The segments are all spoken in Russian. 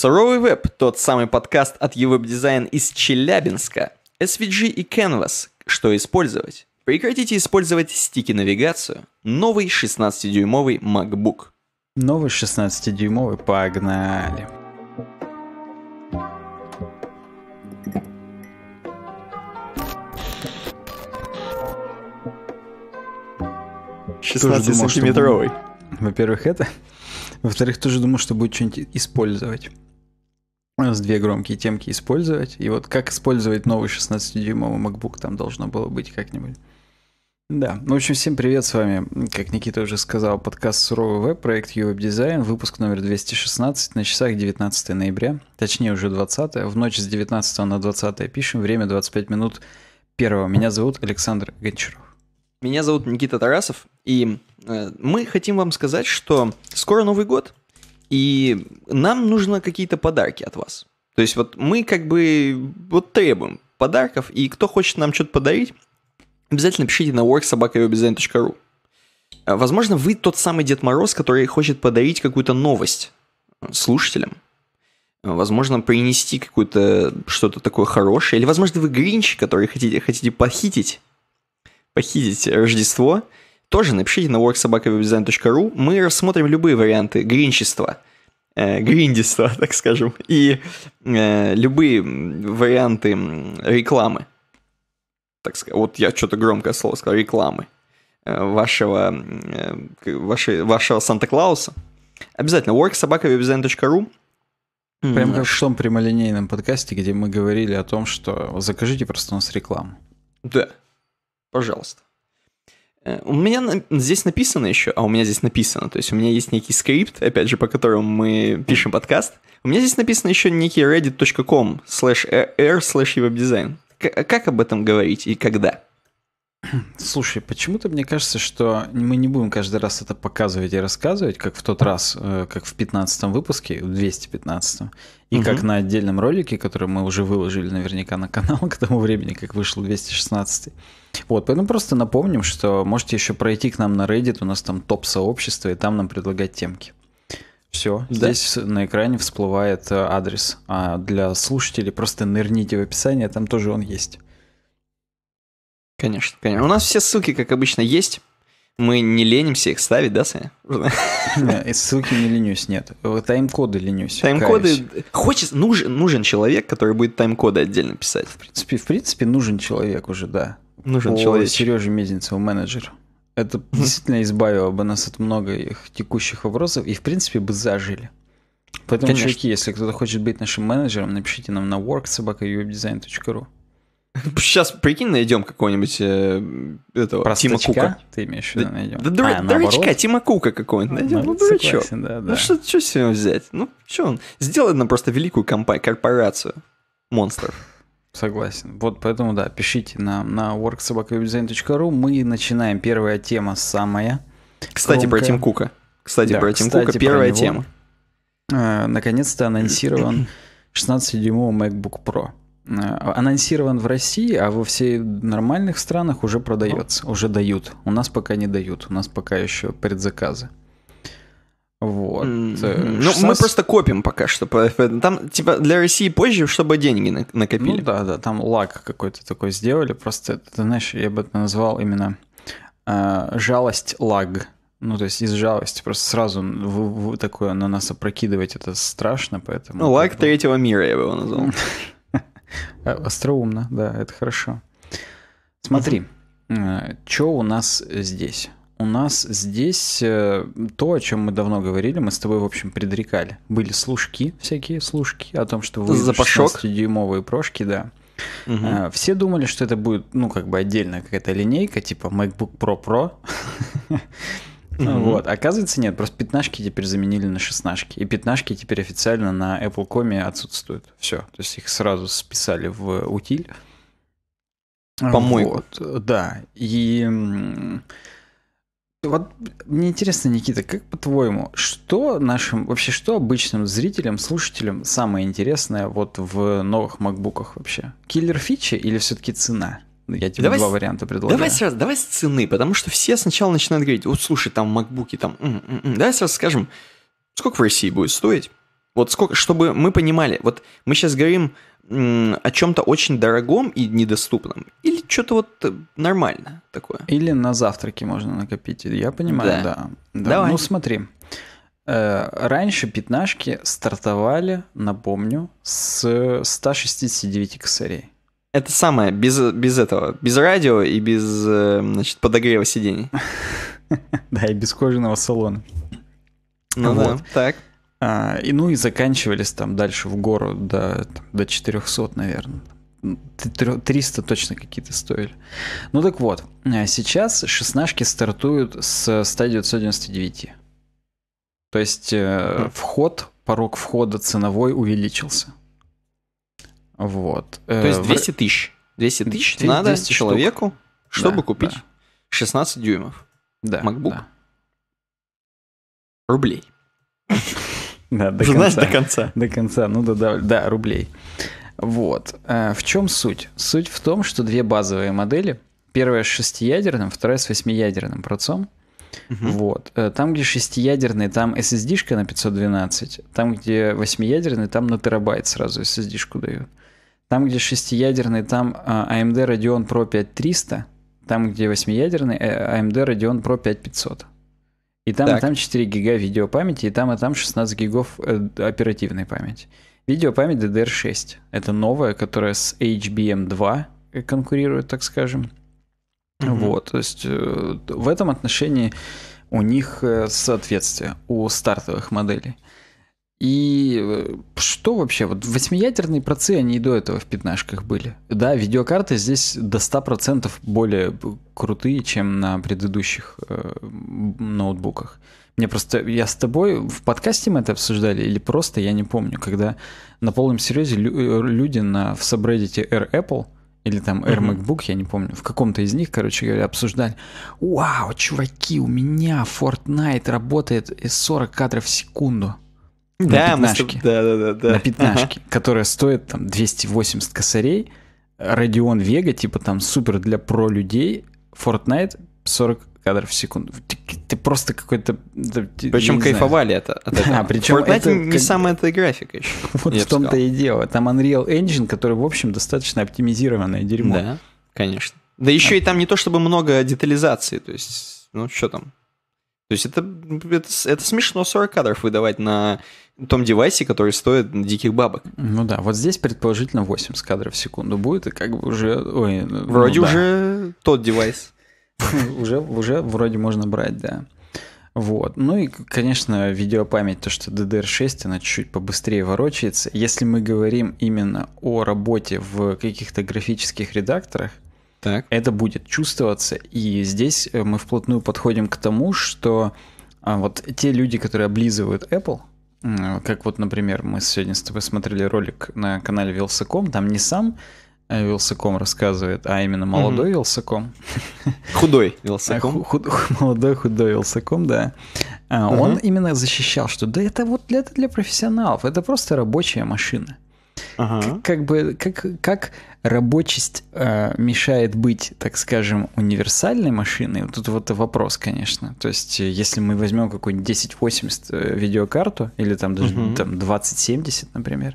Суровый веб – тот самый подкаст от eWeb Design из Челябинска. SVG и Canvas – что использовать? Прекратите использовать стики-навигацию. Новый 16-дюймовый MacBook. Новый 16-дюймовый, погнали. сантиметровый. Во-первых, это. Во-вторых, тоже думал, что будет что-нибудь использовать с две громкие темки использовать. И вот как использовать новый 16-дюймовый MacBook там должно было быть как-нибудь. Да, ну, в общем, всем привет, с вами, как Никита уже сказал, подкаст «Суровый веб», проект «Ювеб Дизайн», выпуск номер 216, на часах 19 ноября, точнее уже 20 в ночь с 19 на 20 пишем, время 25 минут первого. Меня зовут Александр Гончаров. Меня зовут Никита Тарасов, и э, мы хотим вам сказать, что скоро Новый год, и нам нужно какие-то подарки от вас. То есть вот мы как бы вот требуем подарков, и кто хочет нам что-то подарить, обязательно пишите на worksobaka.ru. А, возможно, вы тот самый Дед Мороз, который хочет подарить какую-то новость э, слушателям. А, возможно, принести какое-то что-то такое хорошее. Или, возможно, вы Гринч, который хотите, хотите похитить, похитить Рождество – тоже напишите на worksobakawebdesign.ru. Мы рассмотрим любые варианты гринчества, э, гриндиста, так скажем, и э, любые варианты рекламы. Так сказать, вот я что-то громкое слово сказал, рекламы э, вашего, э, вашей, вашего Санта-Клауса. Обязательно worksobakawebdesign.ru Прям как в том прямолинейном подкасте, где мы говорили о том, что закажите просто у нас рекламу. Да, пожалуйста. Э, у меня здесь написано еще, а у меня здесь написано, то есть у меня есть некий скрипт, опять же, по которому мы пишем подкаст. У меня здесь написано еще некий reddit.com slash r slash webdesign. дизайн Как об этом говорить и когда? Слушай, почему-то мне кажется, что мы не будем каждый раз это показывать и рассказывать, как в тот раз, э, как в 15 выпуске, в 215, и угу. как на отдельном ролике, который мы уже выложили наверняка на канал к тому времени, как вышел 216. Вот, поэтому просто напомним, что можете еще пройти к нам на Reddit, у нас там топ-сообщество, и там нам предлагать темки. Все, да? здесь на экране всплывает э, адрес. А для слушателей просто нырните в описание, там тоже он есть. Конечно, конечно. У нас все ссылки, как обычно, есть. Мы не ленимся их ставить, да, Саня? Нет, ссылки не ленюсь, нет. Э, тайм-коды ленюсь. Тайм-коды... Хочется... Нужен, нужен человек, который будет тайм-коды отдельно писать. В принципе, в принципе, нужен человек уже, да. Нужен человек. Сережа Мезенцеву, менеджер. Это действительно избавило бы нас от многих текущих вопросов и, в принципе, бы зажили. Поэтому, Конечно. чуваки, если кто-то хочет быть нашим менеджером, напишите нам на worksobaka.webdesign.ru. Сейчас, прикинь, найдем какого-нибудь э, этого Простачка? Тима Кука. Ты имеешь в виду, найдем. Да, да, а, дурачка, Тима Кука какой нибудь ну, найдем. Ну, ну дурачок. Да, ну, да. Ну что, что с ним взять? Ну, что он? сделает нам просто великую компанию, корпорацию монстров. Согласен. Вот поэтому, да, пишите нам на worksobakawebdesign.ru. Мы начинаем. Первая тема самая Кстати, громкая. про Тим Кука. Кстати, да, про Тим кстати, Кука. Первая него. тема. Э, наконец-то анонсирован 16-дюймовый MacBook Pro. Э, анонсирован в России, а во всех нормальных странах уже продается, уже дают. У нас пока не дают, у нас пока еще предзаказы. Вот. Mm-hmm. 16... Э, ну, мы просто копим пока что. Там, типа, для России позже, чтобы деньги накопили. Ну да, да, там лак какой-то такой сделали. Просто, ты знаешь, я бы это назвал именно э, жалость лаг. Ну, то есть из жалости просто сразу вы, вы такое на нас опрокидывать это страшно, поэтому... Ну, лаг третьего мира я бы его назвал. Э, остроумно, да, это хорошо. Смотри, угу. Э, что у нас здесь? У нас здесь э, то, о чем мы давно говорили, мы с тобой, в общем, предрекали. Были служки, всякие служки, о том, что вы 16-дюймовые прошки, да. Угу. Все думали, что это будет, ну, как бы отдельная какая-то линейка, типа MacBook Pro Pro. Вот. Оказывается, нет, просто пятнашки теперь заменили на шестнашки. И пятнашки теперь официально на Apple Comm отсутствуют. Все. То есть их сразу списали в утиль. А, Помойку. Вот, да. И вот мне интересно, Никита, как по-твоему, что нашим, вообще что обычным зрителям, слушателям самое интересное вот в новых макбуках вообще? Киллер фичи или все-таки цена? Я тебе давай два с... варианта предлагаю. Давай сразу, давай с цены, потому что все сначала начинают говорить, вот слушай, там макбуки, там, м -м -м. давай сразу скажем, сколько в России будет стоить? Вот сколько, чтобы мы понимали, вот мы сейчас говорим о чем-то очень дорогом и недоступном, или что-то вот э, нормально такое. Или на завтраке можно накопить, я понимаю, да. да. Давай. Ну смотри, э, раньше пятнашки стартовали, напомню, с 169 косарей. Это самое, без, без этого, без радио и без, э, значит, подогрева сидений. Да, и без кожаного салона. Ну вот. да, так. А, и ну и заканчивались там дальше в гору до, до 400, наверное. 300 точно какие-то стоили. Ну так вот, а сейчас шестнашки стартуют с 199. То есть э, хм. вход, порог входа ценовой увеличился. Вот. То э, есть 200 тысяч. 200 тысяч надо 200 человеку, штук. чтобы да, купить да. 16 дюймов. Да. MacBook. Да. Рублей. Да, до Знаешь, конца. до конца. До конца, ну да, да, рублей. Вот. Э, в чем суть? Суть в том, что две базовые модели. Первая с шестиядерным, вторая с восьмиядерным процессом. Угу. Вот. Э, там, где шестиядерный, там SSD-шка на 512. Там, где восьмиядерный, там на терабайт сразу SSD-шку дают. Там, где шестиядерный, там AMD а, а Radeon Pro 5300, там, где восьмиядерный, AMD э, а Radeon Pro 5500. И там, так. и там 4 гига видеопамяти, и там, и там 16 гигов э, оперативной памяти. Видеопамять DDR6. Это новая, которая с HBM2 э, конкурирует, так скажем. Угу. Вот, то есть в этом отношении у них соответствие у стартовых моделей. И э, что вообще? Вот восьмиядерные процессы они и до этого в пятнашках были. Да, видеокарты здесь до 100% более крутые, чем на предыдущих э, ноутбуках. Мне просто, я с тобой в подкасте мы это обсуждали или просто, я не помню, когда на полном серьезе лю э, люди на, в сабреддите Air Apple или там Air MacBook, я не помню, в каком-то из них, короче говоря, обсуждали. Вау, чуваки, у меня Fortnite работает 40 э, кадров в секунду. Да, на пятнашке. Да, да, да, да. На пятнашки, ага. которая стоит там 280 косарей. Radeon Vega, типа там супер для про людей. Fortnite 40 кадров в секунду. Ты, ты просто какой-то... причем кайфовали это. От этого. Да, причем Fortnite это, не как... самая эта графика еще. Вот в том-то и дело. Там Unreal Engine, который, в общем, достаточно оптимизированное дерьмо. Да, конечно. Да еще а. и там не то чтобы много детализации, то есть, ну, что там, то есть это, это, это смешно 40 кадров выдавать на том девайсе, который стоит диких бабок. Ну да, вот здесь предположительно 80 кадров в секунду будет, и как бы уже... Ой, ну, ну вроде ну, да. уже тот девайс. Уже, уже вроде можно брать, да. Вот. Ну и, конечно, видеопамять, то, что DDR6, она чуть побыстрее ворочается. Если мы говорим именно о работе в каких-то графических редакторах, так. это будет чувствоваться. И здесь э, мы вплотную подходим к тому, что а, вот те люди, которые облизывают Apple, э, как вот, например, мы сегодня с тобой смотрели ролик на канале Вилсаком, там не сам э, Вилсаком рассказывает, а именно молодой mm-hmm. Вилсаком. Худой а, Вилсаком. Худ, молодой худой Вилсаком, да. Uh-huh. Он именно защищал, что да это вот для, это для профессионалов, это просто рабочая машина. Как, бы как как рабочесть э, мешает быть, так скажем, универсальной машиной? Тут вот вопрос, конечно. То есть, э, если мы возьмем какую-нибудь 1080 э, видеокарту или там даже угу. там 2070, например,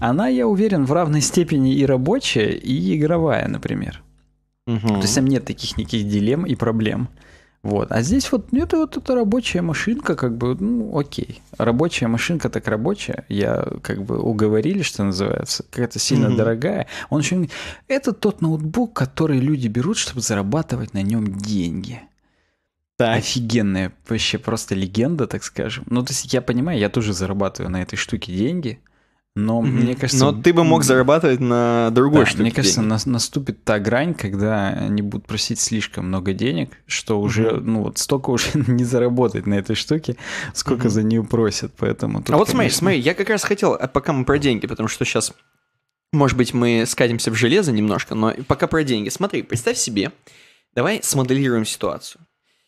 она, я уверен, в равной степени и рабочая, и игровая, например. Угу. То есть там нет таких никаких дилемм и проблем. Угу. Вот. А здесь вот ну это вот эта рабочая машинка, как бы, ну, окей. Рабочая машинка так рабочая. Я как бы уговорили, что называется. Какая-то сильно mm-hmm. дорогая. Он еще... Это тот ноутбук, который люди берут, чтобы зарабатывать на нем деньги. Так. Офигенная вообще просто легенда, так скажем. Ну, то есть я понимаю, я тоже зарабатываю на этой штуке деньги – но mm-hmm. мне кажется... Но ты бы мог зарабатывать на другой да, штуке Мне кажется, денег. На, наступит та грань, когда они будут просить слишком много денег, что уже, mm-hmm. ну вот столько уже не заработать на этой штуке, сколько mm-hmm. за нее просят, поэтому... Тут, а вот конечно... смотри, смотри, я как раз хотел, а, пока мы про деньги, потому что сейчас, может быть, мы скатимся в железо немножко, но пока про деньги. Смотри, представь себе, давай смоделируем ситуацию.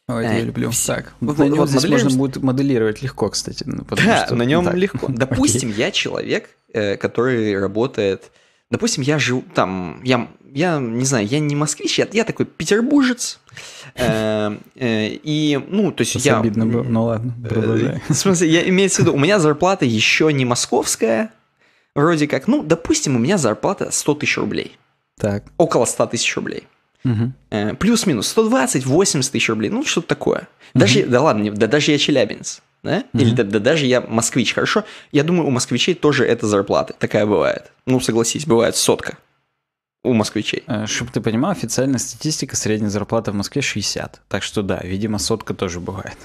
Ой, э, я люблю. Так, вот на нем вот здесь моделируем... можно будет моделировать легко, кстати. Ну, да, что... на нем так. легко. Допустим, okay. я человек, э, который работает... Допустим, я живу там... Я, я не знаю, я не москвич, я, я такой петербуржец. Э, и, ну, то есть я... обидно было, ну ладно, продолжай. В смысле, я имею в виду, у меня зарплата еще не московская, вроде как. Ну, допустим, у меня зарплата 100 тысяч рублей. Так. Около 100 тысяч рублей. Угу. Плюс-минус 120, 80 тысяч рублей, ну что-то такое. Даже, угу. да ладно, да даже я челябинец, да? Угу. Или да, да даже я москвич, хорошо? Я думаю, у москвичей тоже это зарплата, такая бывает. Ну согласись, бывает сотка у москвичей. Э, Чтобы ты понимал, официальная статистика средняя зарплата в Москве 60. Так что да, видимо, сотка тоже бывает.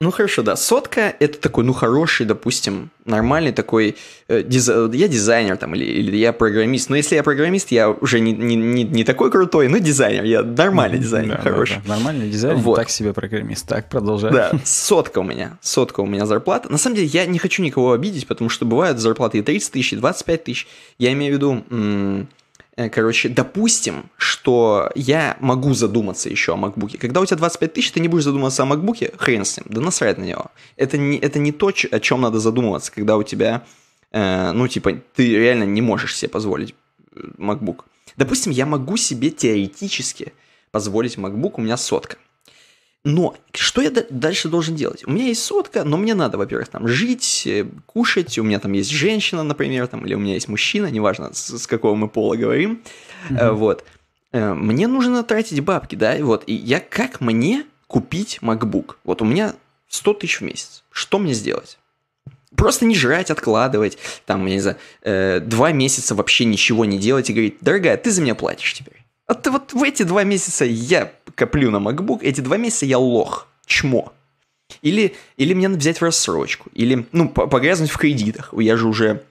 Ну хорошо, да. Сотка это такой, ну хороший, допустим, нормальный такой. Э, диз... Я дизайнер там или, или я программист. Но если я программист, я уже не, не, не, не такой крутой, но дизайнер. Я нормальный дизайнер, да, хороший. Да, да. Нормальный дизайнер, вот. так себе программист. Так, продолжай. Да, сотка у меня. Сотка у меня зарплата. На самом деле я не хочу никого обидеть, потому что бывают зарплаты и 30 тысяч, и 25 тысяч. Я имею в виду... М- Э, короче, допустим, что я могу задуматься еще о макбуке. Когда у тебя 25 тысяч, ты не будешь задумываться о макбуке, хрен с ним, да насрать на него. Это не, это не то, о чем надо задумываться, когда у тебя, э, ну, типа, ты реально не можешь себе позволить макбук. Э, допустим, я могу себе теоретически позволить макбук, у меня сотка. Но что я дальше должен делать? У меня есть сотка, но мне надо, во-первых, там жить, э, кушать, у меня там есть женщина, например, там, или у меня есть мужчина, неважно, с, с какого мы пола говорим, mm-hmm. вот. Э, мне нужно тратить бабки, да, вот, и я как мне купить MacBook? Вот у меня 100 тысяч в месяц, что мне сделать? Просто не жрать, откладывать, там, я не знаю, два месяца вообще ничего не делать и говорить, дорогая, ты за меня платишь тебе? А ты вот в эти два месяца я коплю на MacBook, эти два месяца я лох, чмо. Или, или мне надо взять в рассрочку, или, ну, погрязнуть в кредитах. Я же уже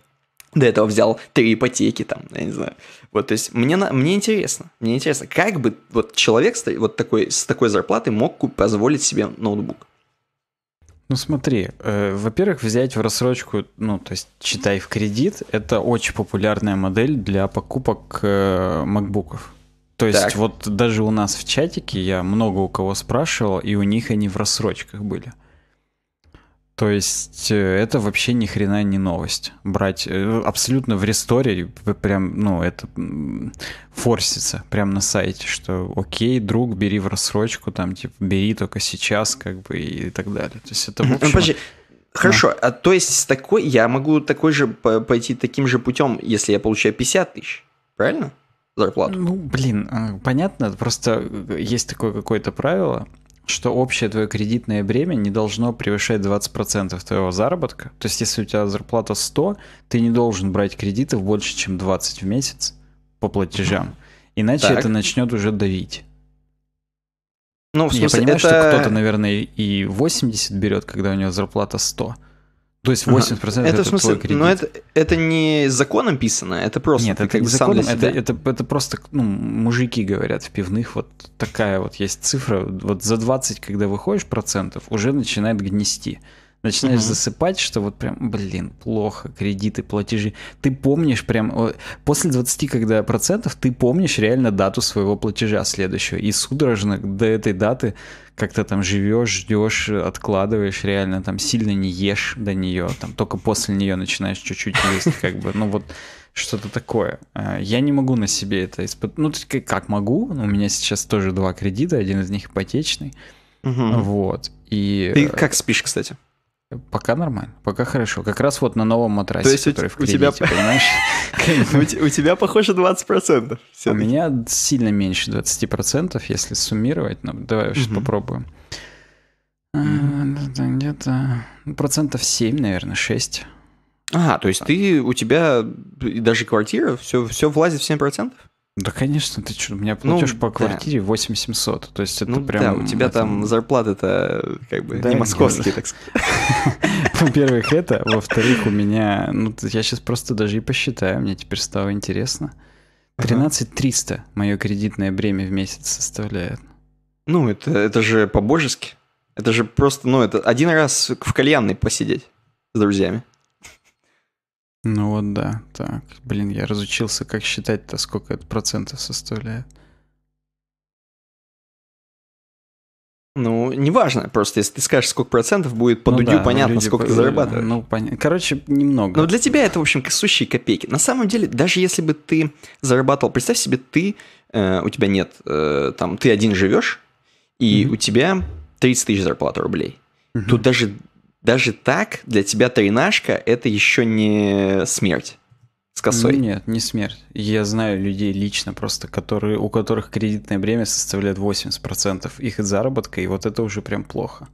до этого взял три ипотеки там, я не знаю. Вот, то есть мне, мне интересно, мне интересно, как бы вот человек с, вот такой, с такой зарплатой мог позволить себе ноутбук? Ну смотри, э, во-первых, взять в рассрочку, ну то есть читай в кредит, это очень популярная модель для покупок э, макбуков. То есть так. вот даже у нас в чатике я много у кого спрашивал, и у них они в рассрочках были. То есть э, это вообще ни хрена не новость. Брать э, абсолютно в ресторе, прям, ну, это форсится прям на сайте, что окей, друг, бери в рассрочку, там, типа, бери только сейчас, как бы, и так далее. То есть это, в общем... Хорошо, а то есть с такой я могу такой же пойти таким же путем, если я получаю 50 тысяч, правильно? зарплату. Ну, блин, а, понятно, просто э, есть такое какое-то правило, что общее твое кредитное бремя не должно превышать 20% твоего заработка. То есть, если у тебя зарплата 100, ты не должен брать кредитов больше, чем 20 в месяц по платежам. Иначе так. это начнет уже давить. Ну, в смысле, Я понимаю, это... что кто-то, наверное, и 80 берет, когда у него зарплата 100. То есть 80% процентов. это, это в смысле, твой кредит. Но это, это не законом писано, это просто Нет, это не законом, это, это, это просто, ну, мужики говорят в пивных, вот такая вот есть цифра, вот за 20, когда выходишь процентов, уже начинает гнести начинаешь угу. засыпать, что вот прям, блин, плохо, кредиты, платежи. Ты помнишь прям, после 20 когда процентов, ты помнишь реально дату своего платежа следующего. И судорожно до этой даты как-то там живешь, ждешь, откладываешь, реально там сильно не ешь до нее, там только после нее начинаешь чуть-чуть есть, как бы, ну вот что-то такое. А, я не могу на себе это испытать. Ну, как могу, у меня сейчас тоже два кредита, один из них ипотечный. Угу. Вот. И... Ты э, как спишь, кстати? Пока нормально, пока хорошо. Как раз вот на новом матрасе, То есть который у, в кредите, у тебя... понимаешь? У тебя, похоже, 20%. У меня сильно меньше 20%, если суммировать. Ну, давай сейчас попробуем. А, где-то ну, процентов 7, наверное, 6. А, то есть ты, у тебя даже квартира, все, все влазит в 7%? Да, конечно, ты что, у меня платеж ну, по квартире да. 8700, то есть это ну, прям... да, у тебя это... там зарплаты-то как бы да, не московские, так сказать. Во-первых, это, во-вторых, у меня, ну, я сейчас просто даже и посчитаю, мне теперь стало интересно. 13300 мое кредитное бремя в месяц составляет. Ну, это, это же по-божески. Это же просто, ну, это один раз в кальянной посидеть с друзьями. Ну вот да, так. Блин, я разучился, как считать-то, сколько это процентов составляет. Ну, неважно, просто если ты скажешь, сколько процентов будет по ну дудю, да, понятно, сколько по... ты зарабатываешь. Ну, понятно. Короче, немного. Но для тебя это, в общем, сущие копейки. На самом деле, даже если бы ты зарабатывал, представь себе, ты, э, у тебя нет, э, там, ты один живешь, и mm-hmm. у тебя 30 тысяч зарплаты рублей. Mm-hmm. Тут даже даже так для тебя тренажка это еще не смерть с косой. нет, не смерть. Я знаю людей лично просто, которые, у которых кредитное бремя составляет 80% их заработка, и вот это уже прям плохо.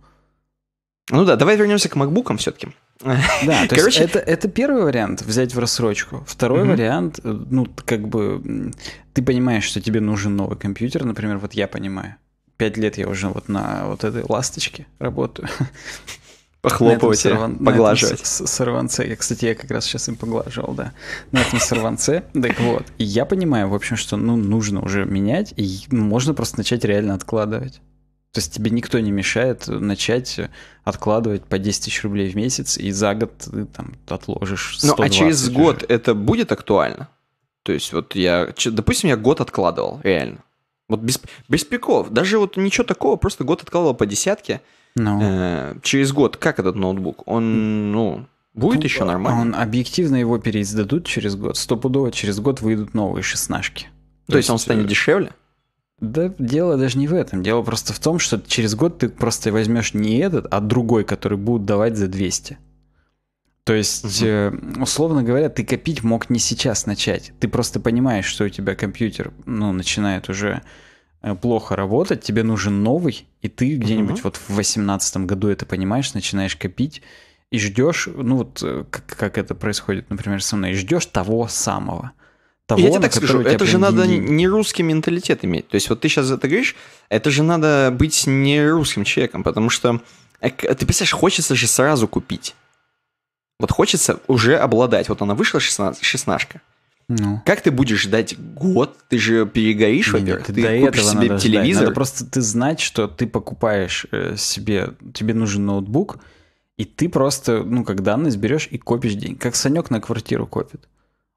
Ну да, давай вернемся к макбукам все-таки. Да, то Короче... это, это первый вариант взять в рассрочку. Второй угу. вариант, ну, как бы ты понимаешь, что тебе нужен новый компьютер, например, вот я понимаю. Пять лет я уже вот на вот этой ласточке работаю. Похлопывать, сорван... поглаживать. С... сорванце. Я, кстати, я как раз сейчас им поглаживал, да. На этом сорванце. Так вот. я понимаю, в общем, что ну, нужно уже менять, и можно просто начать реально откладывать. То есть тебе никто не мешает начать откладывать по 10 тысяч рублей в месяц, и за год ты там отложишь 120 Ну, а через уже. год это будет актуально? То есть вот я, допустим, я год откладывал, реально. Вот без, без пиков. Даже вот ничего такого, просто год откладывал по десятке – ну. Э, через год как этот ноутбук? Он, ну, будет ну, еще нормально? Он объективно его переиздадут через год. Стопудово через год выйдут новые шестнашки. То, То есть, есть он станет э, дешевле? Да, дело даже не в этом. Дело просто в том, что через год ты просто возьмешь не этот, а другой, который будут давать за 200. То есть, угу. условно говоря, ты копить мог не сейчас начать. Ты просто понимаешь, что у тебя компьютер ну, начинает уже Э, плохо работать, тебе нужен новый, и ты где-нибудь угу. вот в восемнадцатом году это понимаешь, начинаешь копить и ждешь, ну вот как, э, как это происходит, например, со мной, ждешь того самого. Того, Я тебе так скажу, это же надо деньги. не русский менталитет иметь. То есть вот ты сейчас это говоришь, это же надо быть не русским человеком, потому что э, ты представляешь, хочется же сразу купить. Вот хочется уже обладать. Вот она вышла 16, ну. Как ты будешь ждать год? Ты же перегоришь, во-первых. Ты до купишь этого себе надо телевизор. Ждать. Надо просто ты знать, что ты покупаешь э, себе, тебе нужен ноутбук, и ты просто, ну, как данность берешь и копишь деньги. Как Санек на квартиру копит.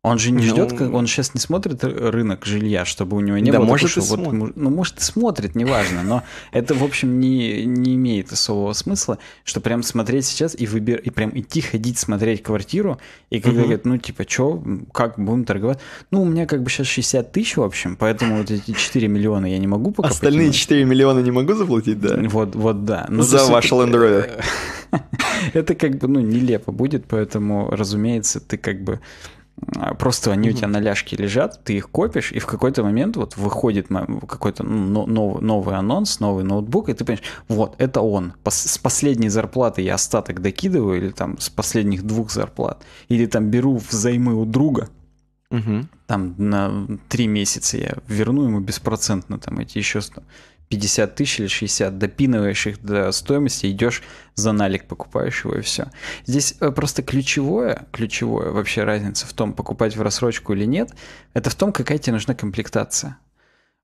Он же не ну, ждет, как он сейчас не смотрит рынок жилья, чтобы у него не да, было может такого, что вот, ну может и смотрит, неважно, но это в общем не не имеет особого смысла, что прям смотреть сейчас и выбир и прям идти ходить смотреть квартиру и когда угу. говорят, ну типа чё, как будем торговать, ну у меня как бы сейчас 60 тысяч в общем, поэтому вот эти 4 миллиона я не могу пока. Остальные потянуть. 4 миллиона не могу заплатить, да? Вот, вот да. Ну, За ваш Land Rover. Это как бы ну нелепо будет, поэтому разумеется ты как бы а, просто они mm-hmm. у тебя на ляжке лежат, ты их копишь, и в какой-то момент вот выходит какой-то ну, новый, новый анонс, новый ноутбук, и ты понимаешь, вот, это он. С последней зарплаты я остаток докидываю, или там с последних двух зарплат, или там беру взаймы у друга, угу. там на три месяца я верну ему беспроцентно там эти еще там, 50 тысяч или 60, допинываешь их до стоимости, идешь за налик, покупаешь его и все. Здесь э, просто ключевое, ключевое вообще разница в том, покупать в рассрочку или нет, это в том, какая тебе нужна комплектация.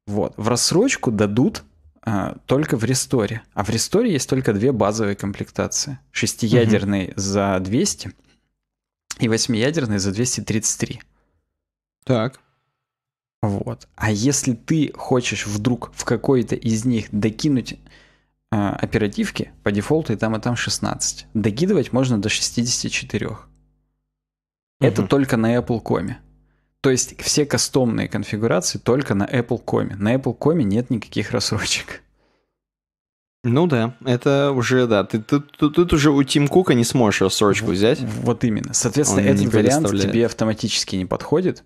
Вот. В рассрочку дадут а, только в ресторе. А в ресторе есть только две базовые комплектации. Шестиядерный угу. за 200 и восьмиядерный за 233. Так. Вот. А если ты хочешь вдруг в какой-то из них докинуть э, оперативки, по дефолту и там, и там 16. Докидывать можно до 64. Угу. Это только на Apple Com. То есть все кастомные конфигурации только на Apple Com. На Apple Com нет никаких рассрочек. Ну да, это уже, да, ты, тут уже у Тим Кука не сможешь рассрочку взять. Вот именно. Соответственно, Он этот вариант тебе автоматически не подходит.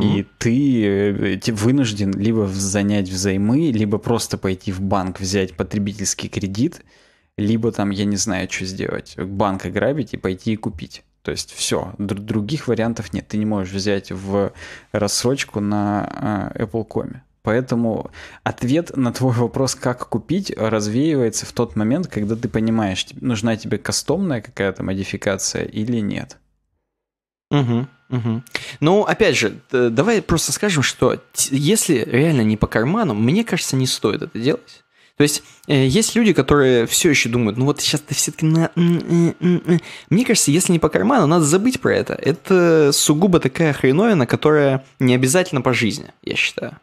И ты э, вынужден либо занять взаймы, либо просто пойти в банк взять потребительский кредит, либо там, я не знаю, что сделать, банк ограбить и пойти и купить. То есть все, других вариантов нет. Ты не можешь взять в рассрочку на а, Apple Apple.com. Поэтому ответ на твой вопрос, как купить, развеивается в тот момент, когда ты понимаешь, нужна тебе кастомная какая-то модификация или нет. Угу, угу. Ну, опять же, давай просто скажем, что если реально не по карману, мне кажется, не стоит это делать. То есть э, есть люди, которые все еще думают, ну вот сейчас ты все-таки на... Мне кажется, если не по карману, надо забыть про это. Это сугубо такая хреновина, которая не обязательно по жизни, я считаю.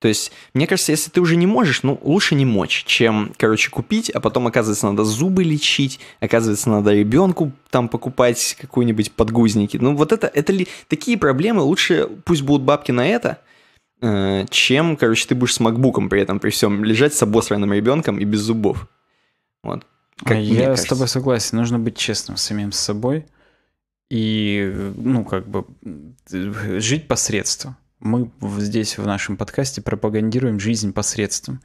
То есть, мне кажется, если ты уже не можешь, ну, лучше не мочь, чем, короче, купить, а потом, оказывается, надо зубы лечить, оказывается, надо ребенку там покупать какую-нибудь подгузники. Ну, вот это, это ли, такие проблемы лучше пусть будут бабки на это, э, чем, короче, ты будешь с макбуком при этом при всем лежать с обосранным ребенком и без зубов. Вот. Как Я с тобой согласен, нужно быть честным самим с собой и, ну, как бы, жить посредством мы здесь в нашем подкасте пропагандируем жизнь посредством.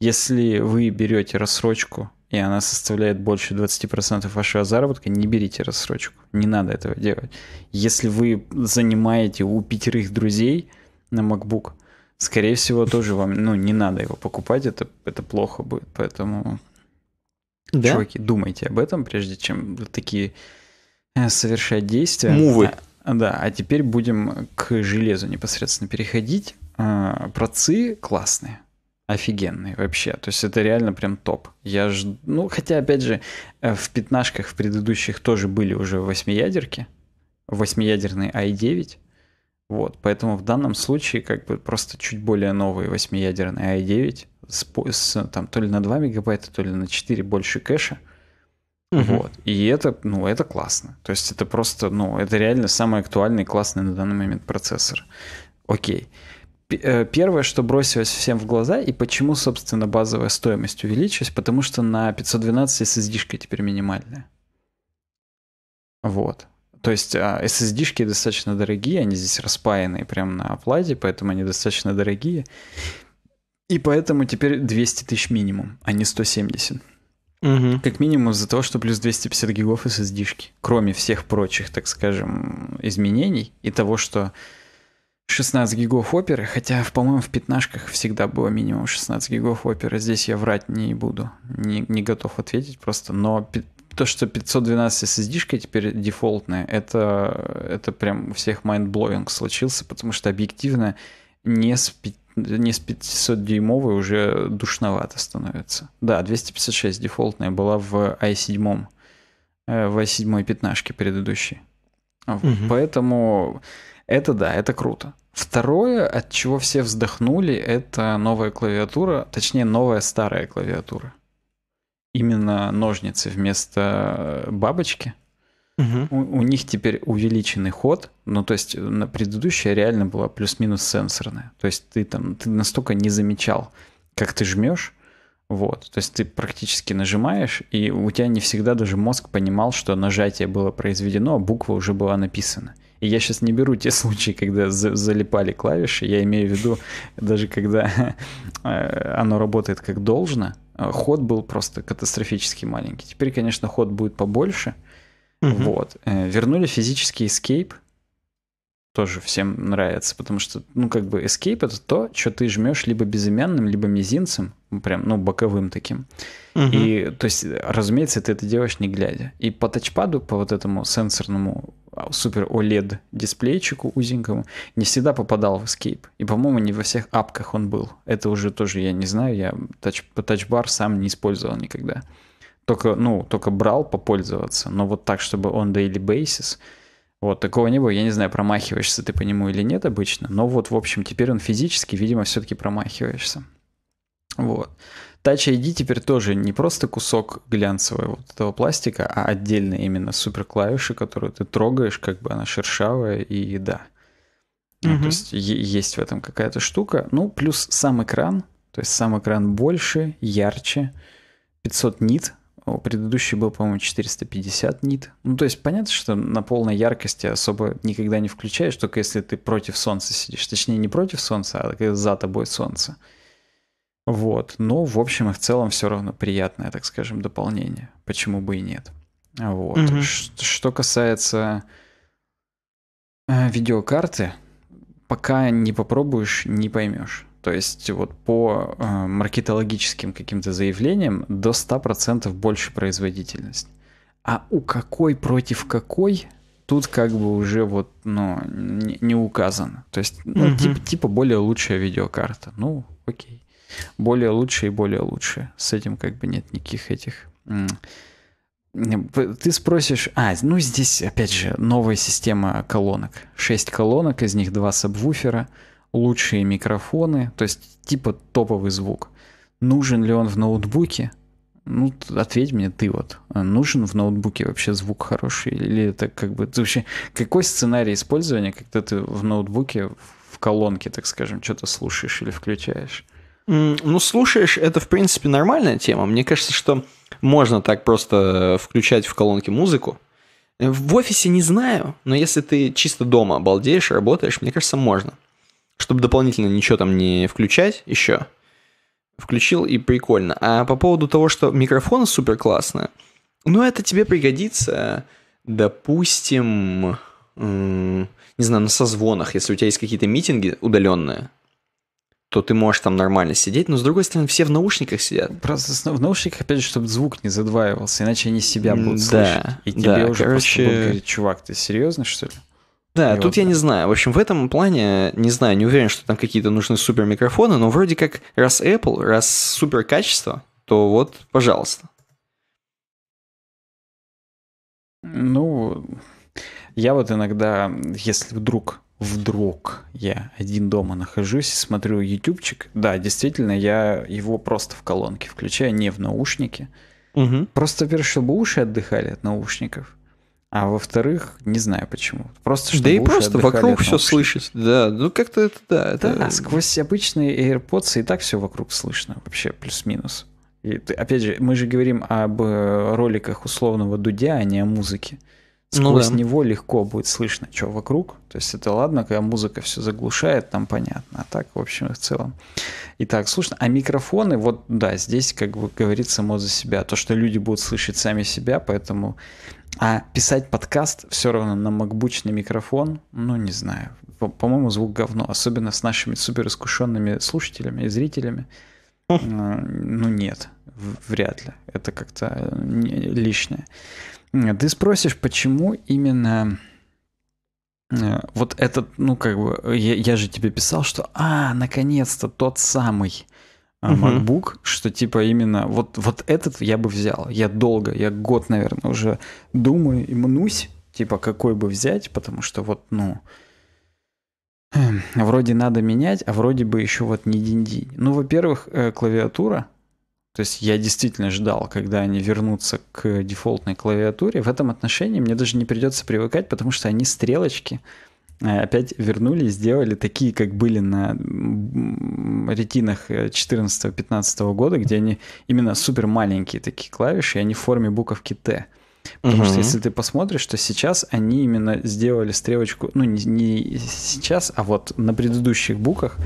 Если вы берете рассрочку, и она составляет больше 20% вашего заработка, не берите рассрочку. Не надо этого делать. Если вы занимаете у пятерых друзей на MacBook, скорее всего, тоже вам ну, не надо его покупать, это, это плохо будет. Поэтому, да? чуваки, думайте об этом, прежде чем такие э, совершать действия. Мувы. А, да, а теперь будем к железу непосредственно переходить. А, процы классные офигенные вообще. То есть это реально прям топ. Я ж... Ну, хотя, опять же, э, в пятнашках в предыдущих тоже были уже восьмиядерки. Восьмиядерный i9. Вот, поэтому в данном случае как бы просто чуть более новый восьмиядерный i9 с, с там то ли на 2 мегабайта, то ли на 4 больше кэша. Угу. Вот. И это, ну, это классно. То есть это просто, ну, это реально самый актуальный классный на данный момент процессор. Окей. Э, первое, что бросилось всем в глаза, и почему, собственно, базовая стоимость увеличилась, потому что на 512 SSD теперь минимальная. Вот. То есть SSD-шки а, достаточно дорогие, они здесь распаянные прямо на оплате, поэтому они достаточно дорогие. И поэтому теперь 200 тысяч минимум, а не 170. Угу. Как минимум за того, что плюс 250 гигов SSD-шки. Кроме всех прочих, так скажем, изменений и того, что 16 гигов оперы, хотя, по-моему, в пятнашках всегда было минимум 16 гигов оперы. Здесь я врать не буду, не, не готов ответить просто, но то, что 512 SSD-шка теперь дефолтная, это, это прям у всех майндблоинг случился, потому что объективно не с не 500-дюймовой уже душновато становится. Да, 256 дефолтная была в i7, э, в i7 пятнашке предыдущей. Угу. Поэтому это да, это круто. Второе, от чего все вздохнули, это новая клавиатура, точнее новая старая клавиатура. Именно ножницы вместо э, бабочки – Угу. У, у них теперь увеличенный ход, ну то есть э, на предыдущая реально была плюс-минус сенсорная. То есть ты там ты настолько не замечал, как ты жмешь, вот. То есть ты практически нажимаешь, и у тебя не всегда даже мозг понимал, что нажатие было произведено, а буква уже была написана. И я сейчас не беру те случаи, когда за залипали клавиши, я имею в виду даже когда э, оно работает как должно, э, ход был просто катастрофически маленький. Теперь, конечно, ход будет побольше – Угу. Вот. Э, вернули физический escape. Тоже всем нравится, потому что, ну, как бы escape это то, что ты жмешь либо безымянным, либо мизинцем, прям, ну, боковым таким. Угу. И, то есть, разумеется, ты это делаешь не глядя. И по тачпаду, по вот этому сенсорному а, супер OLED дисплейчику узенькому, не всегда попадал в Escape. И, по-моему, не во всех апках он был. Это уже тоже я не знаю, я тач, тачбар сам не использовал никогда только, ну, только брал попользоваться, но вот так, чтобы он daily basis, вот, такого не было. Я не знаю, промахиваешься ты по нему или нет обычно, но вот, в общем, теперь он физически, видимо, все-таки промахиваешься. Вот. Touch ID теперь тоже не просто кусок глянцевого вот этого пластика, а отдельно именно супер клавиши, которую ты трогаешь, как бы она шершавая и да. Угу. Ну, то есть есть в этом какая-то штука. Ну, плюс сам экран, то есть сам экран больше, ярче, 500 нит предыдущий был, по-моему, 450 нит. Ну, то есть понятно, что на полной яркости особо никогда не включаешь, только если ты против солнца сидишь. Точнее, не против солнца, а за тобой солнце. Вот. Но, в общем и в целом, все равно приятное, так скажем, дополнение. Почему бы и нет. Вот. Угу. Что касается э, видеокарты, пока не попробуешь, не поймешь. То есть вот по э, маркетологическим каким-то заявлениям до 100% больше производительность. А у какой против какой тут как бы уже вот ну, не, не указано. То есть ну, угу. тип, типа более лучшая видеокарта. Ну, окей. Более лучшая и более лучшая. С этим как бы нет никаких этих... Ты спросишь, а, ну здесь опять же новая система колонок. Шесть колонок, из них два сабвуфера лучшие микрофоны, то есть типа топовый звук. Нужен ли он в ноутбуке? Ну, ответь мне ты вот. А нужен в ноутбуке вообще звук хороший? Или это как бы... вообще какой сценарий использования, когда ты в ноутбуке, в колонке, так скажем, что-то слушаешь или включаешь? Ну, слушаешь, это, в принципе, нормальная тема. Мне кажется, что можно так просто включать в колонке музыку. Э, в офисе не знаю, но если ты чисто дома обалдеешь, работаешь, мне кажется, можно чтобы дополнительно ничего там не включать еще, включил и прикольно. А по поводу того, что микрофон супер классно, ну это тебе пригодится, допустим, не знаю, на созвонах, если у тебя есть какие-то митинги удаленные, то ты можешь там нормально сидеть, но с другой стороны, все в наушниках сидят. Просто в наушниках, опять же, чтобы звук не задваивался, иначе они себя будут да, слышать. И да, уже короче... просто будут говорить, чувак, ты серьезно, что ли? Да, и тут вот. я не знаю. В общем, в этом плане, не знаю, не уверен, что там какие-то нужны супер микрофоны, но вроде как раз Apple, раз супер качество, то вот, пожалуйста. Ну, я вот иногда, если вдруг вдруг я один дома нахожусь и смотрю ютубчик, да, действительно, я его просто в колонке включаю, не в наушники. Угу. Просто, во-первых, чтобы уши отдыхали от наушников. А во-вторых, не знаю почему. Просто что Да и просто вокруг все слышит. Да, ну как-то это да. Это... Да, сквозь обычные AirPods и так все вокруг слышно вообще плюс-минус. И опять же, мы же говорим об э, роликах условного Дудя, а не о музыке. Ну сквозь ну, да. него легко будет слышно, что вокруг. То есть это ладно, когда музыка все заглушает, там понятно. А так, в общем, и в целом. Итак, так слышно. А микрофоны, вот да, здесь, как бы говорит само за себя. То, что люди будут слышать сами себя, поэтому... А писать подкаст все равно на макбучный микрофон, ну, не знаю. По-моему, звук говно. Особенно с нашими суперискушенными слушателями и зрителями. А, ну, нет, вряд ли. Это как-то э, лишнее. Ты спросишь, почему именно э, вот этот, ну как бы, я, я же тебе писал, что, а, наконец-то тот самый MacBook, а, угу. что типа именно вот, вот этот я бы взял. Я долго, я год, наверное, уже думаю и мнусь, типа какой бы взять, потому что вот, ну, эм, вроде надо менять, а вроде бы еще вот не день день. Ну, во-первых, э, клавиатура, то есть я действительно ждал, когда они вернутся к дефолтной клавиатуре. В этом отношении мне даже не придется привыкать, потому что они стрелочки э, опять вернули и сделали такие, как были на ретинах 14-15 э, года, где они именно супер маленькие такие клавиши, и они в форме буковки Т. Потому угу. что если ты посмотришь, что сейчас они именно сделали стрелочку, ну не, не сейчас, а вот на предыдущих буках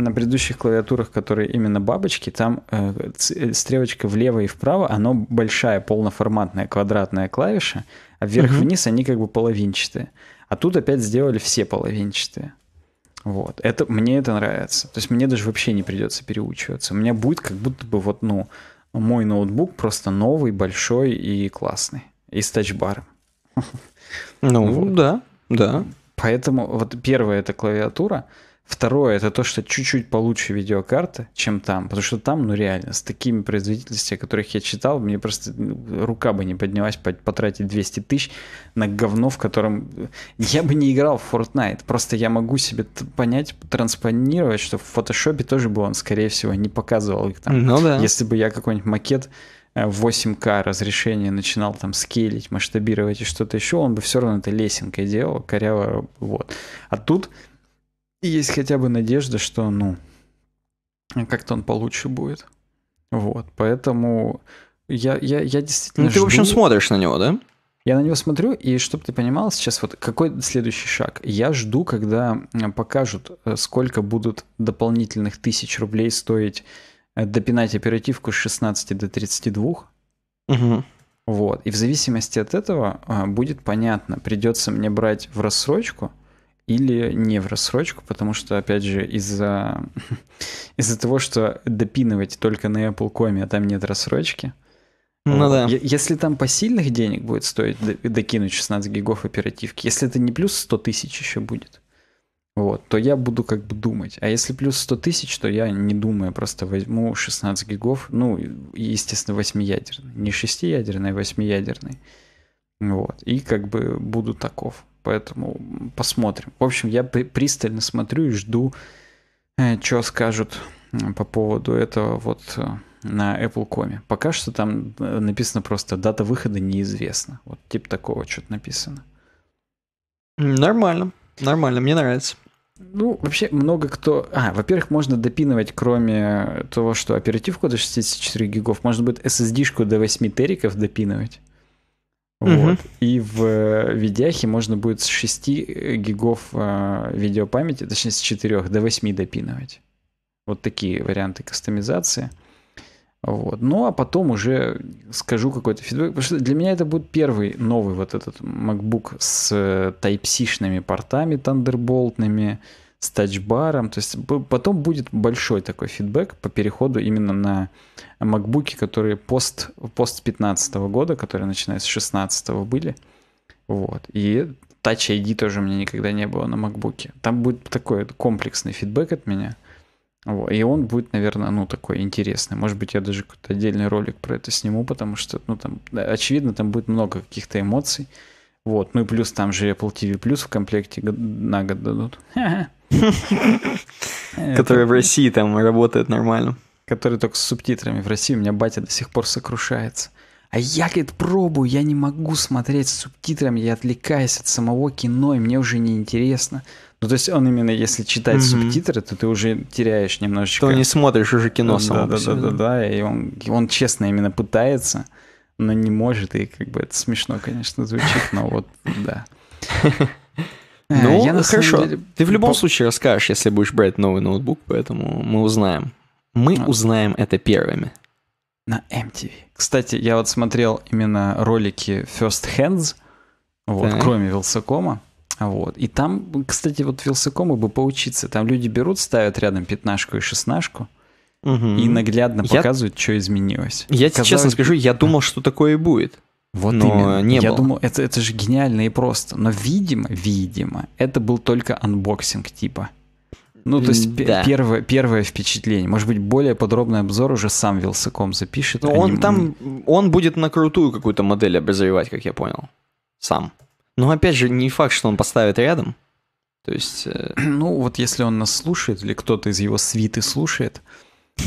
на предыдущих клавиатурах, которые именно бабочки, там э, э стрелочка влево и вправо, она большая, полноформатная, квадратная клавиша, а вверх-вниз угу. они как бы половинчатые. А тут опять сделали все половинчатые. Вот. Это, мне это нравится. То есть мне даже вообще не придется переучиваться. У меня будет как будто бы вот, ну, мой ноутбук просто новый, большой и классный. И с тачбаром. Ну, вот. да, да. Поэтому вот первая эта клавиатура. Второе, это то, что чуть-чуть получше видеокарта, чем там, потому что там, ну реально, с такими производительностями, о которых я читал, мне просто ну, рука бы не поднялась потратить 200 тысяч на говно, в котором э, я бы не играл в Fortnite, просто я могу себе понять, транспонировать, что в фотошопе тоже бы он, скорее всего, не показывал их там. Ну да. Если бы я какой-нибудь макет 8К э, разрешение начинал там скейлить, масштабировать и что-то еще, он бы все равно это лесенкой делал, коряво, вот. А тут и есть хотя бы надежда, что, ну, как-то он получше будет. Вот, поэтому я, я, я действительно Ну, ты, жду. в общем, смотришь на него, да? Я на него смотрю, и чтобы ты понимал сейчас, вот какой следующий шаг. Я жду, когда э, покажут, э, сколько будут дополнительных тысяч рублей стоить э, допинать оперативку с 16 до 32. Угу. Вот. И в зависимости от этого будет понятно, придется мне брать в рассрочку – или не в рассрочку, потому что, опять же, из-за из-за того, что допинывать только на Apple Coin, а там нет рассрочки. Ну да. Если там посильных денег будет стоить докинуть 16 гигов оперативки, если это не плюс 100 тысяч еще будет, вот, то я буду как бы думать. А если плюс 100 тысяч, то я не думаю, просто возьму 16 гигов, ну, естественно, 8-ядерный. Не 6-ядерный, а 8-ядерный. Вот, и как бы буду таков поэтому посмотрим. В общем, я пристально смотрю и жду, э, что скажут по поводу этого вот э, на Apple Apple.com. Пока что там э, написано просто дата выхода неизвестна. Вот типа такого что-то написано. Нормально, нормально, мне нравится. Ну, вообще много кто... А, во-первых, можно допинывать, кроме того, что оперативку до 64 гигов, можно будет SSD-шку до 8 териков допинывать. Угу. Вот. И в э, видяхе можно будет с 6 э, гигов э, видеопамяти, точнее с 4 до 8 допинывать. Вот такие варианты кастомизации. Вот. Ну, а потом уже скажу какой-то фидбэк. Потому что для меня это будет первый новый вот этот MacBook с Type-C-шными портами, Thunderbolt-ными с тачбаром. То есть потом будет большой такой фидбэк по переходу именно на макбуки, которые пост, пост 15 -го года, которые начиная с 16 были. Вот. И Touch ID тоже у меня никогда не было на макбуке. Там будет такой комплексный фидбэк от меня. Вот. И он будет, наверное, ну, такой интересный. Может быть, я даже какой-то отдельный ролик про это сниму, потому что, ну, там, очевидно, там будет много каких-то эмоций. Вот. Ну и плюс там же Apple TV Plus в комплекте на год дадут. Ха -ха. Который в России там работает нормально. Который только с субтитрами. В России у меня батя до сих пор сокрушается. А я, говорит, пробую, я не могу смотреть с субтитрами, я отвлекаюсь от самого кино, и мне уже не интересно. Ну, то есть он именно, если читать mm-hmm. субтитры, то ты уже теряешь немножечко. То не смотришь уже кино да, само да, по да, себе. Да, да, да, и он, и он честно именно пытается, но не может, и как бы это смешно, конечно, звучит, но вот да. Э, ну, я хорошо. Деле... Ты в любом По... случае расскажешь, если будешь брать новый ноутбук, поэтому мы узнаем. Мы а. узнаем это первыми. На MTV. Кстати, я вот смотрел именно ролики First Hands, вот, так. кроме Вилсакома. Вот. И там, кстати, вот Вилсакому бы поучиться. Там люди берут, ставят рядом пятнашку и шестнашку угу. и наглядно я... показывают, что изменилось. Я тебе честно скажу, я думал, что такое и будет. Вот но именно. не Я было. думал, это, это же гениально и просто. Но, видимо, видимо, это был только анбоксинг типа. Ну, то есть да. первое, первое впечатление. Может быть, более подробный обзор уже сам Вилсаком запишет. Ну, а он не... там, он будет на крутую какую-то модель обозревать, как я понял. Сам. Но, опять же, не факт, что он поставит рядом. То есть... Э, ну, вот если он нас слушает, или кто-то из его свиты слушает,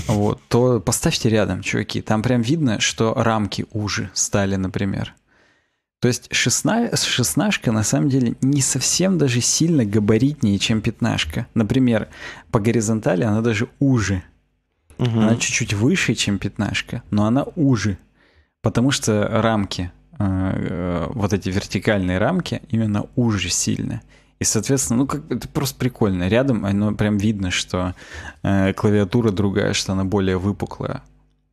вот, то поставьте рядом, чуваки. Там прям видно, что рамки уже стали, например. То есть шестна... шестнашка на самом деле не совсем даже сильно габаритнее, чем пятнашка. Например, по горизонтали она даже уже. Угу. Она чуть-чуть выше, чем пятнашка, но она уже. Потому что рамки, э -э вот эти вертикальные рамки, именно уже сильные. И, соответственно, ну, как это просто прикольно. Рядом оно прям видно, что э, клавиатура другая, что она более выпуклая.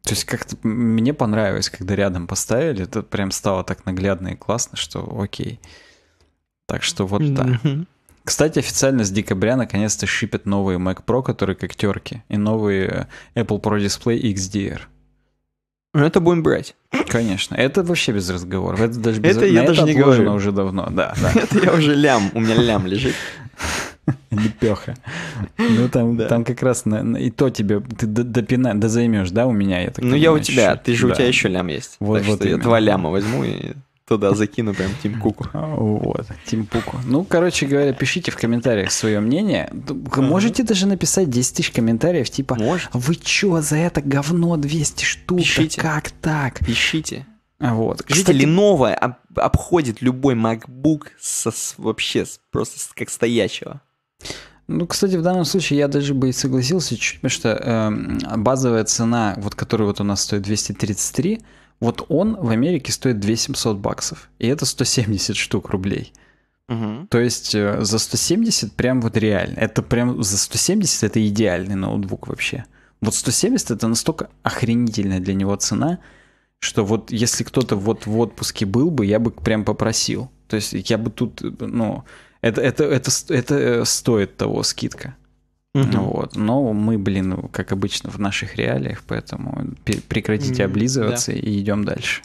То есть как-то мне понравилось, когда рядом поставили, это прям стало так наглядно и классно, что окей. Так что вот так. Mm-hmm. Кстати, официально с декабря наконец-то шипят новые Mac Pro, которые как терки, и новые э, Apple Pro Display XDR. Ну Это будем брать. Конечно. Это вообще без разговоров. Это даже без... Это я даже это не говорю. уже давно, да. Это я уже лям. У меня лям лежит. Лепеха. Ну, там, да. там как раз на, на, и то тебе, ты допина, до займешь, да, у меня? Я так ну, я у тебя, еще. ты же да. у тебя еще лям есть. Вот, так вот что я два ляма возьму и Туда закину прям Тим Куку. Вот, Тим Куку. Ну, короче говоря, пишите в комментариях свое мнение. Можете даже написать 10 тысяч комментариев, типа, Может. вы чё за это говно 200 штук? Пишите. Как так? Пишите. Вот. Кстати, Lenovo обходит любой MacBook вообще просто как стоячего. Ну, кстати, в данном случае я даже бы и согласился чуть, потому что э, базовая цена, вот которая вот у нас стоит 233, вот он в Америке стоит 2700 баксов, и это 170 штук рублей. Угу. То есть э, за 170 прям вот реально. Это прям за 170 это идеальный ноутбук вообще. Вот 170 это настолько охренительная для него цена, что вот если кто-то вот в отпуске был бы, я бы прям попросил. То есть я бы тут, э, ну, это, это, это, это э, стоит того скидка. Угу. Вот. Но мы, блин, как обычно, в наших реалиях, поэтому прекратите mm, облизываться да. и идем дальше.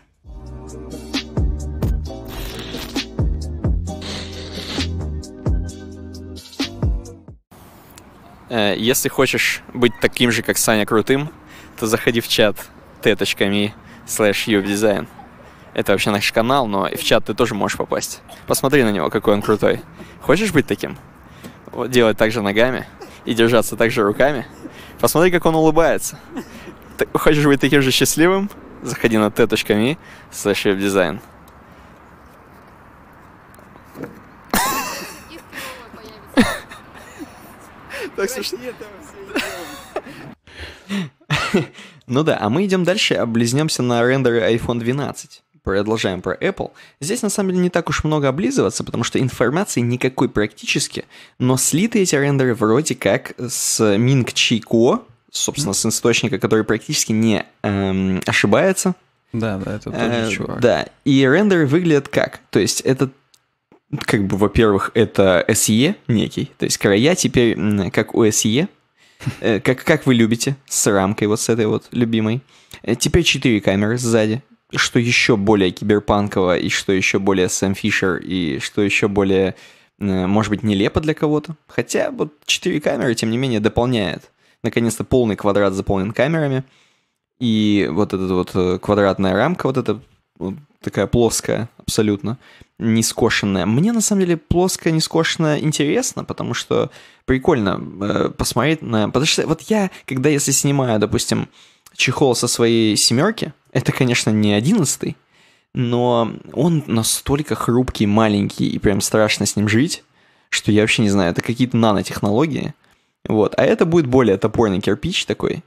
Э, если хочешь быть таким же, как Саня Крутым, то заходи в чат t.me slash ubdesign. Это вообще наш канал, но и в чат ты тоже можешь попасть. Посмотри на него, какой он крутой. Хочешь быть таким? делать так же ногами – и держаться также руками. Посмотри, как он улыбается. Ты хочешь быть таким же счастливым? Заходи на t.me slash дизайн. Так что... Ну да, а мы идем дальше, облизнемся а на рендеры iPhone 12 продолжаем про Apple. Здесь на самом деле не так уж много облизываться, потому что информации никакой практически, но слиты эти рендеры вроде как с Минг Чайко, собственно, mm-hmm. с источника, который практически не эм, ошибается. Да, да, это э, тоже э, чувак. Да, и рендеры выглядят как? То есть это как бы, во-первых, это SE некий, то есть края теперь как у SE, э, как, как вы любите, с рамкой вот с этой вот любимой. Э, теперь четыре камеры сзади, что еще более киберпанково, и что еще более Сэм Фишер, и что еще более, э, может быть, нелепо для кого-то. Хотя вот четыре камеры, тем не менее, дополняет. Наконец-то полный квадрат заполнен камерами. И вот эта вот э, квадратная рамка, вот эта вот такая плоская абсолютно, не Мне на самом деле плоская, не скошенная интересно, потому что прикольно э, посмотреть на... Потому что вот я, когда если снимаю, допустим, чехол со своей семерки, это, конечно, не одиннадцатый, но он настолько хрупкий, маленький и прям страшно с ним жить, что я вообще не знаю, это какие-то нанотехнологии. Вот, а это будет более топорный кирпич такой.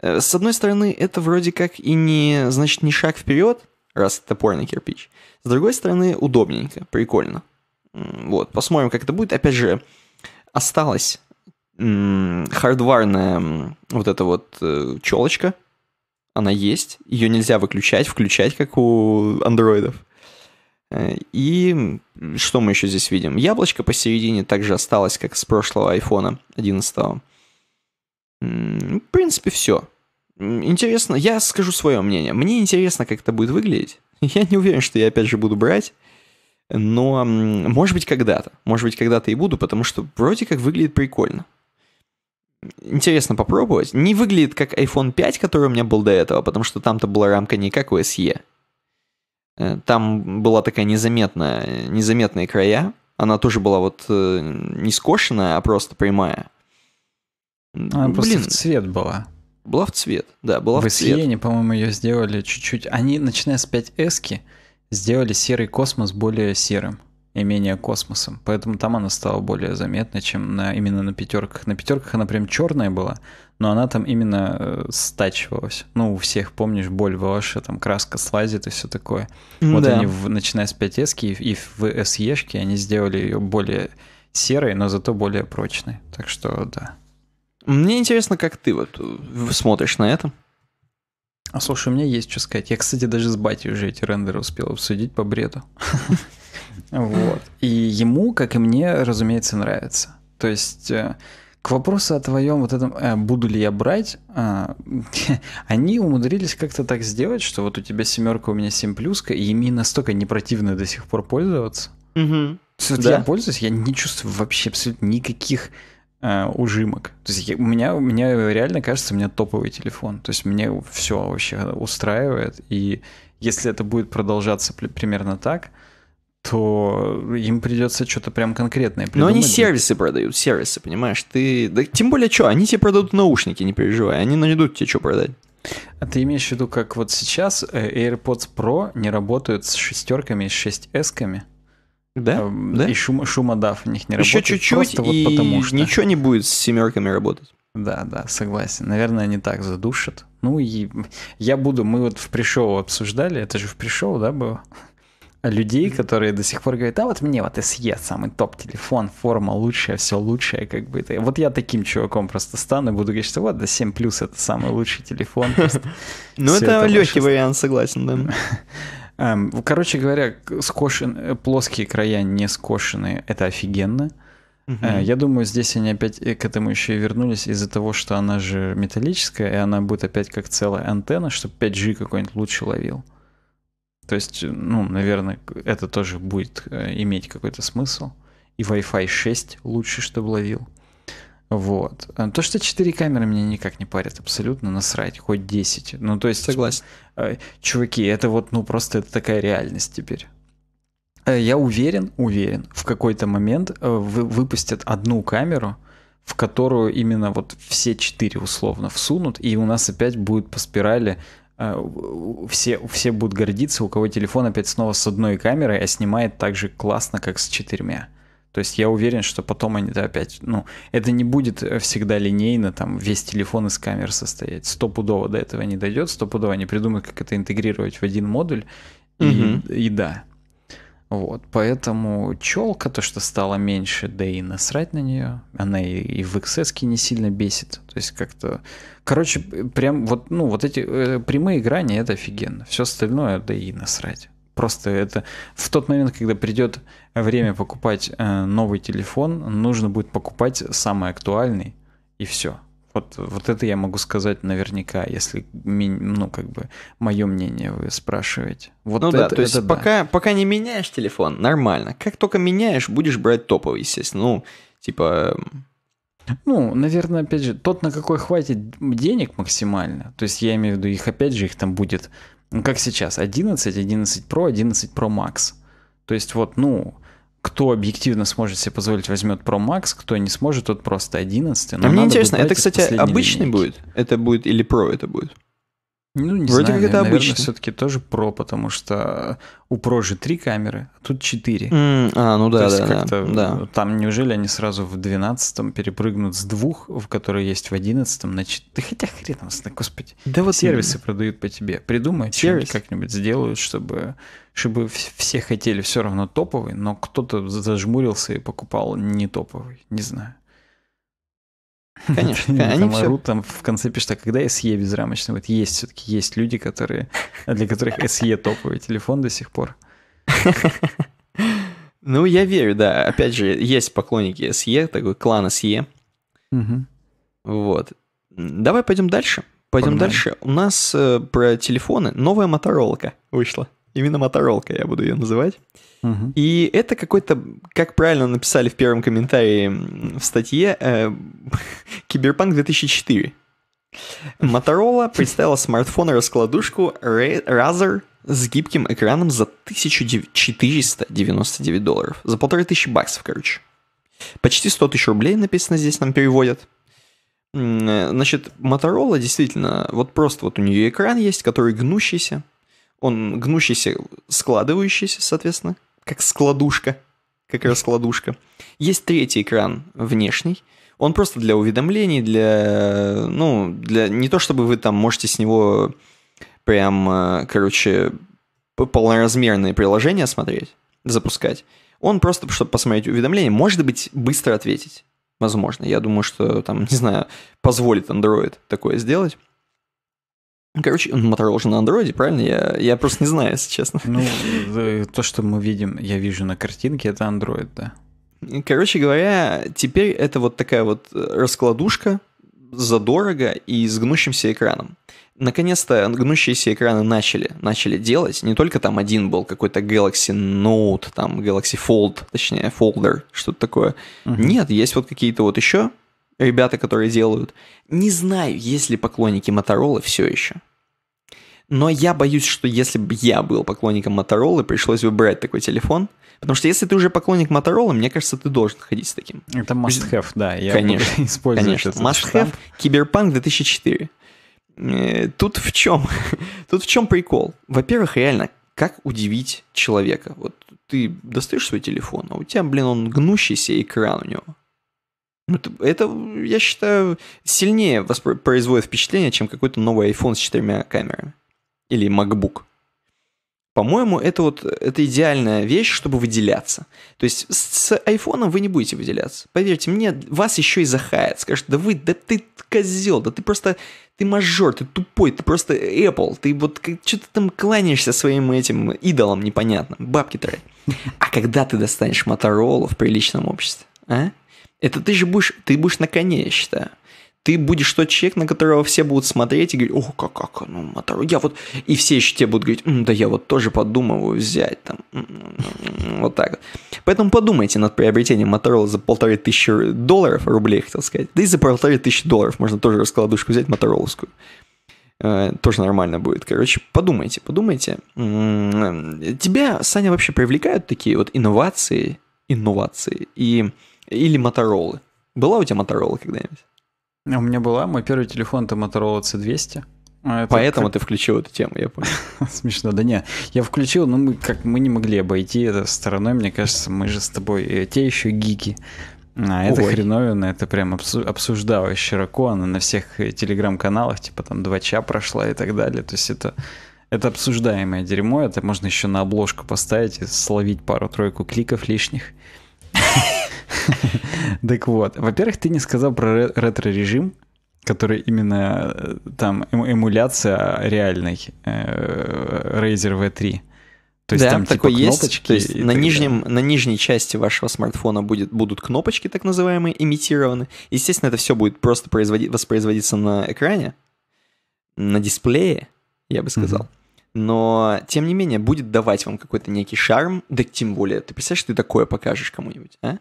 Э, с одной стороны, это вроде как и не, значит, не шаг вперед, раз топорный кирпич. С другой стороны, удобненько, прикольно. Вот, посмотрим, как это будет. Опять же, осталось м- хардварная вот эта вот э, челочка, она есть, ее нельзя выключать, включать, как у андроидов. Э, и что мы еще здесь видим? Яблочко посередине также осталось, как с прошлого айфона 11. В принципе, все. Интересно, я скажу свое мнение. Мне интересно, как это будет выглядеть. Я не уверен, что я опять же буду брать. Но, может быть, когда-то. Может быть, когда-то и буду, потому что вроде как выглядит прикольно интересно попробовать. Не выглядит как iPhone 5, который у меня был до этого, потому что там-то была рамка не как у SE. Э, там была такая незаметная, незаметные края. Она тоже была вот э, не скошенная, а просто прямая. Она Блин. просто в цвет была. Была в цвет, да, была в, в цвет. В e, по-моему, ее сделали чуть-чуть. Они, начиная с 5S, сделали серый космос более серым и менее космосом. Поэтому там она стала более заметна, чем на, именно на пятерках. На пятерках она прям черная была, но она там именно э, стачивалась. Ну, у всех, помнишь, боль в лаше, там краска слазит и все такое. Mm, вот они, в, начиная с 5 и, и в СЕшке, они сделали ее более серой, но зато более прочной. Так что да. Мне интересно, как ты вот э, смотришь на это. А слушай, у меня есть что сказать. Я, кстати, даже с батей уже эти рендеры успел обсудить по бреду. Вот. И ему, как и мне, разумеется, нравится. То есть э, к вопросу о твоем вот этом, э, буду ли я брать, э, они умудрились как-то так сделать, что вот у тебя семерка, у меня семь плюска, и ими настолько не противно до сих пор пользоваться. Угу. Вот да. Я пользуюсь, я не чувствую вообще абсолютно никаких э, ужимок. То есть я, у меня, у меня реально кажется, у меня топовый телефон. То есть мне все вообще устраивает. И если это будет продолжаться примерно так, то им придется что-то прям конкретное придумать. Но они сервисы продают, сервисы, понимаешь? Ты... Да, тем более, что, они тебе продадут наушники, не переживай, они найдут тебе что продать. А ты имеешь в виду, как вот сейчас э, AirPods Pro не работают с шестерками и шесть 6S-ками? Да, э, да. И шум, шумодав у них не Еще работает. Еще чуть-чуть, и вот потому что. ничего не будет с семерками работать. Да, да, согласен. Наверное, они так задушат. Ну и я буду, мы вот в пришоу обсуждали, это же в пришоу, да, было? людей, которые до сих пор говорят, а вот мне вот SE самый топ телефон, форма лучшая, все лучшее, как бы это. Вот я таким чуваком просто стану и буду говорить, что вот, да 7 плюс это самый лучший телефон. Ну, это легкий вариант, согласен, да. Эм, короче говоря, скошен, э, плоские края не скошены, это офигенно. Uh-huh. Я думаю, здесь они опять э, к этому еще и вернулись из-за того, что она же металлическая, и она будет опять как целая антенна, чтобы 5G какой-нибудь лучше ловил. uh то есть, ну, наверное, это тоже будет э, иметь какой-то смысл. И Wi-Fi 6 лучше, чтобы ловил. Вот. А, то, что 4 камеры меня никак не парят, абсолютно насрать, хоть 10. Ну, то есть... Согласен. Э, чуваки, это вот, ну, просто это такая реальность теперь. Э, я уверен, уверен, в какой-то момент выпустят одну камеру, в которую именно вот все четыре условно всунут, и у нас опять будет по спирали Э, все, все будут гордиться, у кого телефон опять снова с одной камерой, а снимает так же классно, как с четырьмя. То есть я уверен, что потом они -то опять, ну, это не будет э, всегда линейно, там, весь телефон из камер состоять. Стопудово до этого не дойдет, стопудово они придумают, как это интегрировать в один модуль, и, и да. Вот, поэтому челка, то, что стало меньше, да и насрать на нее, она и, и в XS не сильно бесит. То есть как-то, короче, прям вот, ну, вот эти э, прямые грани, это офигенно. Все остальное, да и насрать. Просто это в тот момент, когда придет время покупать э, новый телефон, нужно будет покупать самый актуальный и все. Вот, вот это я могу сказать наверняка, если ну как бы мое мнение вы спрашиваете. Вот ну это, да, то есть это пока да. пока не меняешь телефон, нормально. Как только меняешь, будешь брать топовый, естественно. Ну типа. Ну, наверное, опять же, тот, на какой хватит денег максимально. То есть я имею в виду их, опять же, их там будет, ну, как сейчас, 11, 11 Pro, 11 Pro Max. То есть вот, ну, кто объективно сможет себе позволить, возьмет Pro Max, кто не сможет, тот просто 11. Но а мне интересно, это, кстати, обычный линейки. будет? Это будет или Pro это будет? Ну, не Вроде знаю, как это наверное, обычно. все-таки тоже Pro, потому что у Pro же три камеры, а тут четыре. Mm, а, ну да, То да, есть да, да. Там неужели они сразу в 12 перепрыгнут с двух, в которые есть в 11 на 4? Да хотя хрен с господи. Да вот Сервисы продают по тебе. Придумай, Сервис? как-нибудь сделают, чтобы чтобы все хотели все равно топовый, но кто-то зажмурился и покупал не топовый. Не знаю. Конечно, они Комару, все... там в конце пишет, а когда SE безрамочный? Вот есть все-таки, есть люди, которые, а для которых SE топовый телефон до сих пор. Ну, я верю, да. Опять же, есть поклонники SE, такой клан SE. Угу. Вот. Давай пойдем дальше. Пойдем Погнали. дальше. У нас э, про телефоны новая моторолка вышла. Именно моторолка я буду ее называть. Угу. И это какой-то, как правильно написали в первом комментарии в статье, э, Киберпанк 2004. Моторола представила смартфон-раскладушку Razer с гибким экраном за 1499 долларов. За полторы тысячи баксов, короче. Почти 100 тысяч рублей написано здесь, нам переводят. Э, значит, Моторола действительно, вот просто вот у нее экран есть, который гнущийся, он гнущийся, складывающийся, соответственно, как складушка, как раскладушка. Есть третий экран внешний. Он просто для уведомлений, для, ну, для не то чтобы вы там можете с него прям, э, короче, полноразмерные приложения смотреть, запускать. Он просто, чтобы посмотреть уведомления, может быть, быстро ответить. Возможно. Я думаю, что там, не знаю, позволит Android такое сделать. Ну, короче, Motorola же на андроиде, правильно? Я, я просто не знаю, если честно. Ну, э, то, что мы видим, я вижу на картинке, это Андроид, да. Короче говоря, теперь это вот такая вот э, раскладушка задорого и с гнущимся экраном. Наконец-то гнущиеся экраны начали, начали делать. Не только там один был какой-то Galaxy Note, там Galaxy Fold, точнее, Folder, что-то такое. Uh-huh. Нет, есть вот какие-то вот еще ребята, которые делают. Не знаю, есть ли поклонники Моторолы все еще. Но я боюсь, что если бы я был поклонником Моторолы, пришлось бы брать такой телефон. Потому что если ты уже поклонник Моторолы, мне кажется, ты должен ходить с таким. Это must-have, да. Я конечно, использую конечно. Must-have. Киберпанк 2004. Э, тут в чем? Тут в чем прикол? Во-первых, реально, как удивить человека? Вот ты достаешь свой телефон, а у тебя, блин, он гнущийся экран у него. Это, ну, это, я считаю, сильнее производит впечатление, чем какой-то новый iPhone с четырьмя камерами. Или MacBook. По-моему, это вот это идеальная вещь, чтобы выделяться. То есть с айфоном вы не будете выделяться. Поверьте мне, вас еще и захает. Скажут, да вы, да ты козел, да ты просто, ты мажор, ты тупой, ты просто Apple, ты вот что-то там кланяешься своим этим идолам непонятным, бабки трать. А когда ты достанешь Motorola в приличном обществе, а? Это ты же будешь, ты будешь на коне, я считаю. Ты будешь тот человек, на которого все будут смотреть и говорить, о, как, как, ну, Мотору, я вот... И все еще тебе будут говорить, да я вот тоже подумываю взять там, вот так вот. Поэтому подумайте над приобретением Motorola за полторы тысячи долларов, рублей, хотел сказать. Да и за полторы тысячи долларов можно тоже раскладушку взять мотороловскую э, тоже нормально будет. Короче, подумайте, подумайте. Э, тебя, Саня, вообще привлекают такие вот инновации, инновации и или Моторолы. Была у тебя Моторола когда-нибудь? У меня была. Мой первый телефон это Motorola C200. Это Поэтому как... ты включил эту тему, я понял. Смешно, да не. Я включил, но мы как мы не могли обойти это стороной, мне кажется, мы же с тобой э, те еще гики. А это хреновина, это прям обсуждалось широко, она на всех э, телеграм-каналах, типа там 2 прошла и так далее. То есть это, это обсуждаемое дерьмо, это можно еще на обложку поставить и словить пару-тройку кликов лишних. Так вот, во-первых, ты не сказал про ретро-режим, который именно э, там эм-, эмуляция реальной э, Razer V3. То есть да, там такой типа, есть. То есть на, нижнем, на нижней части вашего смартфона будет, будут кнопочки, так называемые, имитированы. Естественно, это все будет просто производи- воспроизводиться на экране, на дисплее, я бы сказал. Mm-hmm. Но, тем не менее, будет давать вам какой-то некий шарм, да тем более, ты представляешь, ты такое покажешь кому-нибудь, а?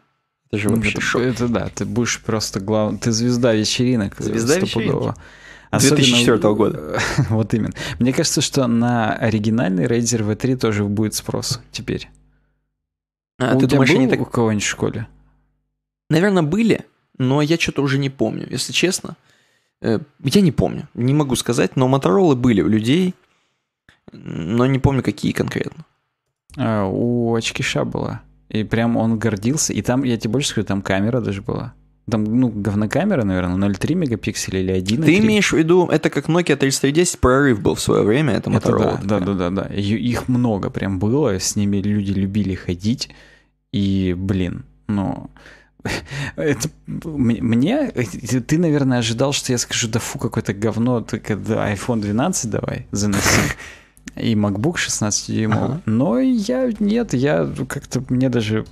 Это же ну, вообще это, шок. Это да, ты будешь просто главным. Ты звезда вечеринок. Звезда вечеринок. Особенно... 2004 года. вот именно. Мне кажется, что на оригинальный Razer V3 тоже будет спрос теперь. А, у ты тебя думаешь, был они так... у кого-нибудь в школе? Наверное, были, но я что-то уже не помню, если честно. Э, я не помню, не могу сказать, но Моторолы были у людей, но не помню, какие конкретно. А, у очкиша была. И прям он гордился. И там, я тебе больше скажу, там камера даже была. Там, ну, говнокамера, наверное, 0,3 мегапикселя или 1. Ты имеешь в виду, это как Nokia 3310, прорыв был в свое время, это Motorola. Это да, да, да, да, да. Их много прям было, с ними люди любили ходить. И, блин, ну... Это, мне, э, ты, наверное, ожидал, что я скажу, да фу, какое-то говно, только iPhone 12 давай заноси. и MacBook 16-дюймовый. Ага. Но я нет, я как-то мне даже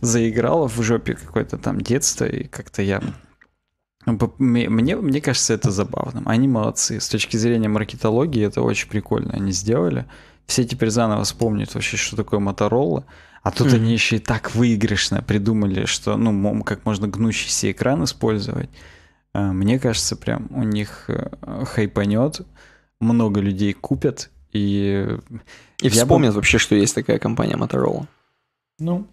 заиграло в жопе какое-то там детство, и как-то я ну, мне, мне кажется, это забавным. Они молодцы. С точки зрения маркетологии это очень прикольно они сделали. Все теперь заново вспомнят вообще, что такое Моторола. А тут mm. они еще и так выигрышно придумали, что, ну, как можно гнущийся экран использовать. Э, мне кажется, прям у них э, хайпанет, много людей купят, и, и вспомнят бы... вообще, что есть такая компания Motorola. Ну,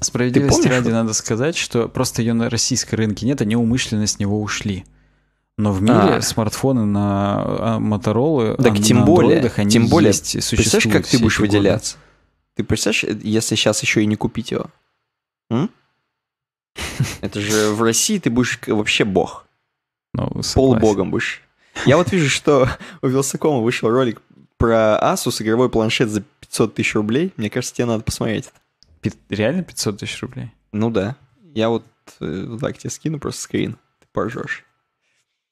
Справедливости ради надо сказать, что просто ее на российском рынке нет, они умышленно с него ушли. Но в мире а. смартфоны на Motorola. А, а, так а тем на более, они тем более, есть, существуют. Представляешь, как ты будешь выделяться? Ты представляешь, если сейчас еще и не купить его? Это же в России ты будешь вообще бог. Ну, Полубогом будешь. Я вот вижу, что у Вилсакома вышел ролик про Asus, игровой планшет за 500 тысяч рублей. Мне кажется, тебе надо посмотреть это. Реально 500 тысяч рублей? Ну да. Я э, вот так тебе скину просто скрин. Ты поржешь.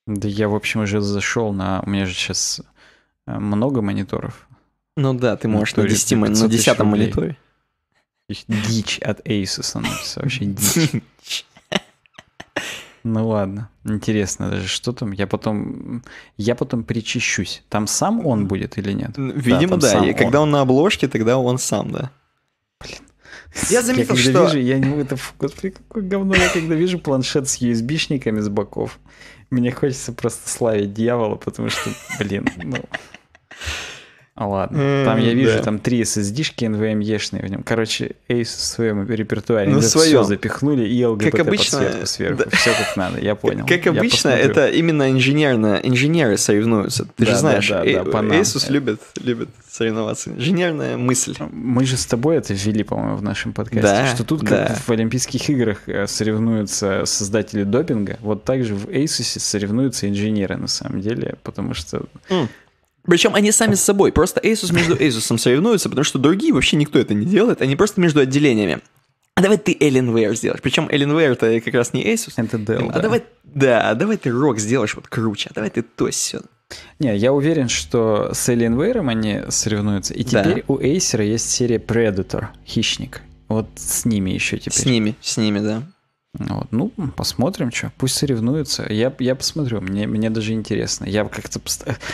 Да я, в общем, уже зашел на... У меня же сейчас э, много мониторов. Ну да, ты можешь мониторе, на, 10, на 10 мониторе. Дичь от Asus, вообще дичь. Ну ладно, интересно даже, что там. Я потом, я потом причащусь. Там сам он будет или нет? Видимо, да. да. И он. когда он на обложке, тогда он сам, да. Блин. Я заметил, я что... Вижу, я не могу... Это... Господи, какое говно. Я когда вижу планшет с USB-шниками с боков, мне хочется просто славить дьявола, потому что, блин, ну... А, ладно. Mm, там я вижу, да. там три SSD-шки NVMe-шные эм в нем. Короче, Ace в своем репертуаре ну, свое все запихнули и LGBT как обычно, подсветку сверху. Да. Все как надо, я понял. Как обычно, это именно инженерно, инженеры соревнуются. Ты да, же знаешь, да, да, э, да, Asus любит, любит соревноваться. Инженерная мысль. Мы же с тобой это ввели, по-моему, в нашем подкасте, да, что тут да. как в Олимпийских играх э, соревнуются создатели допинга, вот так же в Asus соревнуются инженеры на самом деле, потому что... Mm причем они сами с собой, просто Asus между Asus соревнуются, потому что другие вообще никто это не делает, они просто между отделениями. А давай ты Alienware сделаешь. Причем Alienware это как раз не Asus. Это Dell, А да. давай, да, а давай ты Rock сделаешь вот круче, а давай ты то все. Не, я уверен, что с Alienware они соревнуются. И теперь да. у Acer есть серия Predator, Хищник. Вот с ними еще теперь. С ними, с ними, да. Вот. Ну, посмотрим, что. Пусть соревнуются. Я, я посмотрю, мне, мне даже интересно. Я как-то...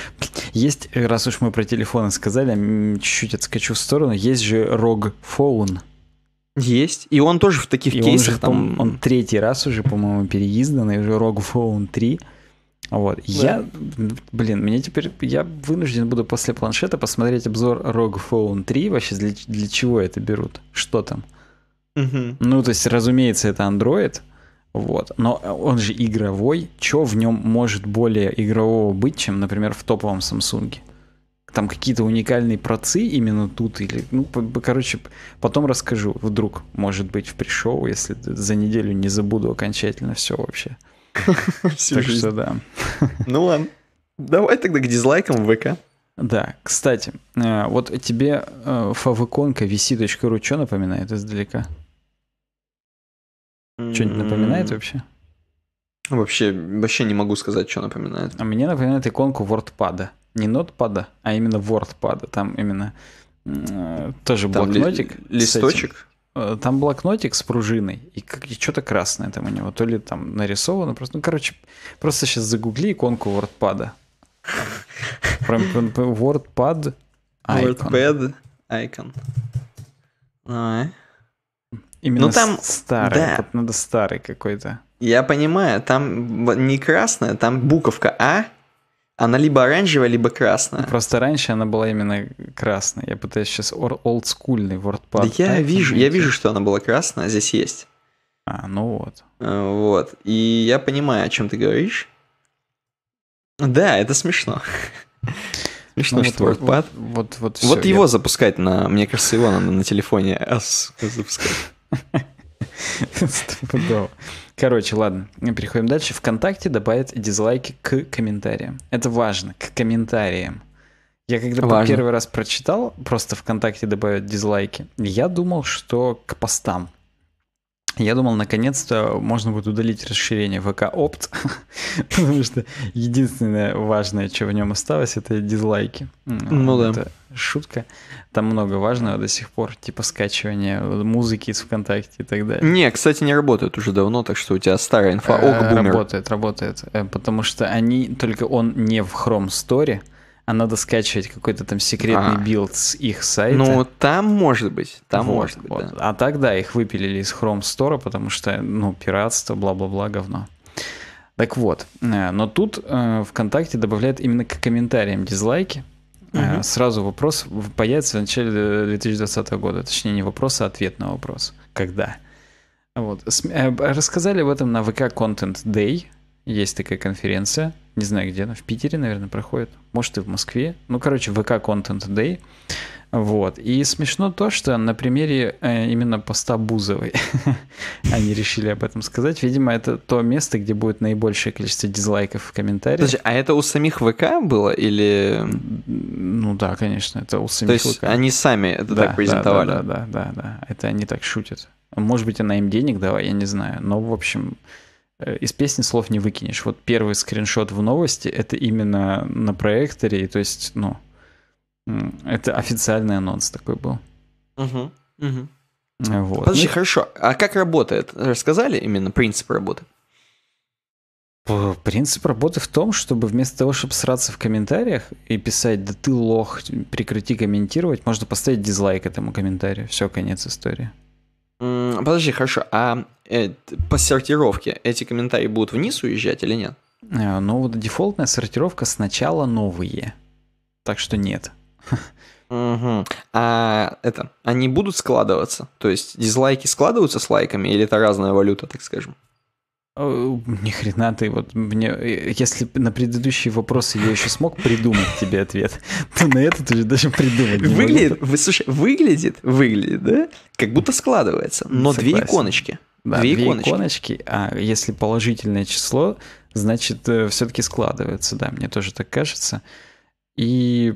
Есть, раз уж мы про телефоны сказали, чуть-чуть отскочу в сторону, есть же ROG Phone. Есть. И он тоже в таких и кейсах он же, там... Он третий раз уже, по-моему, переиздан, уже ROG Phone 3. Вот. Да. Я, блин, мне теперь, я вынужден буду после планшета посмотреть обзор ROG Phone 3. Вообще, для, для чего это берут? Что там? Угу. Ну, то есть, разумеется, это Android, вот. Но он же игровой. Что в нем может более игрового быть, чем, например, в топовом Samsung? Там какие-то уникальные процы именно тут или... Ну, по, по, короче, потом расскажу. Вдруг, может быть, в пришел, если за неделю не забуду окончательно все вообще. Так что да. Ну ладно. Давай тогда к дизлайкам в ВК. Да, кстати, э, вот тебе фавиконка vc.ru что напоминает издалека? Что-нибудь напоминает вообще? Вообще, вообще не могу сказать, что напоминает. А мне напоминает иконку WordPad. Не NotePad, а именно WordPad. Там именно тоже там блокнотик. Ли, листочек? Э, там блокнотик с пружиной и, и что-то красное там у него. То ли там нарисовано просто. Ну, короче, просто сейчас загугли иконку WordPad. Прям WordPad icon. WordPad icon. Давай. Именно ну, там... старый, да. вот надо старый какой-то. Я понимаю, там не красная, там буковка А, она либо оранжевая, либо красная. Просто раньше она была именно красная. Я пытаюсь сейчас олдскульный WordPad. Да я вижу, я вижу, что она была красная, а здесь есть. А, ну вот. Э, вот. И я понимаю, о чем ты говоришь. Да, это смешно. Смешно, ну, что вот, WordPad. Вот, вот, вот, вот его запускать на... Мне кажется, его надо на телефоне запускать. Короче, ладно, мы переходим дальше. Вконтакте добавят дизлайки к комментариям. Это важно, к комментариям. Я когда важно. первый раз прочитал, просто ВКонтакте добавят дизлайки, я думал, что к постам. Я думал, наконец-то можно будет удалить расширение VK Opt, потому что единственное важное, что в нем осталось, это дизлайки. Ну да. Это шутка. Там много важного до сих пор, типа скачивания музыки из ВКонтакте и так далее. Не, кстати, не работает уже давно, так что у тебя старая инфа. Ок, э, Работает, работает, э, потому что они, только он не в Chrome Store, а надо скачивать какой-то там секретный а. билд с их сайта. Ну, там может быть, там вот, может быть, вот. да. А тогда их выпилили из Chrome Store, потому что, ну, пиратство, бла-бла-бла, говно. Так вот, э, но тут э, ВКонтакте добавляют именно к комментариям дизлайки. Угу. Э, сразу вопрос появится в начале 2020 э, года. Точнее, не вопрос, а ответ на вопрос. Когда? Вот. Э, рассказали об этом на VK Content Day – есть такая конференция, не знаю где она, в Питере, наверное, проходит, может и в Москве. Ну, короче, ВК Content Day. Вот. И смешно то, что на примере э, именно поста Бузовой они решили об этом сказать. Видимо, это то место, где будет наибольшее количество дизлайков в комментариях. Подожди, а это у самих ВК было или... Ну да, конечно, это у самих то есть ВК. они сами это да, так презентовали? Да, да, да, да, да, да. Это они так шутят. Может быть, она им денег дала, я не знаю. Но, в общем, Э, из песни слов не выкинешь. Вот первый скриншот в новости это именно на проекторе, то есть, ну, это официальный анонс такой был. Угу, угу. Вот. Подожди, ну, хорошо. А как работает? Рассказали именно принцип работы? Принцип работы в том, чтобы вместо того, чтобы сраться в комментариях и писать «да ты лох, прекрати комментировать», можно поставить дизлайк этому комментарию. Все, конец истории. Подожди, хорошо, а э, по сортировке эти комментарии будут вниз уезжать или нет? Э, ну, вот дефолтная сортировка сначала новые. Так что нет. Угу. А это, они будут складываться? То есть дизлайки складываются с лайками или это разная валюта, так скажем? Э, ни хрена ты вот мне... Э, если на предыдущие вопросы я еще смог придумать тебе ответ, то на этот уже даже придумать не выглядит, могу. Вы, слушай, выглядит, выглядит, да? Как будто складывается, но Согласен. две иконочки. Да, две, две иконочки. иконочки. А если положительное число, значит, э, все-таки складывается, да, мне тоже так кажется. И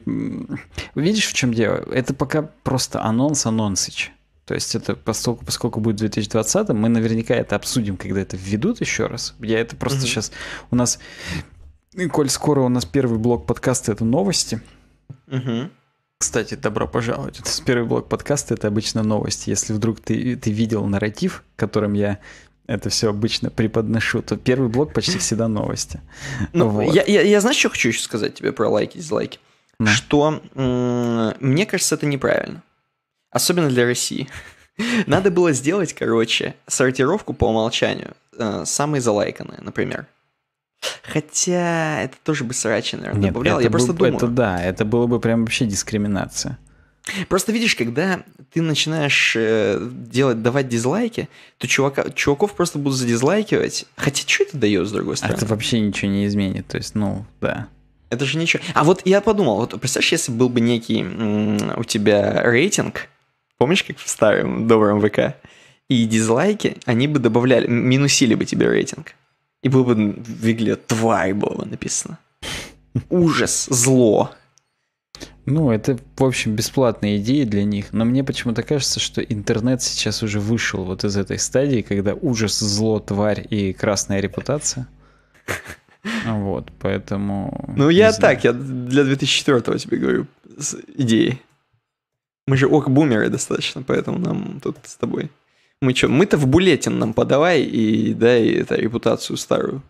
видишь, в чем дело? Это пока просто анонс анонсыч. То есть это поскольку, поскольку будет 2020, мы наверняка это обсудим, когда это введут еще раз. Я это просто mm-hmm. сейчас... У нас... Коль скоро у нас первый блок подкаста — это новости. Mm-hmm. Кстати, добро пожаловать. Это первый блок подкаста — это обычно новости. Если вдруг ты, ты видел нарратив, которым я это все обычно преподношу, то первый блок почти всегда новости. Ну, вот. я, я, я знаешь, что хочу еще сказать тебе про лайки и дизлайки? Ну. Что мне кажется, это неправильно. Особенно для России. Надо было сделать, короче, сортировку по умолчанию. Э, самые залайканные, например. Хотя это тоже бы срачи, наверное, Нет, добавлял. Я был, просто думаю. Это да, это было бы прям вообще дискриминация. Просто видишь, когда ты начинаешь э, делать, давать дизлайки, то чувака, чуваков просто будут задизлайкивать. Хотя что это дает, с другой а стороны? Это вообще ничего не изменит, то есть, ну, да. Это же ничего. А вот я подумал, вот представляешь, если был бы некий у тебя рейтинг, Помнишь, как в старом добром ВК? И дизлайки, они бы добавляли, минусили бы тебе рейтинг. И было бы выглядит «тварь» было написано. Ужас, зло. Ну, это, в общем, бесплатная идея для них, но мне почему-то кажется, что интернет сейчас уже вышел вот из этой стадии, когда ужас, зло, тварь и красная репутация. Вот, поэтому... Ну, я так, я для 2004-го тебе говорю, идеи. Мы же ок-бумеры достаточно, поэтому нам тут с тобой... Мы что, мы-то в Булетин нам подавай и дай это, репутацию старую.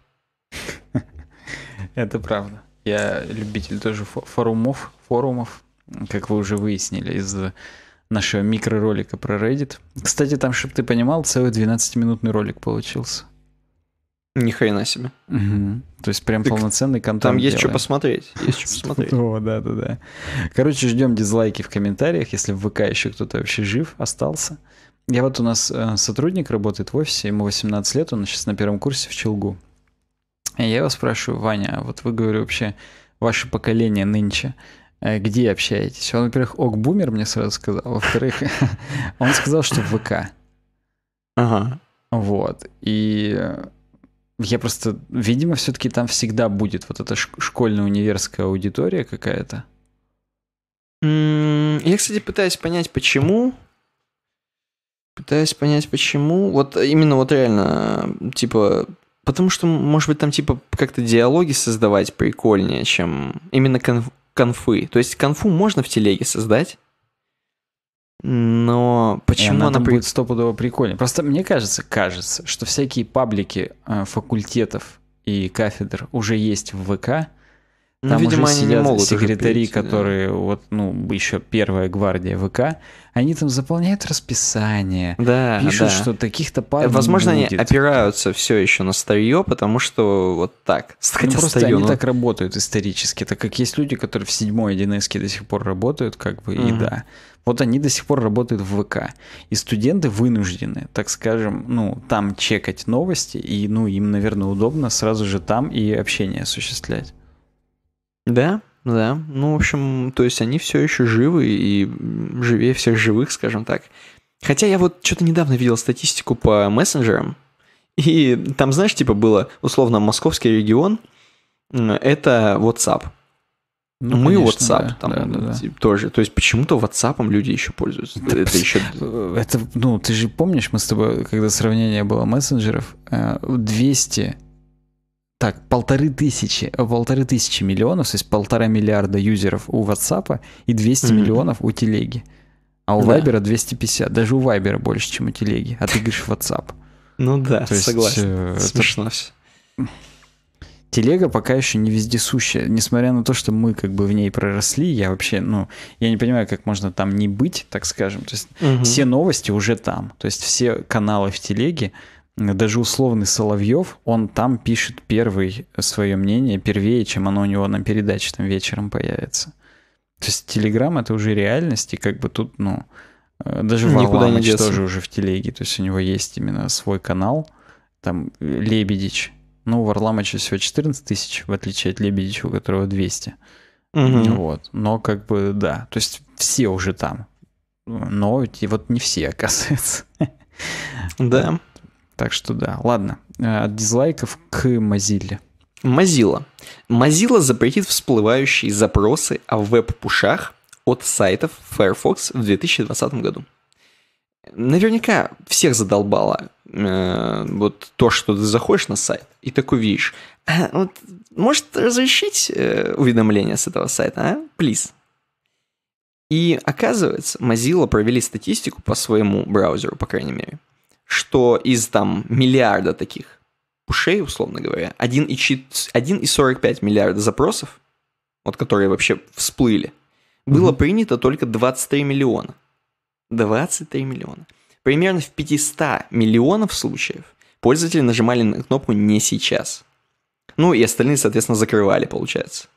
Это правда. Я любитель тоже форумов, форумов, как вы уже выяснили из нашего микроролика про Reddit. Кстати, там, чтобы ты понимал, целый 12-минутный ролик получился. Ни хрена себе. Угу. То есть прям так полноценный контент. Там есть делаем. что посмотреть. Есть что посмотреть. О, да, да, да. Короче, ждем дизлайки в комментариях, если в ВК еще кто-то вообще жив остался. Я вот у нас э, сотрудник работает в офисе, ему 18 лет, он сейчас на первом курсе в Челгу. И я его спрашиваю, Ваня, а вот вы, говорю, вообще ваше поколение нынче, э, где общаетесь? Он, во-первых, ок-бумер мне сразу сказал, во-вторых, он сказал, что в ВК. Ага. Вот. И э, я просто, видимо, все-таки там всегда будет вот эта школьная универская аудитория какая-то. Я, кстати, пытаюсь понять, почему. Пытаюсь понять, почему. Вот именно вот реально, типа, потому что, может быть, там, типа, как-то диалоги создавать прикольнее, чем именно конф конфы. То есть конфу можно в телеге создать, но почему и она, она там при... будет стопудово прикольнее? Просто мне кажется, кажется, что всякие паблики э, факультетов и кафедр уже есть в ВК, ну, там ну, видимо, уже сидят не могут секретари, петь, которые да. вот, ну, еще первая гвардия ВК, они там заполняют расписание, да, пишут, да. что таких-то пар э, Возможно, не будет. они опираются все еще на старье, потому что вот так. Ну, хотя ну, просто старье, они ну... так работают исторически, так как есть люди, которые в седьмой 1 до сих пор работают, как бы, угу. и да. Вот они до сих пор работают в ВК. И студенты вынуждены, так скажем, ну, там чекать новости, и, ну, им, наверное, удобно сразу же там и общение осуществлять. Да, да. Ну, в общем, то есть они все еще живы и живее всех живых, скажем так. Хотя я вот что-то недавно видел статистику по мессенджерам, и там, знаешь, типа было, условно, московский регион, это WhatsApp. Ну, Мы конечно, WhatsApp да, там да, да, да. тоже. То есть почему-то WhatsApp люди еще пользуются. Это, это еще. Это, ну, ты же помнишь, мы с тобой, когда сравнение было мессенджеров, 200 э, так, полторы тысячи, полторы тысячи миллионов, то есть полтора миллиарда юзеров у WhatsApp и 200 mm-hmm. миллионов у телеги. А у да. Viber 250, даже у Viber больше, чем у телеги, а ты говоришь WhatsApp. Ну да, то есть, согласен, э, смешно все. Телега пока еще не вездесущая, несмотря на то, что мы как бы в ней проросли, я вообще, ну, я не понимаю, как можно там не быть, так скажем. То есть угу. все новости уже там, то есть все каналы в телеге, даже условный Соловьев, он там пишет первый свое мнение, первее, чем оно у него на передаче там вечером появится. То есть Телеграм это уже реальность, и как бы тут, ну, э, даже Варламыч тоже уже в телеге, то есть у него есть именно свой канал, там э, Лебедич. Ну, у Варламыча всего 14 тысяч, в отличие от Лебедича, у которого 200. Угу. Вот. Но как бы, да, то есть все уже там. Э, но вот не все, оказывается. Да. Так что да, ладно, э, от дизлайков к Mozilla. Mozilla. Mozilla запретит всплывающие запросы о веб-пушах от сайтов Firefox в 2020 году. Наверняка всех задолбало э, вот то, что ты заходишь на сайт и такой видишь. А, вот, может разрешить э, уведомления с этого сайта, а? Плиз. И оказывается, Mozilla провели статистику по своему браузеру, по крайней мере что из там миллиарда таких пушей, условно говоря, 1,45 миллиарда запросов, вот которые вообще всплыли, было mm-hmm. принято только 23 миллиона. 23 миллиона. Примерно в 500 миллионов случаев пользователи нажимали на кнопку «не сейчас». Ну и остальные, соответственно, закрывали, получается.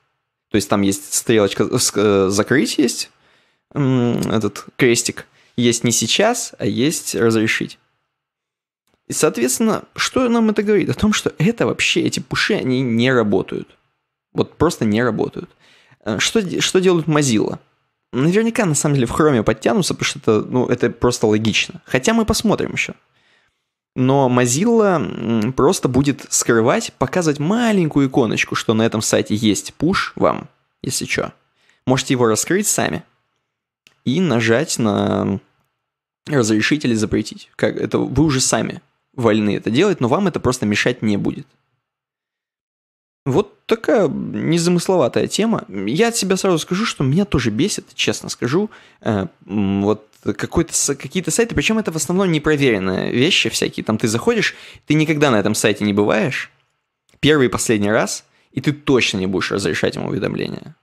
То есть там есть стрелочка э, э, «закрыть» есть, этот крестик. Есть «не сейчас», а есть «разрешить». И, соответственно, что нам это говорит? О том, что это вообще, эти пуши, они не работают. Вот просто не работают. Э, что, что делают Mozilla? Наверняка, на самом деле, в хроме подтянутся, потому что это, ну, это просто логично. Хотя мы посмотрим еще. Но Mozilla просто будет скрывать, показывать маленькую иконочку, что на этом сайте есть пуш вам, если что. Можете его раскрыть сами и нажать на разрешить или запретить. Как это вы уже сами вольны это делать, но вам это просто мешать не будет. Вот такая незамысловатая тема. Я от себя сразу скажу, что меня тоже бесит, честно скажу. Э, вот какие-то сайты, причем это в основном непроверенные вещи всякие. Там ты заходишь, ты никогда на этом сайте не бываешь, первый и последний раз, и ты точно не будешь разрешать ему уведомления.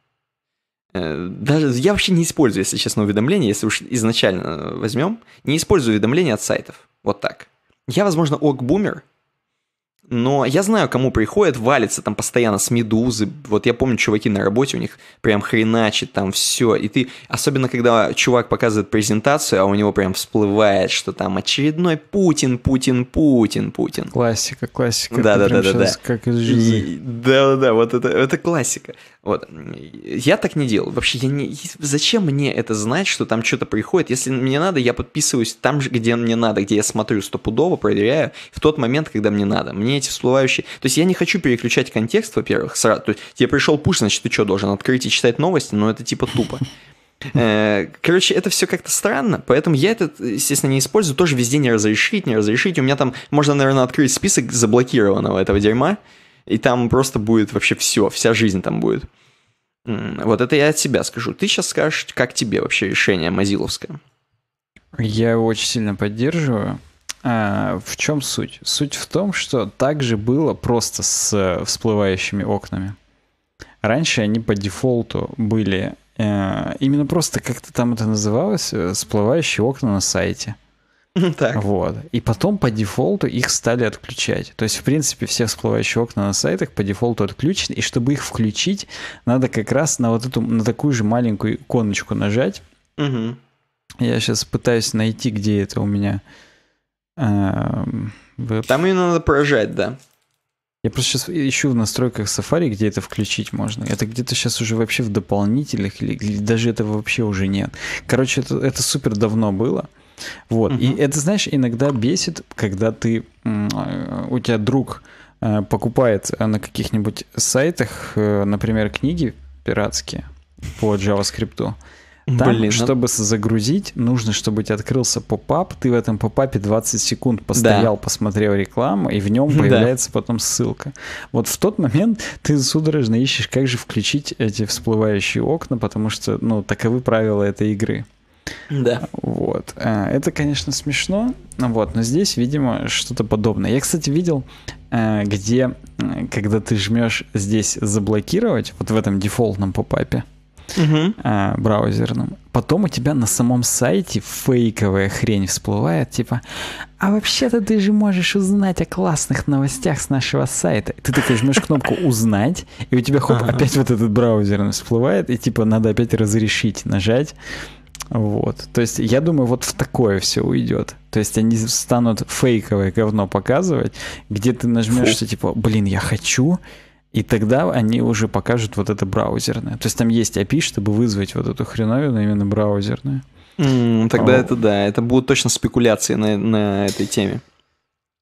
Э, даже я вообще не использую, если честно, уведомления, если уж изначально э, возьмем, не использую уведомления от сайтов. Вот так. Я, возможно, ок-бумер, но я знаю, кому приходят, валится там постоянно с медузы. Вот я помню, чуваки на работе у них прям хреначит там все. И ты, особенно когда чувак показывает презентацию, а у него прям всплывает, что там очередной Путин, Путин, Путин, Путин. Классика, классика. Да, да, да, да, да. Как из жизни. Да, да, да, вот это, это классика. Вот. Я так не делал. Вообще, я не... зачем мне это знать, что там что-то приходит? Если мне надо, я подписываюсь там же, где мне надо, где я смотрю стопудово, проверяю в тот момент, когда мне надо. Мне монете всплывающие. То есть я не хочу переключать контекст, во-первых, сразу. То есть тебе пришел пуш, значит, ты что, должен открыть и читать новости? но ну, это типа тупо. Э, короче, это все как-то странно, поэтому я это, естественно, не использую. Тоже везде не разрешить, не разрешить. У меня там можно, наверное, открыть список заблокированного этого дерьма, и там просто будет вообще все, вся жизнь там будет. Вот это я от себя скажу. Ты сейчас скажешь, как тебе вообще решение Мазиловское? Я его очень сильно поддерживаю. А, в чем суть? Суть в том, что так же было просто с э, всплывающими окнами. Раньше они по дефолту были э, именно просто, как-то там это называлось, э, всплывающие окна на сайте. Ну так. Вот. И потом по дефолту их стали отключать. То есть, в принципе, все всплывающие окна на сайтах по дефолту отключены. И чтобы их включить, надо как раз на вот эту, на такую же маленькую иконочку нажать. Угу. Я сейчас пытаюсь найти, где это у меня. Эм, Вы... Там ее надо прожать, да. Я просто сейчас ищу в настройках Safari, где это включить можно. Это где-то сейчас уже вообще в дополнительных, или, или даже этого вообще уже нет. Короче, это, это супер давно было. Вот. Угу. И это, знаешь, иногда бесит, когда ты э, у тебя друг э, покупает э, на каких-нибудь сайтах, например, книги пиратские по JavaScript. Там, Блин, а чтобы ну... загрузить, нужно, чтобы у тебя открылся поп-ап, ты в этом поп-апе 20 секунд постоял, да. посмотрел рекламу, и в нем появляется да. потом ссылка. Вот в тот момент ты судорожно ищешь, как же включить эти всплывающие окна, потому что, ну, таковы правила этой игры. Да. Вот. А, это, конечно, смешно, вот, но здесь, видимо, что-то подобное. Я, кстати, видел, э, где, э, когда ты жмешь здесь заблокировать, вот в этом дефолтном попапе, угу. э, а, браузерным. Потом у тебя на самом сайте фейковая хрень всплывает, типа, а вообще-то ты же можешь узнать о классных новостях с нашего сайта. Ты такой жмешь кнопку «Узнать», и у тебя, хоп, ага. опять вот этот браузер всплывает, и типа надо опять разрешить нажать. Вот. То есть, я думаю, вот в такое все уйдет. То есть, они станут фейковое говно показывать, где ты нажмешь, что типа, блин, я хочу, и тогда они уже покажут вот это браузерное. То есть там есть API, чтобы вызвать вот эту хреновину именно браузерную. Mm, тогда вот. А, это да, это будут точно спекуляции на, на этой теме.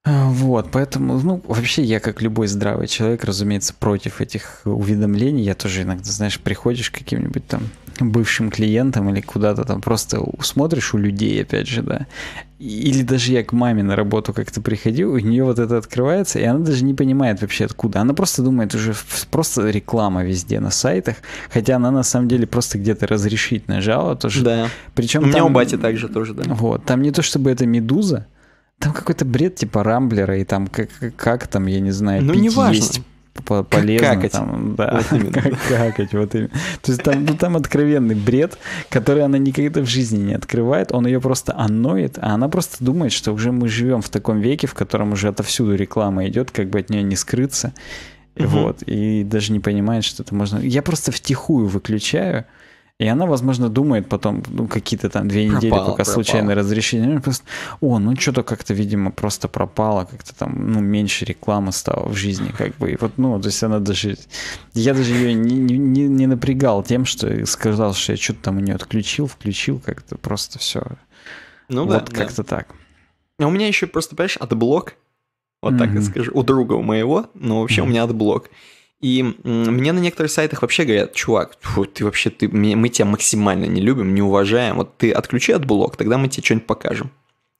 А, вот, поэтому, ну, вообще я, как любой здравый человек, разумеется, против этих уведомлений. Я тоже иногда, знаешь, приходишь к каким-нибудь там бывшим клиентам или куда-то там просто смотришь у людей, опять же, да. Или даже я к маме на работу как-то приходил, у нее вот это открывается, и она даже не понимает вообще откуда. Она просто думает уже просто реклама везде на сайтах, хотя она на самом деле просто где-то разрешить нажала тоже. Да. Причем у меня там, у бати также тоже, да. Вот, там не то чтобы это медуза, там какой-то бред типа Рамблера и там как, как там, я не знаю, ну, пить, не важно. есть, полезно. Какать. Там, да, как, какать, вот именно. То есть там, ну, там откровенный бред, который она никогда в жизни не открывает, он ее просто аноит, а она просто думает, что уже мы живем в таком веке, в котором уже отовсюду реклама идет, как бы от нее не скрыться. Угу. Вот, и даже не понимает, что это можно... Я просто втихую выключаю, и она, возможно, думает потом, ну, какие-то там две пропало, недели, пока пропало. случайное разрешение. Просто, о, ну что-то как-то, видимо, просто пропало, как-то там, ну, меньше рекламы стало в жизни, как бы. И вот, ну, то есть она даже... Я даже ее не, не, не напрягал тем, что сказал, что я что-то там у нее отключил, включил, как-то просто все. Ну вот да. как-то да. так. А у меня еще просто, понимаешь, отблок, вот mm-hmm. так я скажу, у друга у моего, но вообще mm-hmm. у меня отблок. И мне на некоторых сайтах вообще говорят, чувак, фу, ты вообще, ты, мы тебя максимально не любим, не уважаем, вот ты отключи от блок, тогда мы тебе что-нибудь покажем.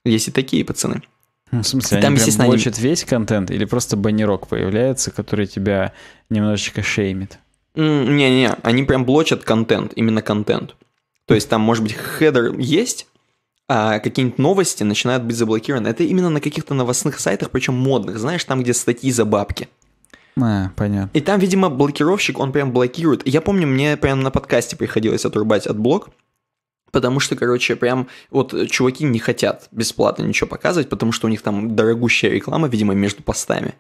Есть и такие пацаны. Ну, в смысле, и там, они естественно, прям они... весь контент или просто баннерок появляется, который тебя немножечко шеймит? Не-не, они прям блочат контент, именно контент. То есть там, может быть, хедер есть, а какие-нибудь новости начинают быть заблокированы. Это именно на каких-то новостных сайтах, причем модных, знаешь, там, где статьи за бабки. А, понятно. И там, видимо, блокировщик, он прям блокирует. Я помню, мне прям на подкасте приходилось отрубать от блок, потому что, короче, прям вот чуваки не хотят бесплатно ничего показывать, потому что у них там дорогущая реклама, видимо, между постами.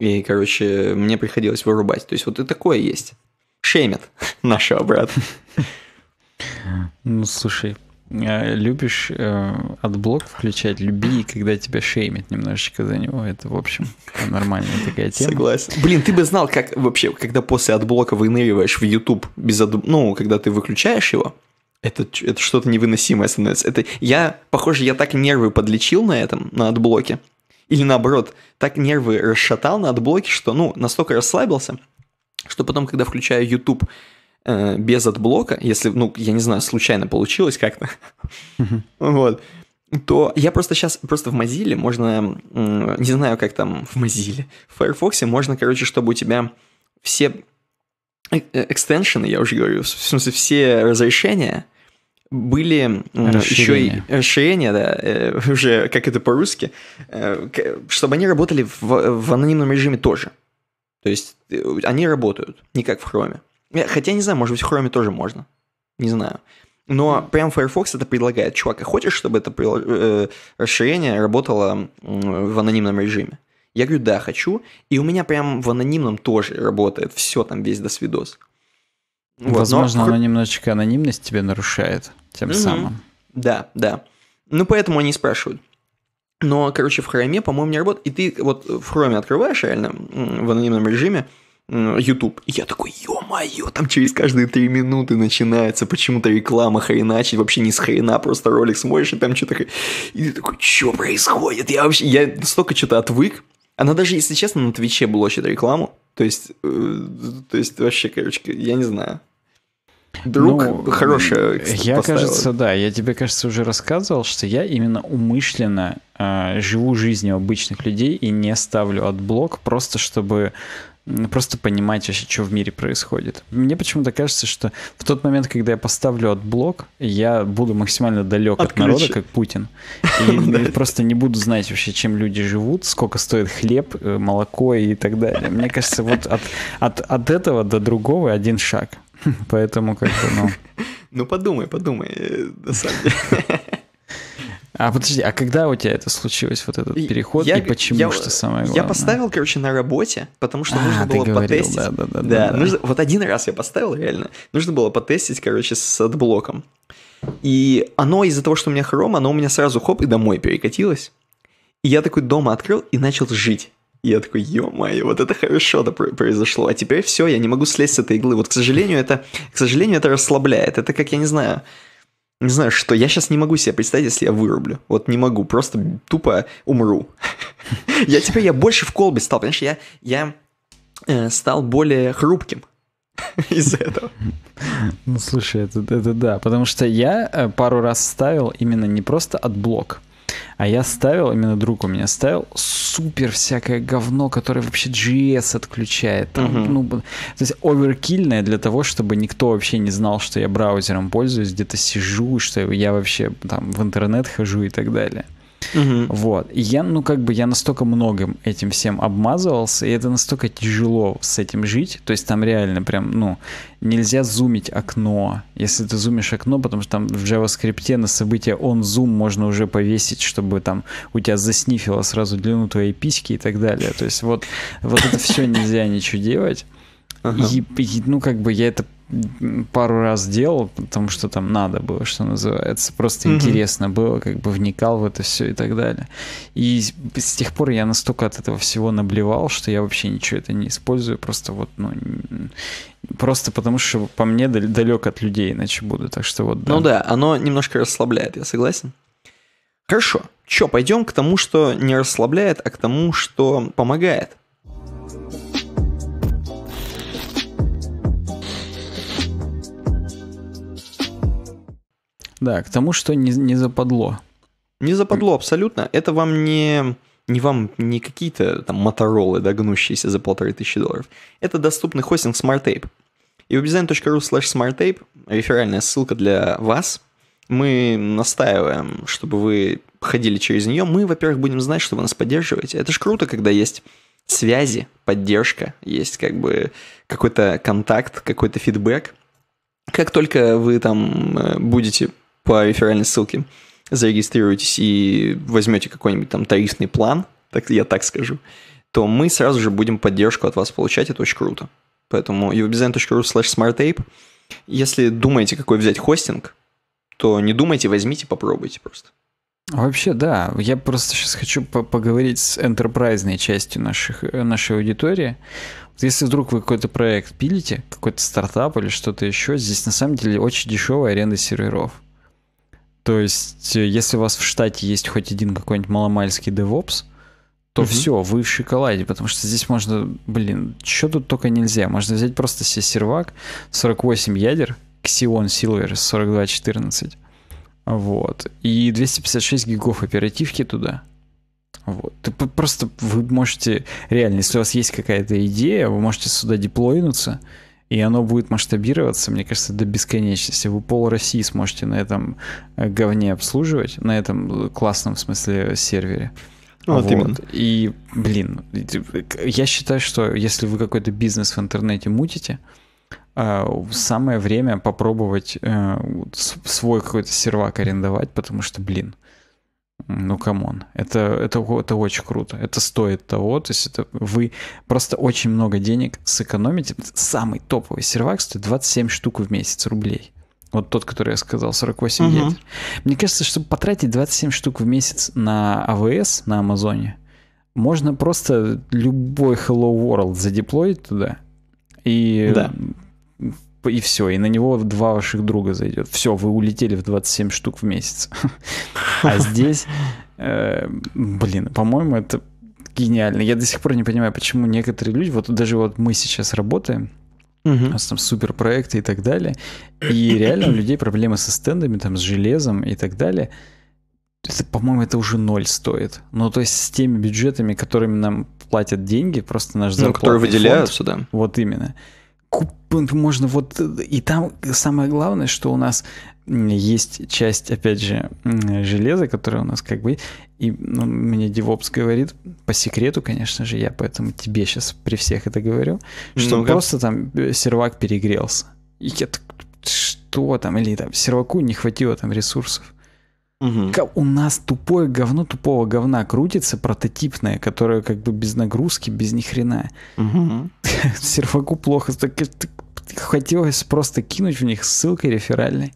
И, короче, мне приходилось вырубать. То есть вот и такое есть. Шеймят нашего брата. Ну, слушай, Э, любишь э, отблок включать, люби, когда тебя шеймит немножечко за него. Это, в общем, нормальная такая тема. Согласен. Блин, ты бы знал, как вообще, когда после отблока выныриваешь в YouTube, без от... ну, когда ты выключаешь его, это, это что-то невыносимое становится. Это я, похоже, я так нервы подлечил на этом, на отблоке. Или наоборот, так нервы расшатал на отблоке, что, ну, настолько расслабился, что потом, когда включаю YouTube Э, без отблока, если, ну, я не знаю, случайно получилось как-то, вот, то я просто сейчас, просто в Mozilla можно, не знаю, как там в Mozilla, в Firefox можно, короче, чтобы у тебя все э, э, экстеншены, я уже говорю, в смысле, все разрешения были еще и расширения, да, уже как это по-русски, чтобы они работали в, в анонимном режиме тоже. То есть они работают, не как в хроме. Хотя, не знаю, может быть, в Chrome тоже можно. Не знаю. Но прям Firefox это предлагает. Чувак, а хочешь, чтобы это э, расширение работало в анонимном режиме? Я говорю, да, хочу. И у меня прям в анонимном тоже работает все там, весь досвидос. Вот, Возможно, но... оно немножечко анонимность тебе нарушает тем mm-hmm. самым. Да, да. Ну, поэтому они спрашивают. Но, короче, в хроме, по-моему, не работает. И ты вот в хроме открываешь реально в анонимном режиме, YouTube. И я такой, ё-моё, там через каждые три минуты начинается почему-то реклама хреначить, вообще не с хрена, просто ролик смотришь, и там что-то... И ты такой, что происходит? Я вообще, я столько что-то отвык. Она даже, если честно, на Твиче блочит рекламу. То есть, э, то есть вообще, короче, я не знаю. Друг ну, хорошая. Я, поставила. кажется, да, я тебе, кажется, уже рассказывал, что я именно умышленно э, живу жизнью обычных людей и не ставлю отблок, просто чтобы просто понимать вообще, что в мире происходит. Мне почему-то кажется, что в тот момент, когда я поставлю отблок, я буду максимально далек Отключи. от народа, как Путин. И просто не буду знать вообще, чем люди живут, сколько стоит хлеб, э, молоко и так далее. Мне кажется, вот от, от этого до другого один шаг. Поэтому как-то, ну... Ну подумай, подумай, э, на самом деле. А подожди, а когда у тебя это случилось, вот этот переход, я, и почему, я, что самое главное? Я поставил, короче, на работе, потому что а, нужно было говорил, потестить. Да, да, да, да, да, нужно, Вот один раз я поставил, реально. Нужно было потестить, короче, с отблоком. И оно из-за того, что у меня хром, оно у меня сразу хоп и домой перекатилось. И я такой дома открыл и начал жить. И я такой, ё-моё, вот это хорошо да, произошло. А теперь все, я не могу слезть с этой иглы. Вот, к сожалению, это, к сожалению, это расслабляет. Это как, я не знаю, не знаю, что. Я сейчас не могу себе представить, если я вырублю. Вот не могу, просто тупо умру. Я теперь типа, я больше в колбе стал, понимаешь, я, я э, стал более хрупким из за этого. Ну, слушай, это, это да, потому что я э, пару раз ставил именно не просто отблок, а я ставил, именно друг у меня ставил, супер всякое говно, которое вообще GS отключает. Там, uh-huh. ну, то есть оверкильное для того, чтобы никто вообще не знал, что я браузером пользуюсь, где-то сижу, что я вообще там в интернет хожу и так далее. Угу. Вот. И я, ну, как бы, я настолько многим этим всем обмазывался, и это настолько тяжело с этим жить. То есть там реально прям, ну, нельзя зумить окно. Если ты зумишь окно, потому что там в JavaScript на событие он зум можно уже повесить, чтобы там у тебя заснифило сразу длину твоей письки и так далее. То есть вот, вот это все нельзя ничего делать. Ага. И, и, ну, как бы я это пару раз делал, потому что там надо было, что называется. Просто mm-hmm. интересно было, как бы вникал в это все и так далее. И с тех пор я настолько от этого всего наблевал, что я вообще ничего это не использую. Просто вот, ну, просто потому что по мне далек от людей, иначе буду. Так что вот, да. Ну да, оно немножко расслабляет, я согласен. Хорошо. Че, пойдем к тому, что не расслабляет, а к тому, что помогает. Да, к тому, что не, не западло. Не западло абсолютно. Это вам не, не вам не какие-то там моторолы, да, гнущиеся за полторы тысячи долларов. Это доступный хостинг SmartTape. И webdesign.ru slash smarttape, реферальная ссылка для вас. Мы настаиваем, чтобы вы ходили через нее. Мы, во-первых, будем знать, что вы нас поддерживаете. Это ж круто, когда есть связи, поддержка, есть как бы какой-то контакт, какой-то фидбэк. Как только вы там э, будете по реферальной ссылке зарегистрируетесь и возьмете какой-нибудь там тарифный план, так я так скажу, то мы сразу же будем поддержку от вас получать, это очень круто. Поэтому uwebdesign.ru slash smartape. Если думаете, какой взять хостинг, то не думайте, возьмите, попробуйте просто. Вообще, да. Я просто сейчас хочу поговорить с энтерпрайзной частью наших, э, нашей аудитории. если вдруг вы какой-то проект пилите, какой-то стартап или что-то еще, здесь на самом деле очень дешевая аренда серверов. То есть, э, если у вас в штате есть хоть один какой-нибудь маломальский DevOps, то угу. все, вы в шоколаде, потому что здесь можно, блин, что тут только нельзя. Можно взять просто себе сервак, 48 ядер, Xeon Silver 4214, вот, и 256 гигов оперативки туда. Вот. Ты просто вы можете, реально, если у вас есть какая-то идея, вы можете сюда деплоинуться, и оно будет масштабироваться, мне кажется, до бесконечности. Вы пол России сможете на этом э, говне обслуживать, на этом э, классном в смысле э, сервере. Ну, вот, вот. И, блин, я считаю, что если вы какой-то бизнес в интернете мутите, самое время попробовать свой какой-то сервак арендовать, потому что, блин, ну, камон, это, это, это очень круто. Это стоит того. То есть это вы просто очень много денег сэкономите. Самый топовый сервак стоит 27 штук в месяц рублей. Вот тот, который я сказал, 48 угу. Мне кажется, чтобы потратить 27 штук в месяц на АВС на Амазоне, можно просто любой Hello World задеплоить туда и да и все, и на него два ваших друга зайдет. Все, вы улетели в 27 штук в месяц. А здесь, э, блин, по-моему, это гениально. Я до сих пор не понимаю, почему некоторые люди, вот даже вот мы сейчас работаем, У нас там суперпроекты и так далее. И реально у людей проблемы со стендами, там, с железом и так далее. Это, по-моему, это уже ноль стоит. Ну, то есть с теми бюджетами, которыми нам платят деньги, просто наш ну, зарплатный Ну, которые выделяются, фонд, да. Вот именно. Угу можно вот... И там самое главное, что у нас есть часть, опять же, железа, которая у нас как бы... И ну, мне DevOps говорит, по секрету, конечно же, я поэтому тебе сейчас при всех это говорю, что ну просто там э, сервак перегрелся. И я так, что там? Или там серваку не хватило там ресурсов. Угу. У нас тупое говно тупого говна крутится, прототипное, которое как бы без нагрузки, без ни хрена. Угу. Серваку плохо. Так, э, хотелось просто кинуть в них ссылкой реферальной.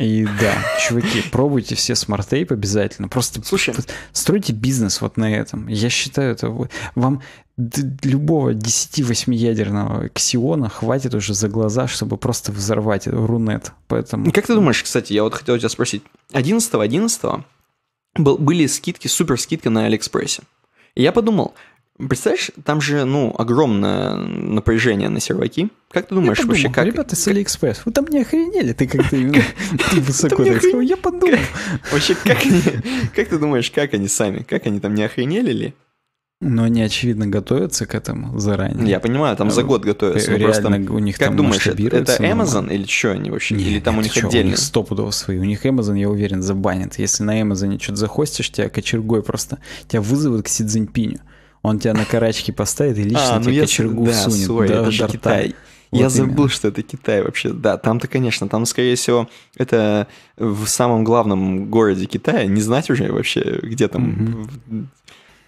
И да, чуваки, пробуйте все смарт-тейп обязательно. Просто Слушай. стройте бизнес вот на этом. Я считаю, это вам любого 10-8-ядерного ксиона хватит уже за глаза, чтобы просто взорвать рунет. Поэтому... Как ты думаешь, кстати, я вот хотел тебя спросить. 11 11 был, были скидки, супер скидка на Алиэкспрессе. я подумал, представляешь, там же, ну, огромное напряжение на серваки. Как ты думаешь вообще, как... Ребята с Алиэкспресс, вы там не охренели, ты как-то высоко Я подумал. Вообще, как они... Как ты думаешь, как они сами? Как они там не охренели ли? Но не очевидно готовятся к этому заранее. Я понимаю, там за э, год готовятся. Реально просто, у них как там думаешь, это, это Amazon или что они вообще? Нет, или там у них что, отдельно? У них стопудово свои. У них Amazon, я уверен, забанит, Если на Amazon что-то захостишь, тебя кочергой просто... Тебя вызовут к Си Цзиньпиню. Он тебя на карачки поставит и а, лично а, ну тебе я... кочергу да, сунет. Свой, да, это же Китай. Вот я забыл, что это Китай вообще. Да, там-то, конечно, там, скорее всего, это в самом главном городе Китая. Не знать уже вообще, где там... Угу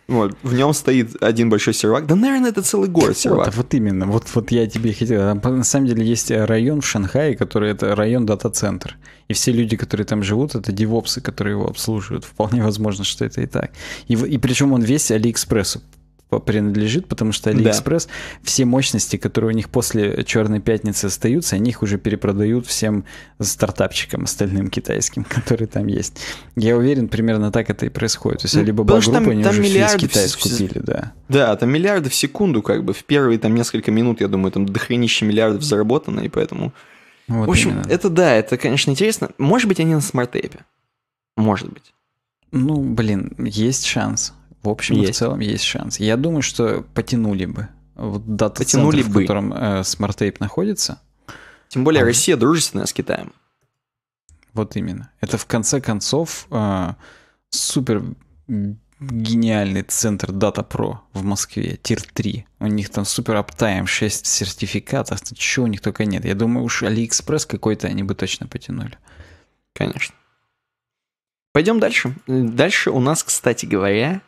вот, в нем стоит один большой сервак. Да, наверное, это целый город сервак. Вот, вот именно. Вот, вот я тебе хотел. А, на самом деле есть район в Шанхае, который это район дата-центр. И все люди, которые там живут, это девопсы, которые его обслуживают. Вполне возможно, что это и так. И, и причем он весь Алиэкспресс принадлежит, потому что AliExpress, да. все мощности, которые у них после Черной пятницы остаются, они их уже перепродают всем стартапчикам остальным китайским, которые там есть. Я уверен, примерно так это и происходит. То есть ну, либо ну, они там уже миллиарды весь Китай скупили, да. Да, там миллиарды в секунду, как бы, в первые там несколько минут, я думаю, там дохренище миллиардов заработано, и поэтому... Вот в общем, именно. это да, это, конечно, интересно. Может быть, они на смарт-эпе. Может быть. Ну, блин, есть шанс. В общем есть. в целом есть шанс. Я думаю, что потянули бы. Вот дата-центр, в котором э, смарт-тейп находится. Тем более а... Россия дружественная с Китаем. Вот именно. Это в конце концов э, супер гениальный центр Data Pro в Москве, Тир-3. У них там супер аптайм, 6 сертификатов, чего у них только нет. Я думаю, уж AliExpress какой-то они бы точно потянули. Конечно. Пойдем дальше. Дальше у нас, кстати говоря,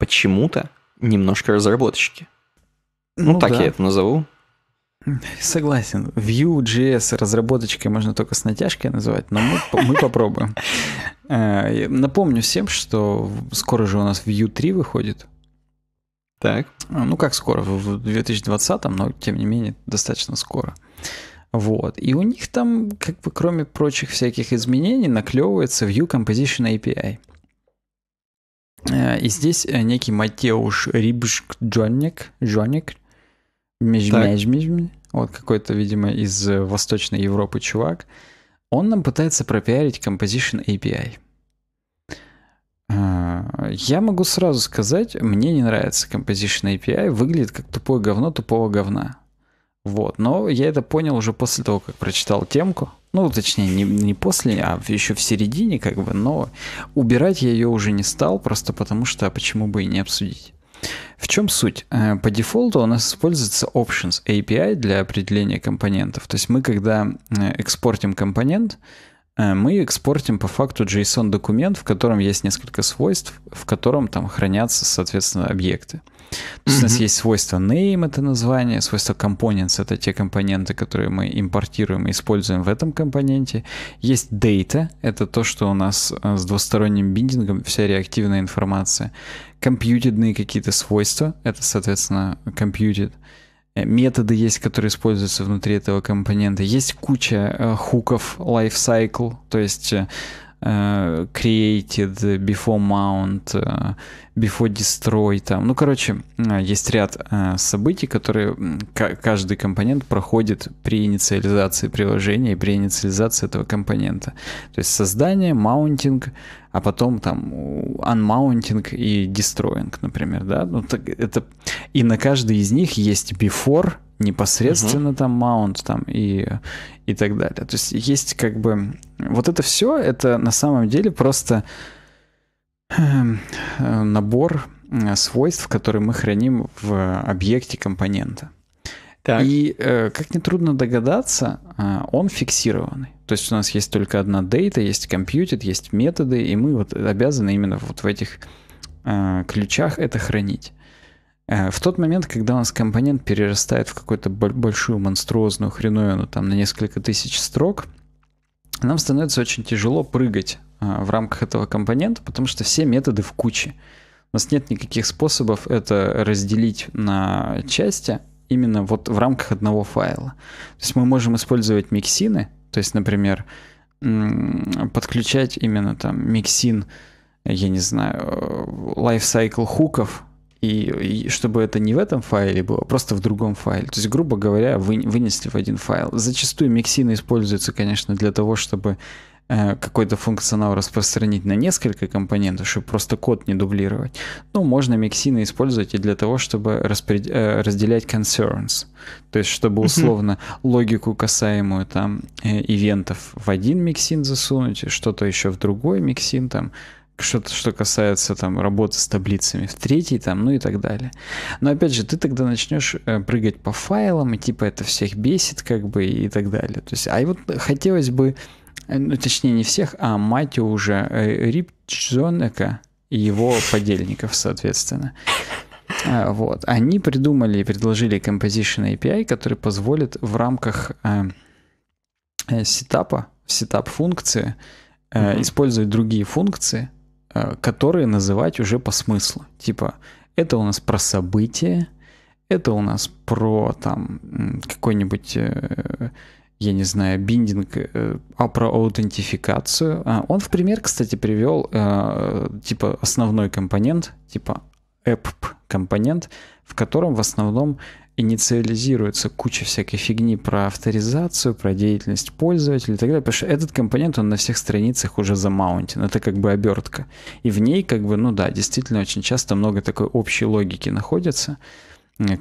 почему-то немножко разработчики. Ну, ну так да. я это назову. Согласен. Vue.js разработочкой можно только с натяжкой называть, но мы, мы попробуем. Э, напомню всем, что скоро же у нас Vue 3 выходит. Так. А, ну, как скоро, в 2020, но тем не менее достаточно скоро. Вот. И у них там, как бы, кроме прочих всяких изменений, наклевывается View Composition API. Э, и здесь э, некий Матеуш Рибжк Джонник, Джонник, вот какой-то, видимо, из э, Восточной Европы чувак, он нам пытается пропиарить Composition API. Я могу сразу сказать, мне не нравится Composition API, выглядит как тупое говно тупого говна. Вот, но я это понял уже после того, как прочитал темку. Ну, точнее, не, не после, а еще в середине, как бы, но убирать я ее уже не стал, просто потому что а почему бы и не обсудить. В чем суть? Э, по дефолту у нас используется Options API для определения компонентов. То есть мы, когда э, экспортим компонент, э, мы экспортим по факту JSON-документ, в котором есть несколько свойств, в котором там хранятся, соответственно, объекты. То есть у нас есть свойство name, это название, свойство components, это те компоненты, которые мы импортируем и используем в этом компоненте. Есть data, это то, что у нас э, с двусторонним биндингом вся реактивная информация. Компьютедные какие-то свойства, это, соответственно, computed э, методы есть, которые используются внутри этого компонента. Есть куча э, хуков, lifecycle, то есть э, Э, created, before mount, э, before destroy. Там. Ну, короче, э, есть ряд событий, которые каждый компонент проходит при инициализации приложения и при инициализации этого компонента. То есть создание, маунтинг, а потом там unmounting и destroying, например. Да? Ну, так это... И на каждый из них есть before, непосредственно угу. там маунт там и, и так далее. То есть есть как бы... Вот это все, это на самом деле просто эм, э, набор э, свойств, которые мы храним в объекте компонента. Так. И, э, как нетрудно догадаться, он фиксированный. То есть у нас есть только одна дейта, есть компьютер, есть методы, и мы вот обязаны именно вот в этих ключах это хранить. Э, в тот момент, когда у нас компонент перерастает в какую-то большую монструозную хреновину, там на несколько тысяч строк, нам становится очень тяжело прыгать э, в рамках этого компонента, потому что все методы в куче. У нас нет никаких способов это разделить на части именно вот в рамках одного файла. То есть мы можем использовать миксины, то есть, например, подключать именно там миксин, я не знаю, lifecycle э, хуков и, и чтобы это не в этом файле было, а просто в другом файле. То есть, грубо говоря, вы, вынесли в один файл. Зачастую миксины используются, конечно, для того, чтобы э, какой-то функционал распространить на несколько компонентов, чтобы просто код не дублировать. Но ну, можно миксины использовать и для того, чтобы распред... Э, разделять concerns. То есть, чтобы условно логику касаемую там э, ивентов в один миксин засунуть, что-то еще в другой миксин там что-то, что касается там работы с таблицами, в третий там, ну и так далее. Но опять же, ты тогда начнешь э, прыгать по файлам, и типа это всех бесит, как бы, и так далее. То есть, а и вот хотелось бы, э, ну, точнее не всех, а Матю уже, э, Рипчонека и его подельников, соответственно. А, вот. Они придумали и предложили Composition API, который позволит в рамках сетапа, сетап функции, mm-hmm. использовать другие функции, Э, которые называть уже по смыслу. Типа, это у нас про события, это у нас про там какой-нибудь, э, я не знаю, биндинг, э, а про аутентификацию. А он в пример, кстати, привел типа основной компонент, типа app компонент, в котором в основном инициализируется куча всякой фигни про авторизацию, про деятельность пользователя и так далее, потому что этот компонент, он на всех страницах уже замаунтен, это как бы обертка. И в ней как бы, ну да, действительно очень часто много такой общей логики находится,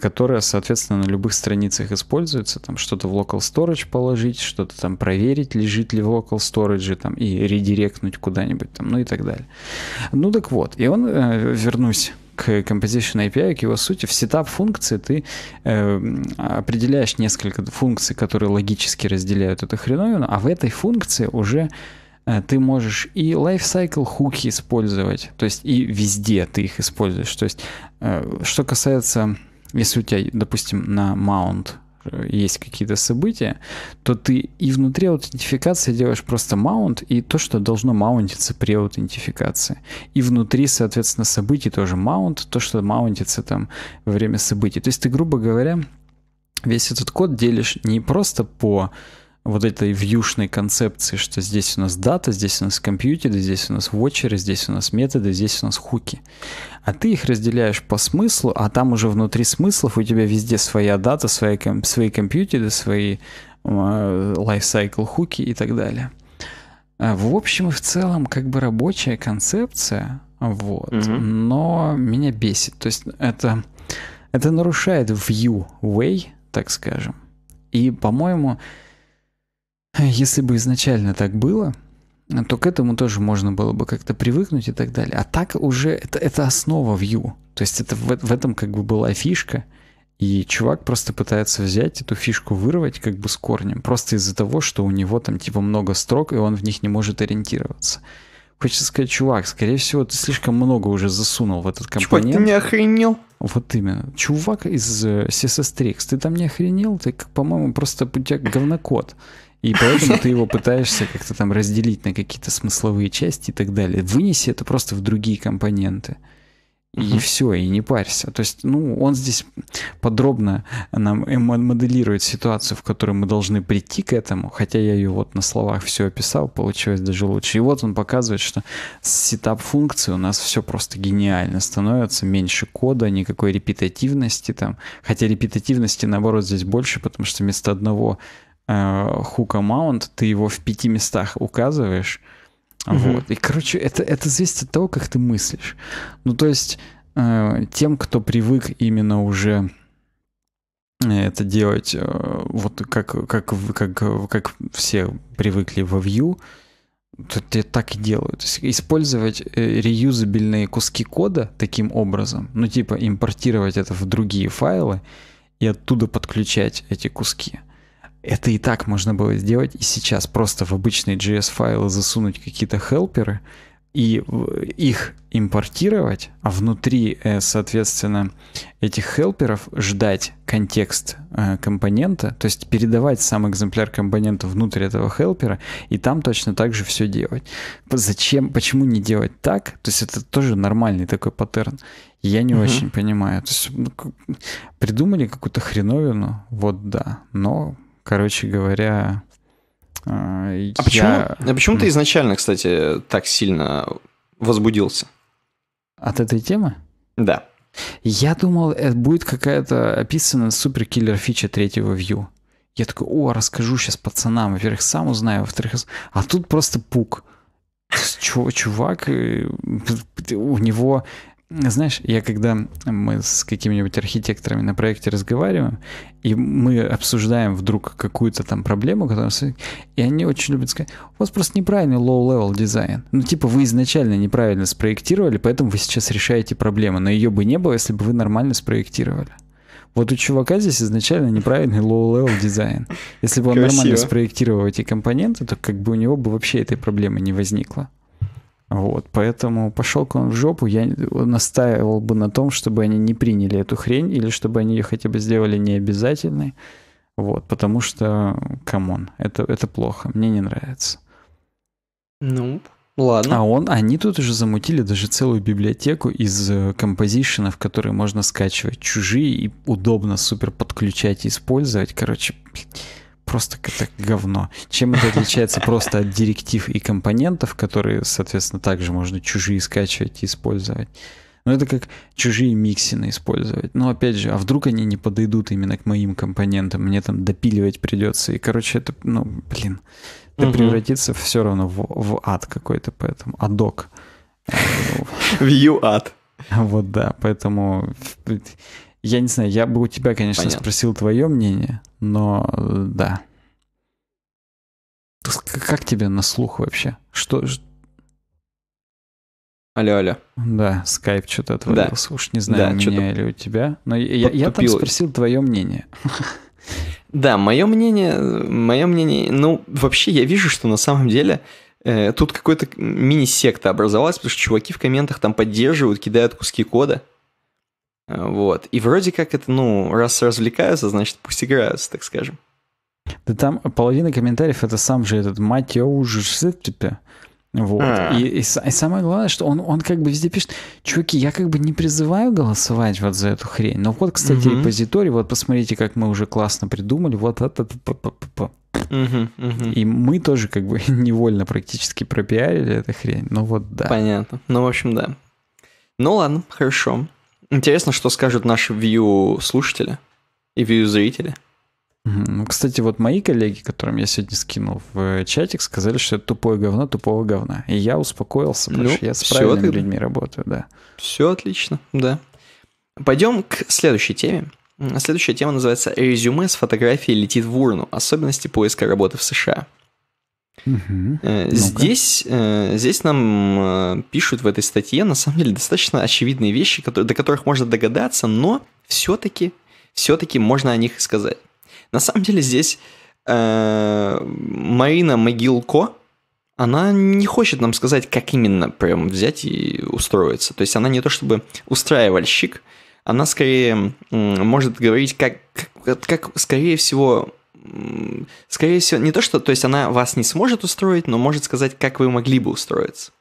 которая, соответственно, на любых страницах используется, там что-то в local storage положить, что-то там проверить, лежит ли в local storage, там, и редиректнуть куда-нибудь там, ну и так далее. Ну так вот, и он, э, вернусь к Composition API, к его сути, в сетап функции ты э, определяешь несколько функций, которые логически разделяют эту хреновину, а в этой функции уже э, ты можешь и lifecycle хуки использовать, то есть и везде ты их используешь. То есть, э, что касается, если у тебя, допустим, на mount есть какие-то события, то ты и внутри аутентификации делаешь просто маунт и то, что должно маунтиться при аутентификации. И внутри, соответственно, событий тоже маунт, то, что маунтится там во время событий. То есть ты, грубо говоря, весь этот код делишь не просто по вот этой вьюшной концепции, что здесь у нас дата, здесь у нас компьютеры, здесь у нас вотчеры, здесь у нас методы, здесь у нас хуки. А ты их разделяешь по смыслу, а там уже внутри смыслов у тебя везде своя дата, свои, ком свои компьютеры, свои а, лайфсайкл хуки и так далее. А, в общем и в целом, как бы рабочая концепция, вот, угу. но меня бесит. То есть это, это нарушает view way, так скажем. И, по-моему, если бы изначально так было, то к этому тоже можно было бы как-то привыкнуть и так далее. А так уже это, это основа Vue. То есть это в, в этом как бы была фишка. И чувак просто пытается взять эту фишку, вырвать как бы с корнем, просто из-за того, что у него там типа много строк, и он в них не может ориентироваться. Хочется сказать, чувак, скорее всего, ты слишком много уже засунул в этот компонент. Чувак, ты не охренел? Вот именно. Чувак из э, CSS Tricks, ты там не охренел? Ты, по-моему, просто у тебя говнокод. И поэтому ты его пытаешься как-то там разделить на какие-то смысловые части и так далее. Вынеси это просто в другие компоненты. И mm-hmm. все, и не парься. То есть, ну, он здесь подробно нам эм, моделирует ситуацию, в которой мы должны прийти к этому, хотя я ее вот на словах все описал, получилось даже лучше. И вот он показывает, что с сетап функции у нас все просто гениально становится, меньше кода, никакой репетативности там, хотя репетативности, наоборот, здесь больше, потому что вместо одного э, хук amount, ты его в пяти местах указываешь. Угу. Вот. И, короче, это, это зависит от того, как ты мыслишь. Ну, то есть, э, тем, кто привык именно уже э, это делать, э, вот как, как, как, как все привыкли во Vue, то это так и делают. Использовать э, реюзабельные куски кода таким образом, ну типа импортировать это в другие файлы и оттуда подключать эти куски. Это и так можно было сделать и сейчас, просто в обычные JS-файлы засунуть какие-то хелперы и их импортировать, а внутри, э, соответственно, этих хелперов ждать контекст э, компонента, то есть передавать сам экземпляр компонента внутрь этого хелпера, и там точно так же все делать. Зачем, почему не делать так? То есть это тоже нормальный такой паттерн. Я не угу. очень понимаю. То есть ну, придумали какую-то хреновину, вот да, но короче говоря, э, а почему, а почему ты изначально, кстати, так сильно возбудился? От этой темы? Да. Я думал, это будет какая-то описана суперкиллер фича третьего вью. Я такой, о, расскажу сейчас пацанам. Во-первых, сам узнаю, во-вторых... А тут просто пук. Чувак, э, у него знаешь, я когда мы с какими-нибудь архитекторами на проекте разговариваем, и мы обсуждаем вдруг какую-то там проблему, которая... и они очень любят сказать, у вас просто неправильный low-level дизайн. Ну, типа, вы изначально неправильно спроектировали, поэтому вы сейчас решаете проблему, но ее бы не было, если бы вы нормально спроектировали. Вот у чувака здесь изначально неправильный low-level дизайн. Если бы он Красиво. нормально спроектировал эти компоненты, то как бы у него бы вообще этой проблемы не возникло. Вот, поэтому пошел к он в жопу, я настаивал бы на том, чтобы они не приняли эту хрень, или чтобы они ее хотя бы сделали необязательной, вот, потому что, камон, это, это плохо, мне не нравится. Ну, ладно. А он, они тут уже замутили даже целую библиотеку из э, композишенов, которые можно скачивать чужие и удобно супер подключать и использовать, короче, блядь просто как говно. Чем это отличается просто от директив и компонентов, которые, соответственно, также можно чужие скачивать и использовать? Но ну, это как чужие миксины использовать. Но опять же, а вдруг они не подойдут именно к моим компонентам? Мне там допиливать придется. И, короче, это, ну, блин, это угу. превратится все равно в, в ад какой-то, поэтому адок. View ад. Вот да, поэтому я не знаю, я бы у тебя, конечно, Понятно. спросил твое мнение, но э, да. Как тебе на слух вообще? Что? Алло, алло. Да, скайп что-то отвалился. Да. Уж не знаю, да, у меня или у тебя. Но я, я там спросил твое мнение. Да, мое мнение, мое мнение, ну, вообще я вижу, что на самом деле э, тут какой-то мини-секта образовалась, потому что чуваки в комментах там поддерживают, кидают куски кода. Вот. И вроде как это, ну, раз развлекаются, значит, пусть играются, так скажем. Да там половина комментариев это сам же этот Матео Жирсетпе. Вот. А. И, и, и самое главное, что он, он как бы везде пишет, чуваки, я как бы не призываю голосовать вот за эту хрень, но вот, кстати, угу. репозиторий, вот посмотрите, как мы уже классно придумали, вот это... Угу, угу. И мы тоже как бы невольно практически пропиарили эту хрень, ну вот да. Понятно. Ну, в общем, да. Ну ладно, хорошо. Интересно, что скажут наши вью слушатели и вью зрители. Ну, кстати, вот мои коллеги, которым я сегодня скинул в э, чатик, сказали, что это тупое говно тупого говна. И я успокоился, потому ну, что я с правильными ты... людьми работаю, да. Все отлично, да. Пойдем к следующей теме. Следующая тема называется «Резюме с фотографией летит в урну. Особенности поиска работы в США». Э, здесь, э, здесь нам э, пишут в этой статье на самом деле достаточно очевидные вещи, которые, до которых можно догадаться, но все-таки все-таки можно о них сказать. На самом деле здесь э, Марина Могилко, она не хочет нам сказать, как именно прям взять и устроиться. То есть она не то чтобы устраивальщик, она скорее может говорить, как, как, как скорее всего скорее всего, не то, что, то есть она вас не сможет устроить, но может сказать, как вы могли бы устроиться.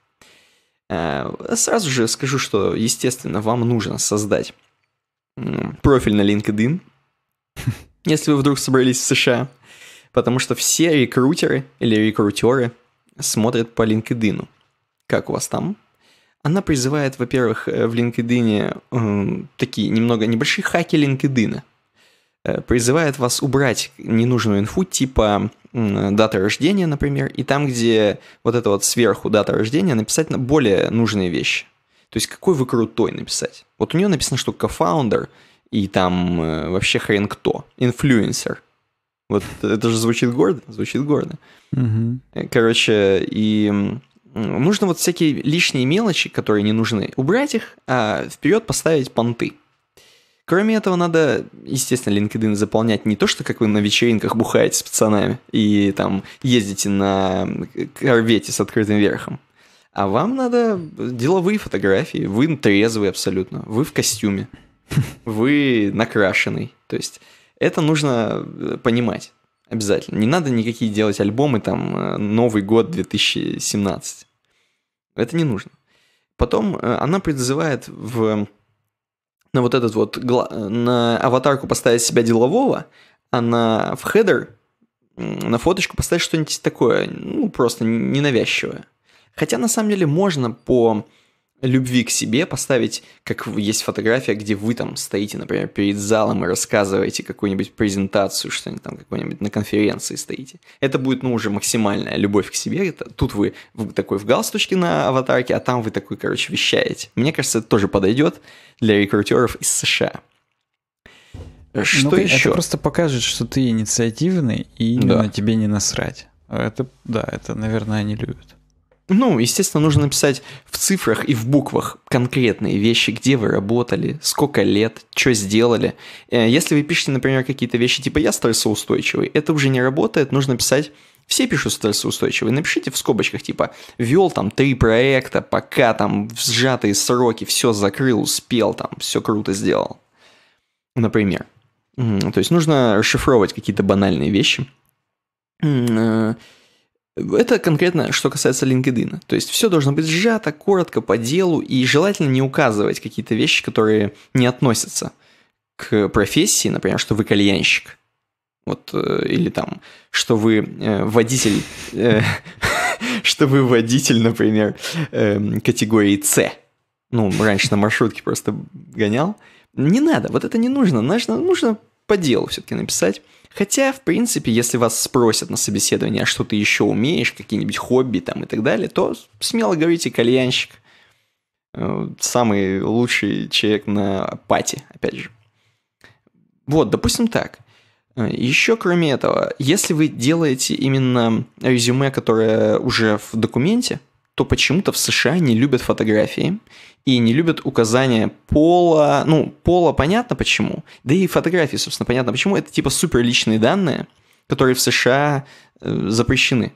Э, сразу же скажу, что, естественно, вам нужно создать профиль на LinkedIn, если вы вдруг собрались в США, потому что все рекрутеры или рекрутеры смотрят по LinkedIn. Как у вас там? Она призывает, во-первых, э, в LinkedIn э, такие немного небольшие хаки LinkedIn. Э, призывает вас убрать ненужную инфу типа дата рождения, например, и там, где вот это вот сверху дата рождения, написать на более нужные вещи. То есть какой вы крутой написать. Вот у нее написано, что кофаундер и там э, вообще хрен кто, инфлюенсер. Вот это же звучит гордо, звучит гордо. Э, короче, и нужно вот всякие лишние мелочи, которые не нужны, убрать их, а вперед поставить понты. Кроме этого, надо, естественно, LinkedIn заполнять не то, что как вы на вечеринках бухаете с пацанами и там ездите на корвете с открытым верхом. А вам надо деловые фотографии. Вы трезвый абсолютно. Вы в костюме. Вы накрашенный. То есть это нужно э, понимать обязательно. Не надо никакие делать альбомы там э, Новый год 2017. Это не нужно. Потом э, она призывает в на вот этот вот, на аватарку поставить себя делового, а на в хедер, на фоточку поставить что-нибудь такое, ну, просто ненавязчивое. Хотя, на самом деле, можно по любви к себе поставить, как есть фотография, где вы там стоите, например, перед залом и рассказываете какую-нибудь презентацию, что-нибудь там какой-нибудь на конференции стоите. Это будет, ну, уже максимальная любовь к себе. Это, тут вы, вы такой в галстучке на аватарке, а там вы такой, короче, вещаете. Мне кажется, это тоже подойдет для рекрутеров из США. Что ну, еще? Это просто покажет, что ты инициативный и да. на тебе не насрать. Это, да, это, наверное, они любят. Ну, естественно, нужно написать в цифрах и в буквах конкретные вещи, где вы работали, сколько лет, что сделали. Э, если вы пишете, например, какие-то вещи типа «я стрессоустойчивый», это уже не работает, нужно писать все пишут стрессоустойчивые. Напишите в скобочках, типа, вел там три проекта, пока там в сжатые сроки все закрыл, успел там, все круто сделал. Например. То есть нужно расшифровывать какие-то банальные вещи. Э, это конкретно, что касается LinkedIn. То есть все должно быть сжато, коротко, по делу, и желательно не указывать какие-то вещи, которые не относятся к профессии, например, что вы кальянщик. Вот, э, или там, что вы э, водитель, э, что вы водитель, например, эм, категории С. Ну, раньше на маршрутке просто гонял. Не надо, вот это не нужно. Нужно, нужно по делу все-таки написать. Хотя, в принципе, если вас спросят на собеседование, а что ты еще умеешь, какие-нибудь хобби там и так далее, то смело говорите кальянщик. Э, самый лучший человек на пати, опять же. Вот, допустим так. Э, еще кроме этого, если вы делаете именно резюме, которое уже в документе, то почему-то в США не любят фотографии и не любят указания пола. Ну, пола понятно почему. Да и фотографии, собственно, понятно почему. Это типа супер личные данные, которые в США э, запрещены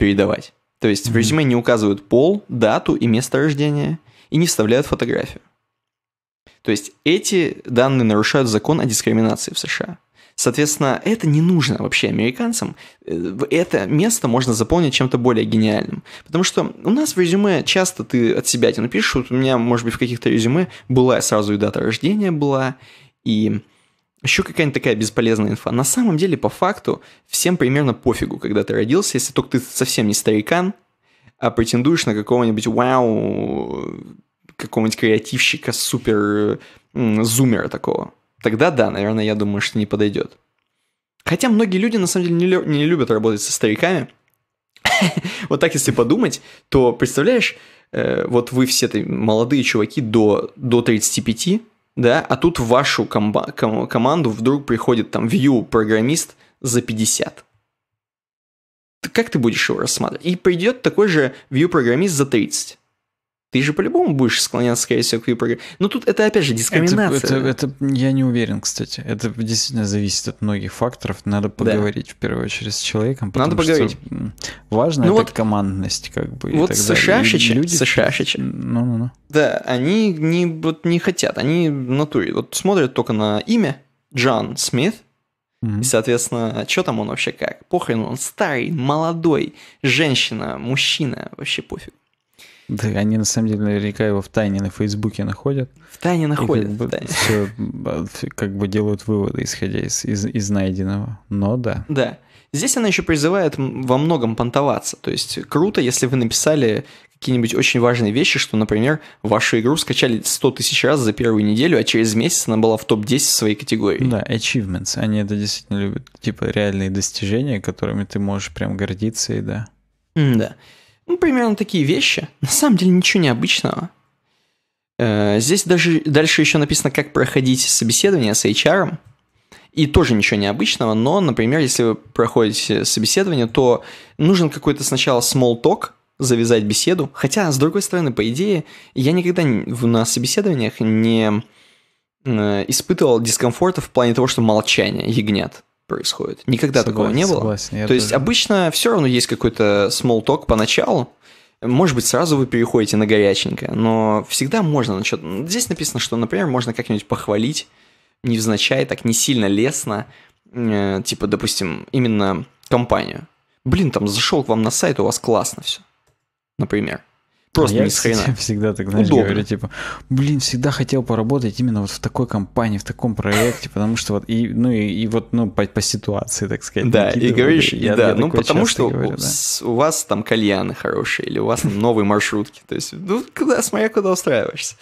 передавать. То есть mm-hmm. в резюме не указывают пол, дату и место рождения и не вставляют фотографию. То есть эти данные нарушают закон о дискриминации в США. Соответственно, это не нужно вообще американцам. Э, это место можно заполнить чем-то более гениальным. Потому что у нас в резюме часто ты от себя тебе напишешь, вот у меня, может быть, в каких-то резюме была сразу и дата рождения была, и еще какая-нибудь такая бесполезная инфа. На самом деле, по факту, всем примерно пофигу, когда ты родился, если только ты совсем не старикан, а претендуешь на какого-нибудь вау, какого-нибудь креативщика, супер зумера такого тогда да, наверное, я думаю, что не подойдет. Хотя многие люди на самом деле не, лю- не любят работать со стариками. вот так, если подумать, то представляешь, э, вот вы все молодые чуваки до, до 35, да, а тут в вашу комба- команду вдруг приходит там view программист за 50. Как ты будешь его рассматривать? И придет такой же view программист за 30. Ты же по-любому будешь склоняться, скорее всего, к веб-игре. Но тут это, опять же, дискриминация. Это, это, это я не уверен, кстати. Это действительно зависит от многих факторов. Надо поговорить да. в первую очередь с человеком. Надо поговорить. Важно ну, это вот, командность, как бы. Вот сша люди... сша Ну, ну, ну. Да, они не, вот, не хотят. Они в натуре вот смотрят только на имя Джон Смит, и, соответственно, что там он вообще как? Похрен он старый, молодой, женщина, мужчина, вообще пофиг. Да, они на самом деле наверняка его в тайне на Фейсбуке находят. В тайне находят. как бы, Все, а, как бы делают выводы, исходя из, из, из найденного. Но да. Да. Здесь она еще призывает во многом понтоваться. То есть круто, если вы написали какие-нибудь очень важные вещи, что, например, вашу игру скачали 100 тысяч раз за первую неделю, а через месяц она была в топ-10 своей категории. Да, achievements. Они это действительно любят. Типа реальные достижения, которыми ты можешь прям гордиться и да. Mm, да. Ну, примерно такие вещи. На самом деле ничего необычного. Э, здесь даже дальше еще написано, как проходить собеседование с HR. И тоже ничего необычного, но, например, если вы проходите собеседование, то нужен какой-то сначала small talk, завязать беседу. Хотя, с другой стороны, по идее, я никогда на собеседованиях не э, испытывал дискомфорта в плане того, что молчание ягнят происходит. Никогда согласен, такого не было. Согласен, То есть обычно все равно есть какой-то small talk поначалу. Может быть, сразу вы переходите на горяченькое, но всегда можно на что-то... Ну, здесь написано, что, например, можно как-нибудь похвалить, невзначай, так не сильно лестно, э, типа, допустим, именно компанию. Блин, там зашел к вам на сайт, у вас классно все, например. Просто а я, ни с хрена. всегда так, знаешь, Удобно. говорю, типа, блин, всегда хотел поработать именно вот в такой компании, в таком проекте, потому что вот, и, ну, и, и вот, ну, по, по ситуации, так сказать. Да, и говоришь, я, да, я ну, потому что говорю, у, да. с, у вас там кальяны хорошие, или у вас там новые маршрутки, то есть, ну, куда, смотря куда устраиваешься.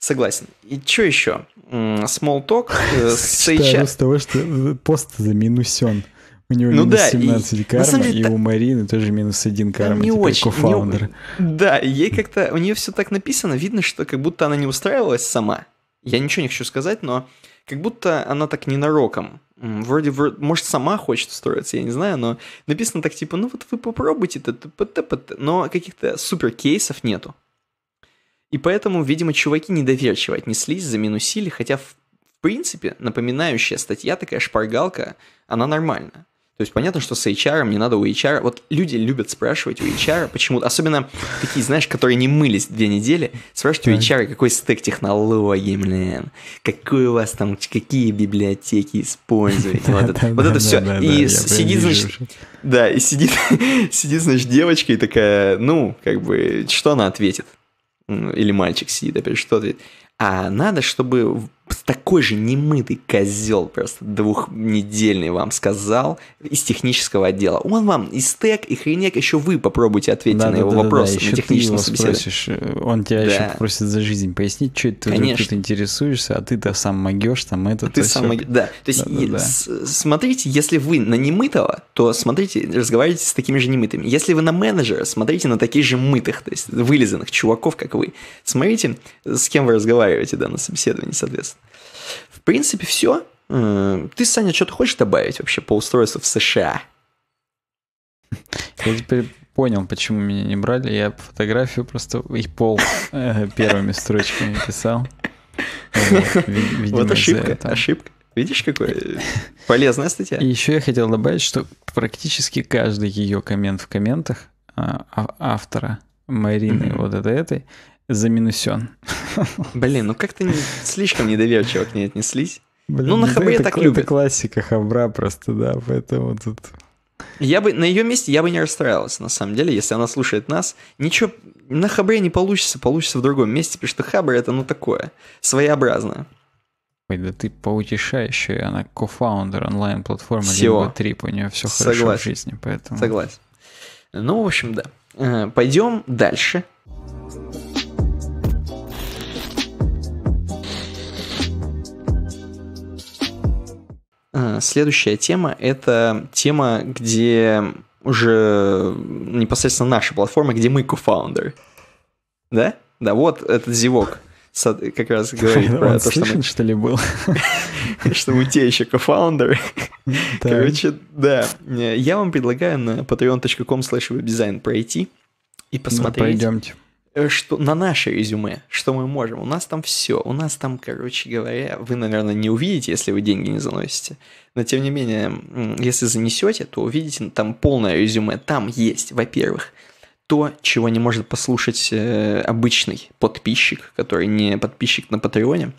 Согласен. И что еще? Smalltalk э, с HR... с того, что пост заминусен. У него ну минус да, 17 и, карма, деле, и та... у Марины тоже минус 1 карма, не очень, кофаундер. Не... Да, ей как-то, у нее все так написано, видно, что как будто она не устраивалась сама. Я ничего не хочу сказать, но как будто она так ненароком. Вроде, вроде может, сама хочет устроиться, я не знаю, но написано так, типа, ну вот вы попробуйте но каких-то супер кейсов нету. И поэтому, видимо, чуваки недоверчиво отнеслись, заминусили, хотя, в принципе, напоминающая статья, такая шпаргалка, она нормальная. То есть понятно, что с HR не надо у HR. Вот люди любят спрашивать у HR, почему особенно такие, знаешь, которые не мылись две недели, спрашивать у HR, какой стек технологий, блин, какой у вас там, какие библиотеки используете. Вот это все. И сидит, значит, да, и сидит, сидит, значит, девочка и такая, ну, как бы, что она ответит? Или мальчик сидит, опять что ответит? А надо, чтобы такой же немытый козел просто двухнедельный вам сказал из технического отдела. Он вам и стек, и хренек, еще вы попробуйте ответить да, на да, его да, вопрос да, на техническом собеседовании. Э, он тебя да. еще попросит за жизнь пояснить, что это Конечно. ты интересуешься, а ты-то сам могешь там это. А ты сам мог... да. То есть да, да, да. смотрите, если вы на немытого, то смотрите, разговаривайте с такими же немытыми. Если вы на менеджера, смотрите на таких же мытых, то есть вылизанных чуваков, как вы. Смотрите, с кем вы разговариваете, да, на собеседовании, соответственно прекрасно. В принципе, все. Ты, Саня, что-то хочешь добавить вообще по устройству в США? Я теперь понял, почему меня не брали. Я фотографию просто и пол э, первыми строчками писал. Вот, ошибка, ошибка. Видишь, какой э, полезная статья. И еще я хотел добавить, что практически каждый ее коммент в комментах а, а, автора Марины вот этой этой заминусен. Блин, ну как-то не, слишком недоверчиво к ней отнеслись. Блин, ну, на ну хабре это, так любят. Это классика хабра просто, да, поэтому тут... Я бы, на ее месте я бы не расстраивался, на самом деле, если она слушает нас. Ничего на хабре не получится, получится в другом месте, потому что хабр это, ну, такое, своеобразное. Ой, да ты поутешающая, она кофаундер онлайн-платформы Всего. Трип, у нее все Согласен. хорошо в жизни, поэтому... Согласен. Ну, в общем, да. Э, Пойдем дальше. Э, следующая тема – это тема, где уже непосредственно наша платформа, где мы кофаундер. Да? Да, вот этот зевок как раз говорит про то, что мы... что ли, был? что мы те еще кофаундеры. Короче, да. Я вам предлагаю на patreon.com slash веб пройти и ну, посмотреть. пойдемте. Э, что на наше резюме, что мы можем. У нас там все. У нас там, короче говоря, вы, наверное, не увидите, если вы деньги не заносите. Но, тем не менее, если занесете, то увидите там полное резюме. Там есть, во-первых, то, чего не может послушать э, обычный подписчик, который не подписчик на Патреоне,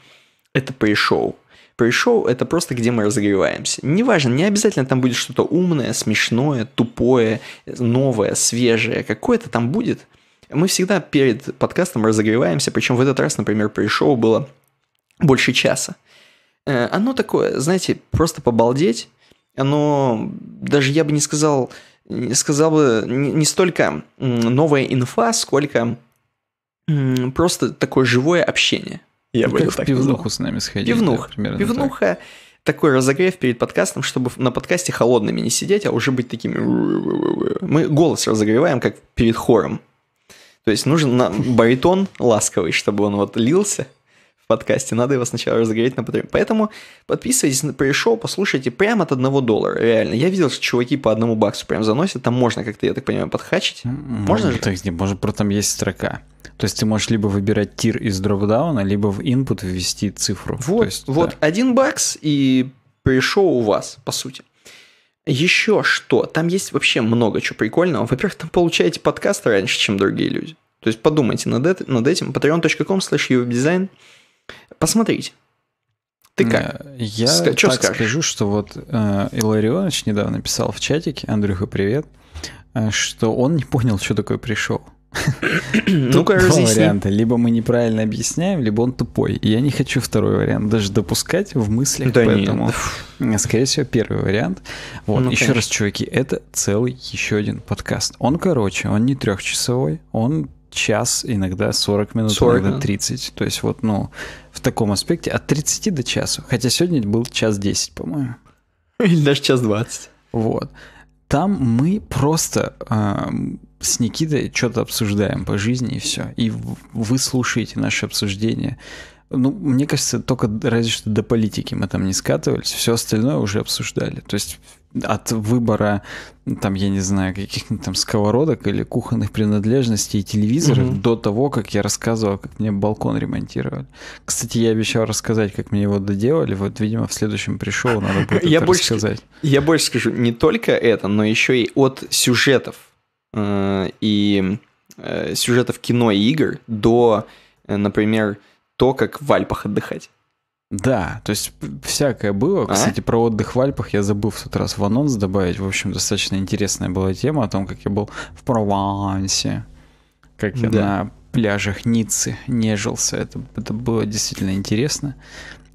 это пришел. Пришел это просто где мы разогреваемся. Неважно, не обязательно там будет что-то умное, смешное, тупое, новое, свежее. Какое-то там будет – мы всегда перед подкастом разогреваемся, причем в этот раз, например, при шоу было больше часа. Э, оно такое, знаете, просто побалдеть. Оно, даже я бы не сказал, сказал бы не столько новая инфа, сколько просто такое живое общение. Я ну, бы как это так пивнуху назвал. с нами сходить. Пивнух. Да, Пивнуха. Так. Такой разогрев перед подкастом, чтобы на подкасте холодными не сидеть, а уже быть такими... Мы голос разогреваем, как перед хором то есть нужен баритон ласковый, чтобы он вот лился в подкасте. Надо его сначала разогреть на Patreon. Поэтому подписывайтесь на пришел, послушайте прямо от одного доллара. Реально. Я видел, что чуваки по одному баксу прям заносят. Там можно как-то, я так понимаю, подхачить. Можно же? Так есть, может, про там есть строка. То есть ты можешь либо выбирать тир из дропдауна, либо в input ввести цифру. Вот, есть, вот да. один бакс и пришел у вас, по сути. Еще что? Там есть вообще много чего прикольного. Во-первых, там получаете подкасты раньше, чем другие люди. То есть подумайте над, это, над этим. patreon.com slash дизайн. Посмотрите. Ты как? Я Ска- так скажешь? скажу, что вот э, Иларионович недавно писал в чатике, Андрюха, привет, э, что он не понял, что такое пришел. Ну-ка, разъясни. варианта. Либо мы неправильно объясняем, либо он тупой. я не хочу второй вариант даже допускать в мыслях, да поэтому, нет. скорее всего, первый вариант. Вот, ну, еще конечно. раз, чуваки, это целый еще один подкаст. Он короче, он не трехчасовой, он час, иногда 40 минут, 40, иногда 30. Да. То есть вот, ну, в таком аспекте от 30 до часа. Хотя сегодня был час 10, по-моему. Или даже час 20. Вот. Там мы просто э, с Никитой что-то обсуждаем по жизни и все. И вы слушаете наши обсуждения. Ну, мне кажется, только разве что до политики мы там не скатывались, все остальное уже обсуждали. То есть от выбора, ну, там, я не знаю, каких-нибудь там сковородок или кухонных принадлежностей и телевизоров mm до того, как я рассказывал, как мне балкон ремонтировали. Кстати, я обещал рассказать, как мне его доделали. Вот, видимо, в следующем пришел, надо будет я это больше, рассказать. Я больше скажу, не только это, но еще и от сюжетов. Э, и э, сюжетов кино и игр до, э, например, то, как в Альпах отдыхать. Да, то есть всякое было. А? Кстати, про отдых в Альпах я забыл в тот раз в анонс добавить. В общем, достаточно интересная была тема о том, как я был в Провансе, как я да. на пляжах Ниццы нежился. Это, это было действительно интересно.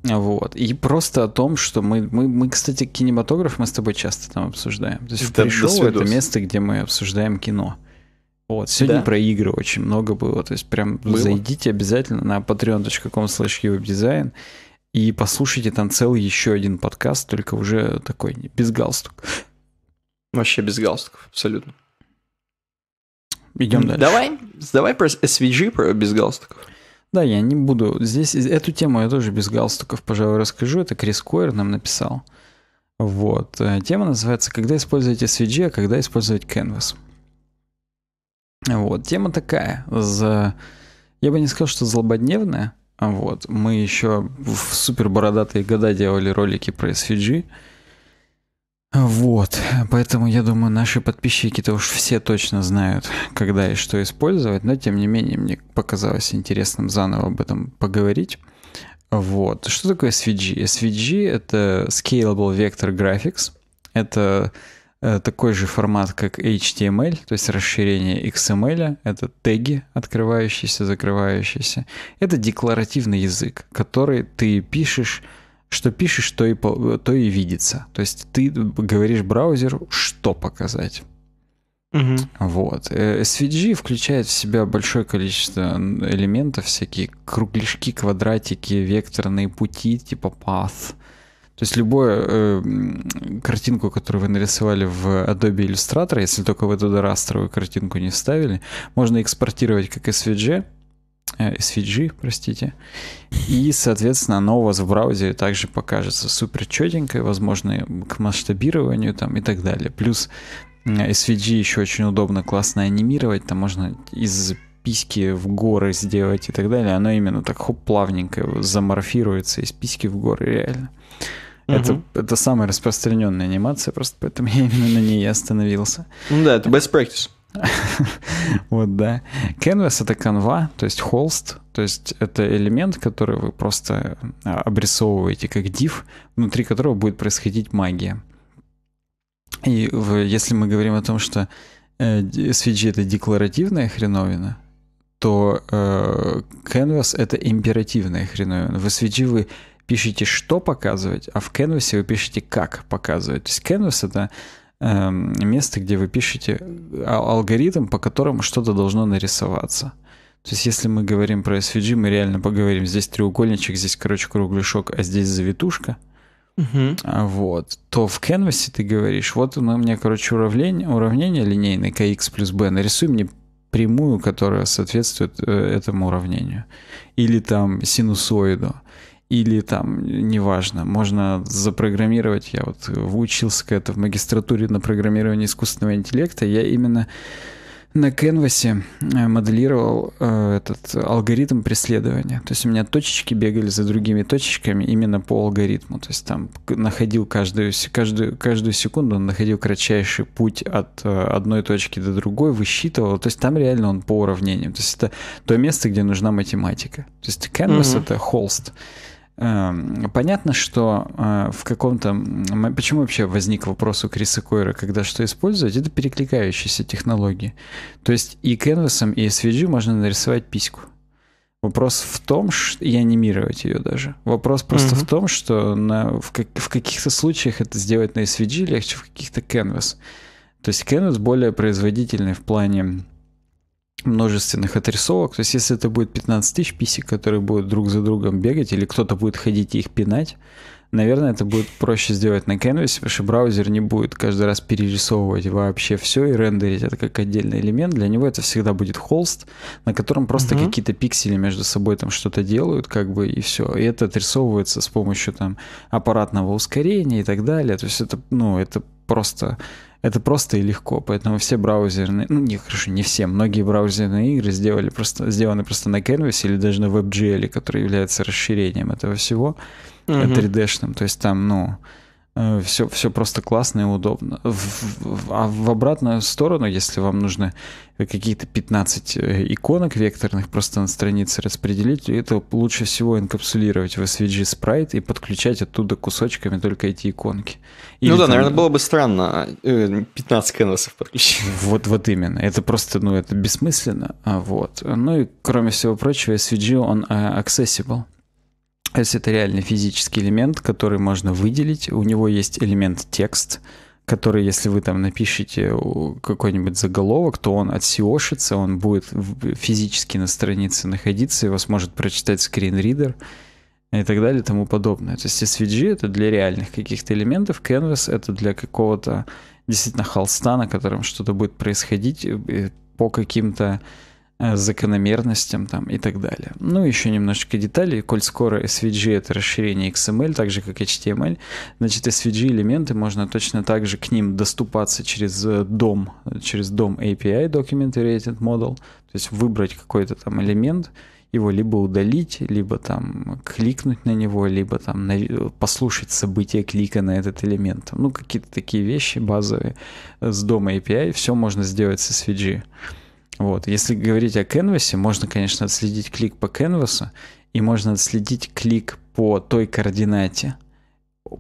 Вот. И просто о том, что мы, мы, мы, кстати, кинематограф мы с тобой часто там обсуждаем. То есть это, пришел это место, где мы обсуждаем кино. Вот, сегодня да? про игры очень много было. То есть прям было. зайдите обязательно на patreon.com slash и послушайте там целый еще один подкаст, только уже такой без галстук. Вообще без галстуков, абсолютно. Идем дальше. Давай, давай про SVG, про без галстуков. Да, я не буду. Здесь эту тему я тоже без галстуков, пожалуй, расскажу. Это Крис Койер нам написал. Вот. Э, тема называется «Когда использовать SVG, а когда использовать Canvas?». Вот. Тема такая. За... Я бы не сказал, что злободневная. Вот. Мы еще в супер бородатые года делали ролики про SVG. Вот, поэтому я думаю, наши подписчики-то уж все точно знают, когда и что использовать, но тем не менее мне показалось интересным заново об этом поговорить. Вот. Что такое SVG? SVG — это Scalable Vector Graphics. Это э, такой же формат, как HTML, то есть расширение XML, это теги, открывающиеся, закрывающиеся. Это декларативный язык, который ты пишешь что пишешь, то и, то и видится. То есть ты говоришь браузеру, что показать. Угу. Вот. Э, SVG включает в себя большое количество элементов, всякие кругляшки, квадратики, векторные пути, типа path. То есть любую э, картинку, которую вы нарисовали в Adobe Illustrator, если только вы туда растровую картинку не вставили, можно экспортировать как SVG, Э, SVG, простите. И, соответственно, оно у вас в браузере также покажется супер четенько, возможно, к масштабированию там и так далее. Плюс э, SVG еще очень удобно, классно анимировать, там можно из письки в горы сделать и так далее. Оно именно так хоп, плавненько заморфируется из письки в горы, реально. Угу. Это, это самая распространенная анимация, просто поэтому я именно на ней остановился. Ну да, это best practice. вот, да. Canvas — это канва, то есть холст, то есть это элемент, который вы просто а, обрисовываете как div, внутри которого будет происходить магия. И в, если мы говорим о том, что э, SVG — это декларативная хреновина, то э, Canvas — это императивная хреновина. В SVG вы пишете, что показывать, а в Canvas вы пишете, как показывать. То есть Canvas — это Эм, место, где вы пишете а, алгоритм, по которому что-то должно нарисоваться. То есть если мы говорим про SVG, мы реально поговорим, здесь треугольничек, здесь, короче, кругляшок, а здесь завитушка. Угу. Вот. То в Canvas ты говоришь, вот у меня, короче, уравнение, уравнение линейное kx плюс b, нарисуй мне прямую, которая соответствует э, этому уравнению. Или там синусоиду или там, неважно, можно запрограммировать. Я вот э, учился к это в магистратуре на программирование искусственного интеллекта. Я именно на Canvas э, моделировал э, этот алгоритм преследования. То есть у меня точечки бегали за другими точечками именно по алгоритму. То есть там находил каждую, каждую, каждую секунду, он находил кратчайший путь от э, одной точки до другой, высчитывал. То есть там реально он по уравнениям. То есть это то место, где нужна математика. То есть Canvas mm-hmm. это холст. Эм, понятно, что э, в каком-то... Почему вообще возник вопрос у Криса Койра, когда что использовать? Это перекликающиеся технологии. То есть и Canvas, и SVG можно нарисовать письку. Вопрос в том, что... и анимировать ее даже. Вопрос просто угу. в том, что на... в, как... в каких-то случаях это сделать на SVG легче, в каких-то Canvas. То есть Canvas более производительный в плане множественных отрисовок. То есть, если это будет 15 тысяч писек, которые будут друг за другом бегать, или кто-то будет ходить и их пинать, наверное, это будет проще сделать на Canvas, потому что браузер не будет каждый раз перерисовывать вообще все и рендерить это как отдельный элемент. Для него это всегда будет холст, на котором просто угу. какие-то пиксели между собой там что-то делают, как бы, и все. И это отрисовывается с помощью там аппаратного ускорения и так далее. То есть это, ну, это просто это просто и легко, поэтому все браузерные, ну не хорошо, не все, многие браузерные игры сделали просто, сделаны просто на Canvas или даже на WebGL, который является расширением этого всего, угу. 3D-шным, то есть там, ну, все, э, все просто классно и удобно. В, в, а в обратную сторону, если вам нужны какие-то 15 э, иконок векторных просто на странице распределить, это лучше всего инкапсулировать в SVG спрайт и подключать оттуда кусочками только эти иконки. Ну Или ну да, там... наверное, было бы странно 15 э, канвасов подключить. Вот, вот именно. Это просто, ну, это бессмысленно. А вот. Ну и, кроме всего прочего, SVG, он accessible. S это реально физический элемент, который можно выделить. У него есть элемент текст, который, если вы там напишете какой-нибудь заголовок, то он отсеошится, он будет физически на странице находиться, его сможет прочитать скринридер и так далее и тому подобное. То есть SVG это для реальных каких-то элементов, Canvas это для какого-то действительно холста, на котором что-то будет происходить э, по каким-то Э, закономерностям там, и так далее. Ну, еще немножечко деталей. Коль скоро SVG — это расширение XML, так же, как HTML, значит, SVG-элементы можно точно так же к ним доступаться через DOM, э, через DOM API, Document Oriented Model, то есть выбрать какой-то там элемент, его либо удалить, либо там кликнуть на него, либо там на... послушать события клика на этот элемент. Ну, какие-то такие вещи базовые с дома API, все можно сделать с SVG. Вот. Если говорить о Canvas, можно, конечно, отследить клик по Canvas, и можно отследить клик по той координате,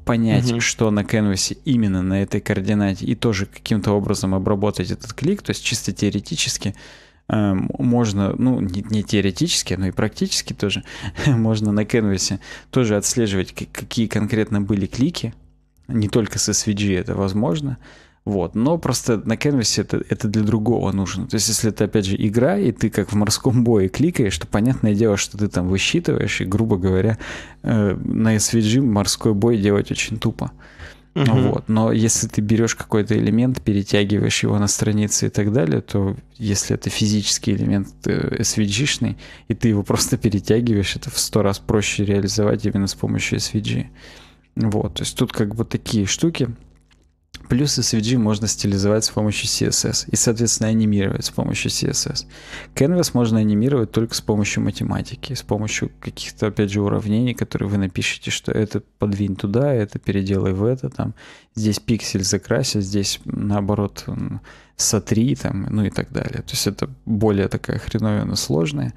понять, угу. что на Canvas именно на этой координате, и тоже каким-то образом обработать этот клик, то есть чисто теоретически эм, можно, ну, не, не теоретически, но и практически тоже, можно на Canvas тоже отслеживать, какие конкретно были клики, не только с SVG это возможно, вот. Но просто на Canvas это, это для другого нужно. То есть, если это, опять же, игра, и ты как в морском бое кликаешь, то понятное дело, что ты там высчитываешь, и, грубо говоря, э, на SVG морской бой делать очень тупо. Угу. Вот. Но если ты берешь какой-то элемент, перетягиваешь его на странице и так далее, то если это физический элемент э, SVG-шный, и ты его просто перетягиваешь, это в сто раз проще реализовать именно с помощью SVG. Вот. То есть тут как бы такие штуки. Плюс SVG можно стилизовать с помощью CSS и, соответственно, анимировать с помощью CSS. Canvas можно анимировать только с помощью математики, с помощью каких-то, опять же, уравнений, которые вы напишете, что это подвинь туда, это переделай в это, там, здесь пиксель закрасить, здесь, наоборот, сотри там, ну и так далее. То есть это более такая хреновина сложная.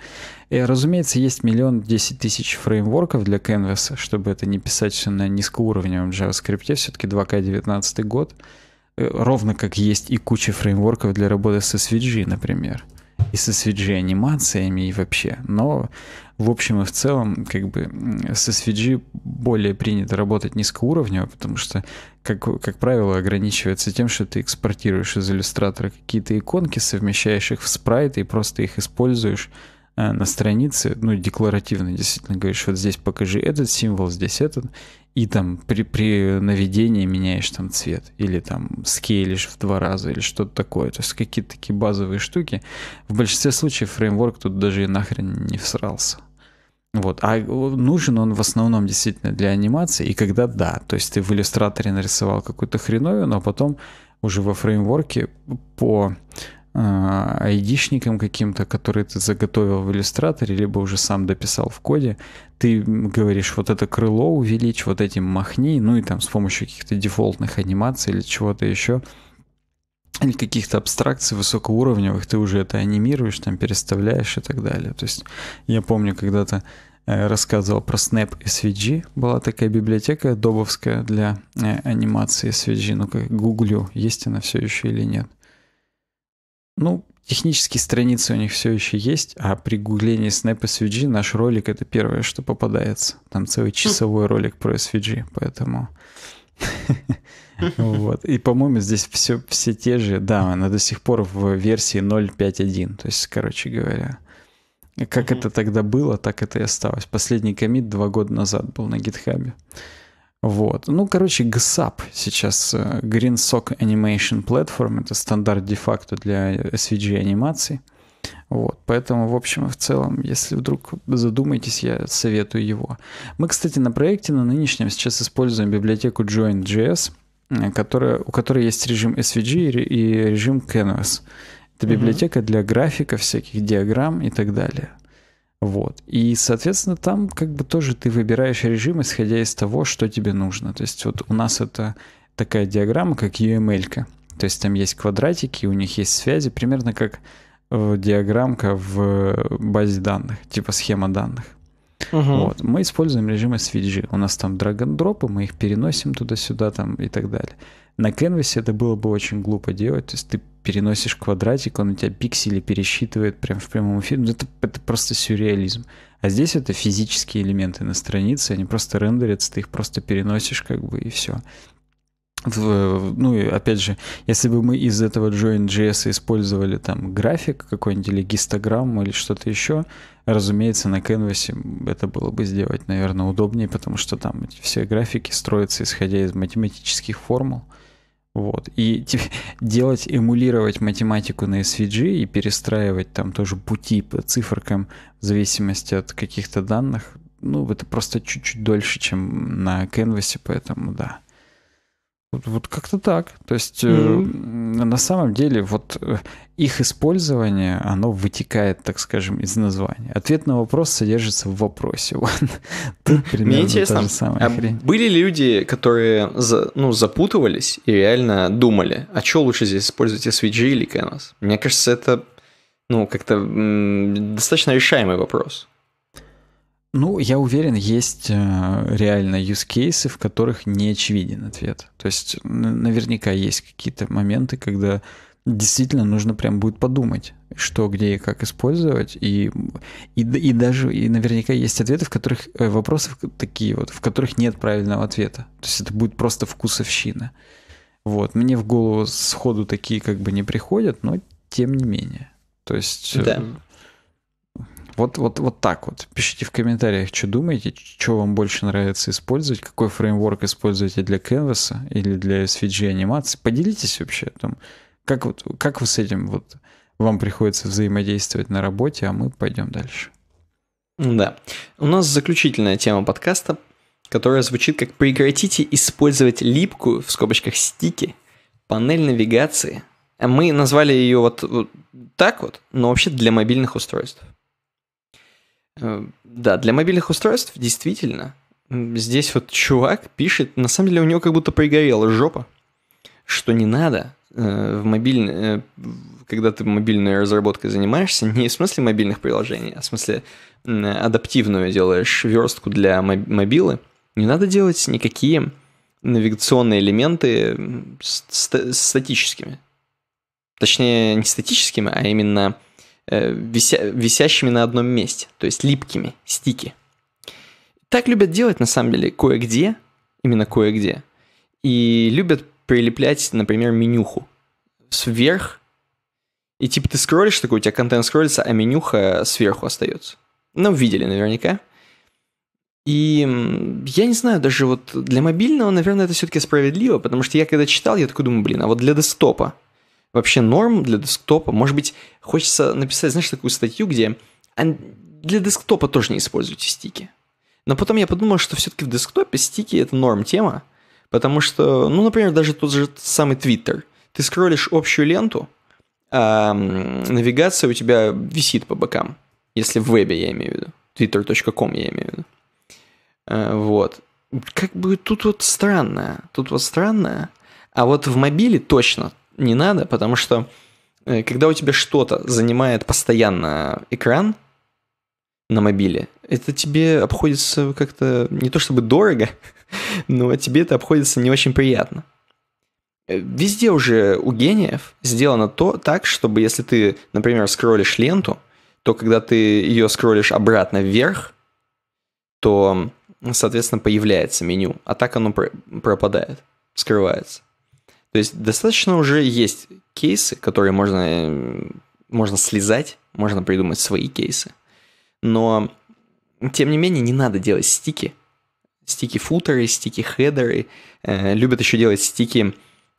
И, разумеется, есть миллион десять тысяч фреймворков для Canvas, чтобы это не писать все на низкоуровневом JavaScript. Все-таки 2К19 год. Э, ровно как есть и куча фреймворков для работы с SVG, например. И с SVG анимациями и вообще. Но в общем и в целом, как бы с SVG более принято работать низкоуровнево, потому что как, как правило, ограничивается тем, что ты экспортируешь из иллюстратора какие-то иконки, совмещаешь их в спрайты и просто их используешь э, на странице, ну, декларативно действительно говоришь, вот здесь покажи этот символ, здесь этот, и там при, при наведении меняешь там цвет, или там скейлишь в два раза, или что-то такое. То есть какие-то такие базовые штуки. В большинстве случаев фреймворк тут даже и нахрен не всрался. Вот. А нужен он в основном действительно для анимации, и когда да. То есть ты в иллюстраторе нарисовал какую-то хреновину, а потом уже во фреймворке по а, айдишникам каким-то, которые ты заготовил в иллюстраторе, либо уже сам дописал в коде, ты говоришь, вот это крыло увеличь, вот этим махни, ну и там с помощью каких-то дефолтных анимаций или чего-то еще или каких-то абстракций высокоуровневых, ты уже это анимируешь, там переставляешь и так далее. То есть я помню, когда-то э, рассказывал про Snap SVG. Была такая библиотека добовская для э, анимации SVG. ну как гуглю, есть она все еще или нет. Ну, технические страницы у них все еще есть, а при гуглении Snap SVG наш ролик — это первое, что попадается. Там целый хм. часовой ролик про SVG, поэтому... Вот. И, по-моему, здесь все, все те же, да, она до сих пор в версии 0.5.1, то есть, короче говоря. Как mm-hmm. это тогда было, так это и осталось. Последний комит два года назад был на гитхабе. Вот. Ну, короче, GSAP сейчас э, Green Sock Animation Platform. Это стандарт де-факто для SVG анимации, Вот, поэтому, в общем и в целом, если вдруг задумаетесь, я советую его. Мы, кстати, на проекте на нынешнем сейчас используем библиотеку Join.js, Э, которая, у которой есть режим SVG и режим Canvas. Это библиотека для графика всяких диаграмм и так далее. Вот. И, соответственно, там как бы тоже ты выбираешь режим, исходя из того, что тебе нужно. То есть вот у нас это такая диаграмма, как UML. -ка. То есть там есть квадратики, у них есть связи, примерно как э, диаграммка в э, базе данных, типа схема данных. Угу. Вот. Мы используем режим SVG. У нас там драг н мы их переносим туда-сюда там и так далее. На Canvas это было бы очень глупо делать. То есть ты переносишь квадратик, он у тебя пиксели пересчитывает прям в прямом эфире. Ну, это, это просто сюрреализм. А здесь это физические элементы на странице, они просто рендерятся, ты их просто переносишь как бы и все. В, ну и опять же, если бы мы из этого Join.js использовали там график какой-нибудь или гистограмму или что-то еще, Разумеется, на Canvas это было бы сделать, наверное, удобнее, потому что там все графики строятся исходя из математических формул. Вот. И делать, эмулировать математику на SVG и перестраивать там тоже пути по циферкам в зависимости от каких-то данных, ну, это просто чуть-чуть дольше, чем на Canvas, поэтому да. Вот, вот как-то так. То есть mm-hmm на самом деле вот э, их использование, оно вытекает, так скажем, из названия. Ответ на вопрос содержится в вопросе. Тут Мне интересно, та же самая а хрень. были люди, которые за, ну, запутывались и реально думали, а что лучше здесь использовать, SVG или Canvas? Мне кажется, это ну, как-то достаточно решаемый вопрос. Ну, я уверен, есть э, реально use cases, в которых не очевиден ответ. То есть наверняка есть какие-то моменты, когда действительно нужно прям будет подумать, что, где и как использовать. И, и, и даже и наверняка есть ответы, в которых э, вопросы такие вот, в которых нет правильного ответа. То есть это будет просто вкусовщина. Вот. Мне в голову сходу такие как бы не приходят, но тем не менее. То есть... Э, да. Вот, вот, вот так вот. Пишите в комментариях, что думаете, что вам больше нравится использовать, какой фреймворк используете для Canvas или для SVG анимации. Поделитесь вообще там, как, вот, как вы с этим вот вам приходится взаимодействовать на работе, а мы пойдем дальше. Да. У нас заключительная тема подкаста, которая звучит как «Прекратите использовать липкую, в скобочках, стики, панель навигации». А мы назвали ее вот, вот так вот, но вообще для мобильных устройств. Э, да, для мобильных устройств действительно. Здесь вот чувак пишет, на самом деле у него как будто пригорела жопа, что не надо э, в мобильной, э, когда ты мобильной разработкой занимаешься, не в смысле мобильных приложений, а в смысле адаптивную делаешь верстку для мобилы, не надо делать никакие навигационные элементы статическими. Точнее, не статическими, а именно Э, вися, висящими на одном месте, то есть липкими, стики. Так любят делать, на самом деле, кое-где, именно кое-где. И любят прилеплять, например, менюху сверх. И типа ты скроллишь такой, у тебя контент скроллится, а менюха сверху остается. Ну, видели наверняка. И я не знаю, даже вот для мобильного, наверное, это все-таки справедливо, потому что я когда читал, я такой думаю, блин, а вот для десктопа вообще норм для десктопа. Может быть, хочется написать, знаешь, такую статью, где для десктопа тоже не используйте стики. Но потом я подумал, что все-таки в десктопе стики это норм тема, потому что, ну, например, даже тот же самый Twitter. Ты скроллишь общую ленту, а навигация у тебя висит по бокам. Если в вебе, я имею в виду. twitter.com я имею в виду. Э, вот. Как бы тут вот странное, Тут вот странное, А вот в мобиле точно не надо, потому что э, когда у тебя что-то занимает постоянно экран на мобиле, это тебе обходится как-то не то чтобы дорого, но тебе это обходится не очень приятно. Э, везде уже у гениев сделано то так, чтобы если ты, например, скроллишь ленту, то когда ты ее скроллишь обратно вверх, то, соответственно, появляется меню, а так оно пропадает, скрывается. То есть достаточно уже есть кейсы, которые можно, э, можно слезать, можно придумать свои кейсы. Но, тем не менее, не надо делать стики. Стики-футеры, стики-хедеры. Э, любят еще делать стики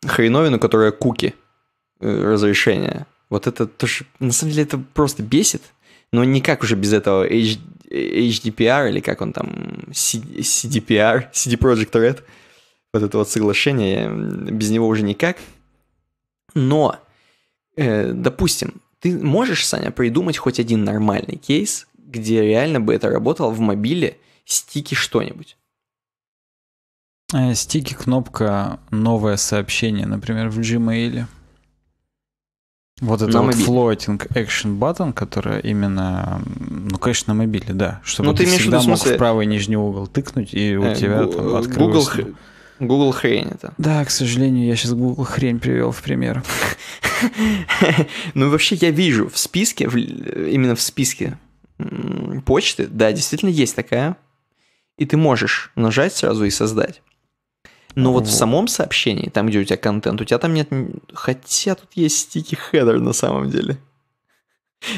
хреновину, которая куки э, разрешения. Вот это тоже, на самом деле, это просто бесит. Но никак уже без этого H, HDPR или как он там, C, CDPR, CD Project Red – вот это вот соглашение, без него уже никак. Но, э, допустим, ты можешь, Саня, придумать хоть один нормальный кейс, где реально бы это работало в мобиле, стики что-нибудь? Э, стики кнопка новое сообщение, например, в Gmail. Вот это вот floating action button, которая именно, ну, конечно, на мобиле, да, чтобы ну, ты, ты всегда мог смысле... в правый нижний угол тыкнуть, и у э, тебя там э, открылось... Google Google хрень это. Да, к сожалению, я сейчас Google хрень привел в пример. Ну, вообще, я вижу в списке, именно в списке почты, да, действительно есть такая. И ты можешь нажать сразу и создать. Но вот в самом сообщении, там, где у тебя контент, у тебя там нет... Хотя тут есть стики-хедер на самом деле.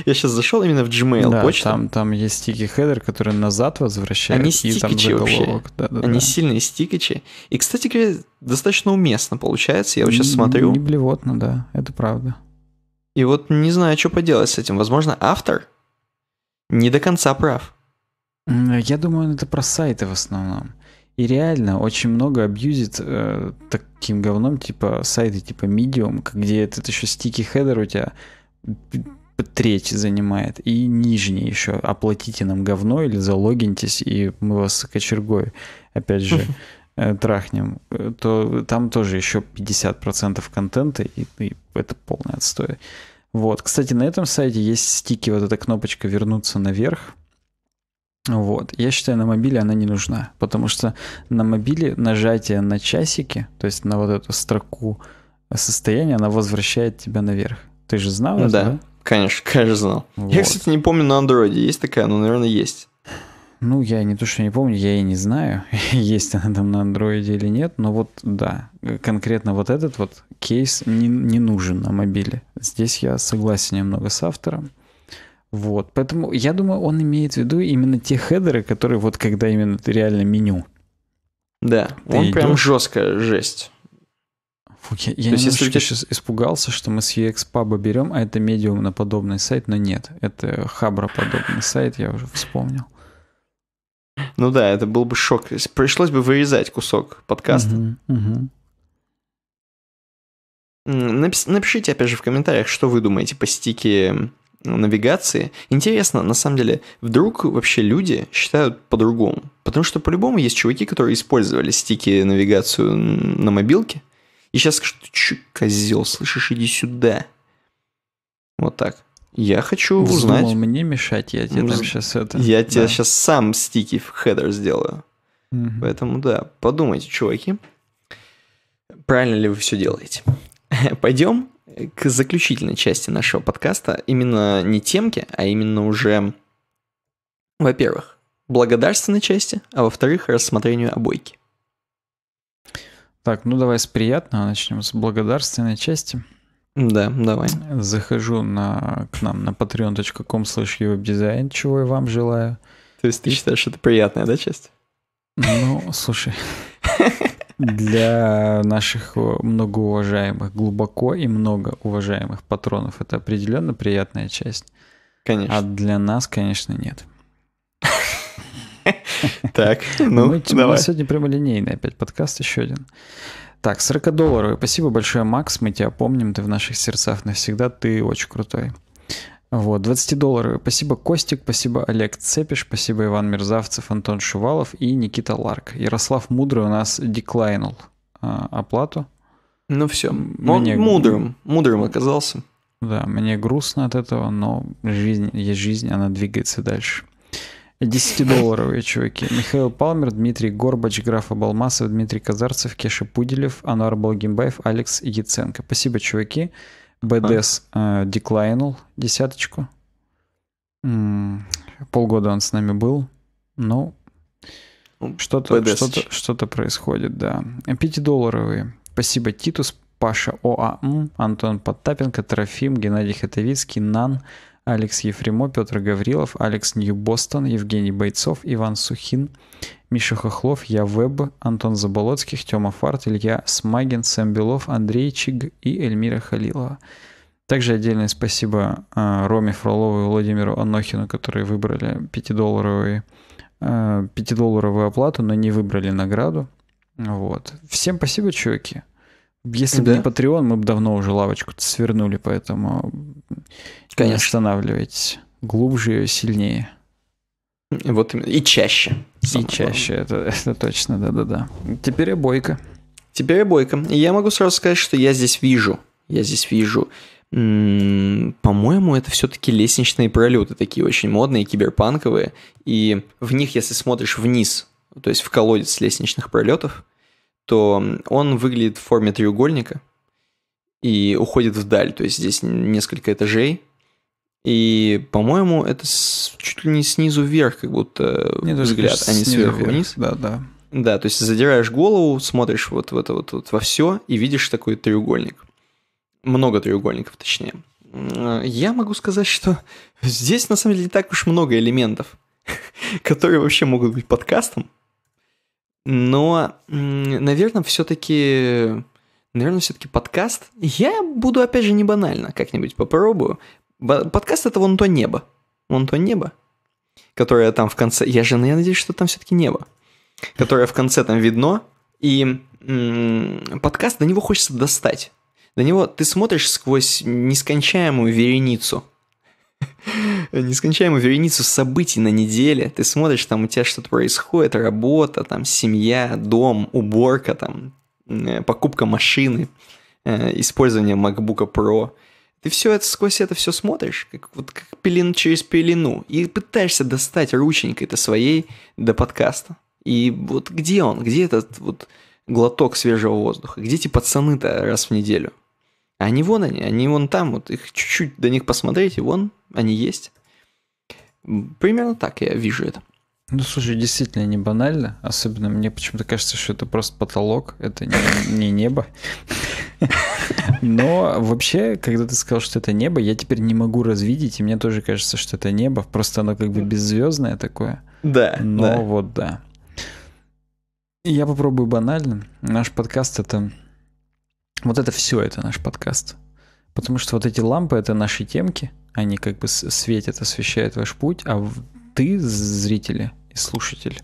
Я сейчас зашел именно в Gmail да, почту. Там, там есть стики хедер, которые назад возвращают. Они стикачи вообще. Да, да, Они да. сильные стикачи. И, кстати говоря, достаточно уместно получается. Я вот сейчас смотрю. Не блевотно, да, это правда. И вот не знаю, что поделать с этим. Возможно, автор не до конца прав. Я думаю, это про сайты в основном. И реально очень много абьюзит э, таким говном, типа сайты типа Medium, где этот еще стики хедер у тебя треть занимает, и нижний еще. Оплатите нам говно или залогиньтесь, и мы вас с кочергой, опять же, э, трахнем, э, то там тоже еще 50% контента, и, и это полное отстой. Вот. Кстати, на этом сайте есть стики, вот эта кнопочка «Вернуться наверх». Вот. Я считаю, на мобиле она не нужна, потому что на мобиле нажатие на часики, то есть на вот эту строку состояния, она возвращает тебя наверх. Ты же знал да. да? Конечно, конечно знал. Вот. Я, кстати, не помню на андроиде, есть такая, но, наверное, есть. Ну, я не то, что не помню, я и не знаю, есть она там на андроиде или нет, но вот да, конкретно вот этот вот кейс не, не нужен на мобиле. Здесь я согласен немного с автором. Вот, поэтому я думаю, он имеет в виду именно те хедеры, которые вот когда именно реально меню. Да, ты он идешь, прям жесткая жесть я, я То есть, если сейчас испугался, что мы с EX паба берем, а это медиум на подобный сайт, но нет, это хабра подобный сайт, я уже вспомнил. Ну да, это был бы шок. Пришлось бы вырезать кусок подкаста. Угу, угу. Напишите, опять же, в комментариях, что вы думаете по стике навигации. Интересно, на самом деле, вдруг вообще люди считают по-другому? Потому что по-любому есть чуваки, которые использовали стики навигацию на мобилке, и сейчас скажет, ты козел, слышишь, иди сюда. Вот так. Я хочу Вздумал узнать. Думал мне мешать, я тебе там сейчас это... Я да. тебе сейчас сам стики в хедер сделаю. Угу. Поэтому, да, подумайте, чуваки, правильно ли вы все делаете. Пойдем к заключительной части нашего подкаста. Именно не темки, а именно уже, во-первых, благодарственной части, а во-вторых, рассмотрению обойки. Так, ну давай с приятного начнем, с благодарственной части. Да, давай. Захожу на, к нам на patreon.com slash дизайн, чего я вам желаю. То есть ты считаешь, что это приятная, да, часть? Ну, слушай, для наших э, многоуважаемых, глубоко и многоуважаемых патронов это определенно приятная часть. А конечно. А для нас, конечно, нет. Так, ну, давай. У нас сегодня прямолинейный опять подкаст, еще один. Так, 40 долларов. Спасибо большое, Макс. Мы тебя помним, ты в наших сердцах навсегда. Ты очень крутой. Вот, 20 долларов. Спасибо, Костик, спасибо, Олег Цепиш, спасибо, Иван Мерзавцев, Антон Шувалов и Никита Ларк. Ярослав Мудрый у нас деклайнул а, оплату. Ну все, он мне... мудрым, мудрым оказался. Да, мне грустно от этого, но жизнь есть жизнь, она двигается дальше. 10-долларовые чуваки. Михаил Палмер, Дмитрий Горбач, Граф Балмасов Дмитрий Казарцев, Кеша Пуделев, Ануар Балгимбаев, Алекс Яценко. Спасибо, чуваки. БДС э, деклайнул десяточку. полгода он с нами был. Ну, ну что-то что что происходит, да. 5-долларовые. Спасибо, Титус, Паша ОАМ, Антон Потапенко, Трофим, Геннадий Хатовицкий, Нан, Алекс Ефремо, Петр Гаврилов, Алекс Нью-Бостон, Евгений Бойцов, Иван Сухин, Миша Хохлов, Я Веб, Антон Заболоцких, Тёма Фарт, Илья Смагин, Сэм Белов, Андрей Чиг и Эльмира Халилова. Также отдельное спасибо э, Роме Фролову и Владимиру Анохину, которые выбрали 5-долларовые, э, а, 5-долларовую оплату, но не выбрали награду. Вот. Всем спасибо, чуваки. Если да. бы не Patreon, мы бы давно уже лавочку свернули, поэтому э, Конечно. не останавливайтесь. Глубже и сильнее. И Вот именно. И чаще. И чаще, это, это точно, да-да-да. Теперь обойка. Теперь обойка. И я могу сразу сказать, что я здесь вижу. Я здесь вижу по-моему, это все-таки лестничные пролеты, такие очень модные, киберпанковые. И в них, если смотришь вниз, то есть в колодец лестничных пролетов, то он выглядит в форме треугольника и уходит вдаль. То есть здесь несколько этажей. И, по-моему, это чуть ли не снизу вверх, как будто Нет, взгляд, а не сверху вверх. вниз. Да, да. Да, то есть задираешь голову, смотришь вот в это вот, вот во все и видишь такой треугольник. Много треугольников, точнее. Я могу сказать, что здесь на самом деле не так уж много элементов, которые вообще могут быть подкастом. Но, наверное, все-таки наверное, все-таки подкаст. Я буду, опять же, не банально, как-нибудь попробую. Подкаст это вон то небо. Вон то небо, которое там в конце... Я же я надеюсь, что там все-таки небо. Которое в конце там видно. И м-м, подкаст, до него хочется достать. До него ты смотришь сквозь нескончаемую вереницу – нескончаемую вереницу событий на неделе. Ты смотришь, там у тебя что-то происходит, работа, там семья, дом, уборка, там э, покупка машины, э, использование MacBook Pro. Ты все это сквозь это все смотришь, как, вот, как пелен через пелену, и пытаешься достать рученькой-то своей до подкаста. И вот где он, где этот вот глоток свежего воздуха, где эти пацаны-то раз в неделю? Они вон они, они вон там, вот их чуть-чуть до них посмотрите, вон они есть. Примерно так я вижу это. Ну, слушай, действительно не банально. Особенно мне почему-то кажется, что это просто потолок, это не, не небо. Но вообще, когда ты сказал, что это небо, я теперь не могу развидеть, и мне тоже кажется, что это небо, просто оно как бы беззвездное такое. Да. Но да. вот да. Я попробую банально. Наш подкаст это вот это все, это наш подкаст. Потому что вот эти лампы — это наши темки, они как бы светят, освещают ваш путь, а ты, зрители и слушатель,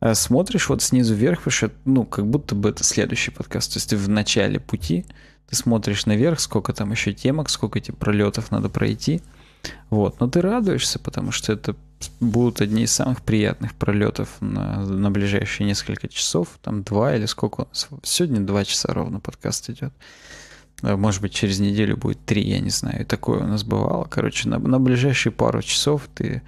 э, смотришь вот снизу вверх, потому что, ну, как будто бы это следующий подкаст. То есть ты в начале пути, ты смотришь наверх, сколько там еще темок, сколько этих пролетов надо пройти. Вот, но ты радуешься, потому что это будут одни из самых приятных пролетов на, на ближайшие несколько часов. Там два или сколько? Сегодня два часа ровно подкаст идет. А, может быть, через неделю будет три, я не знаю. такое у нас бывало. Короче, на, на ближайшие пару часов ты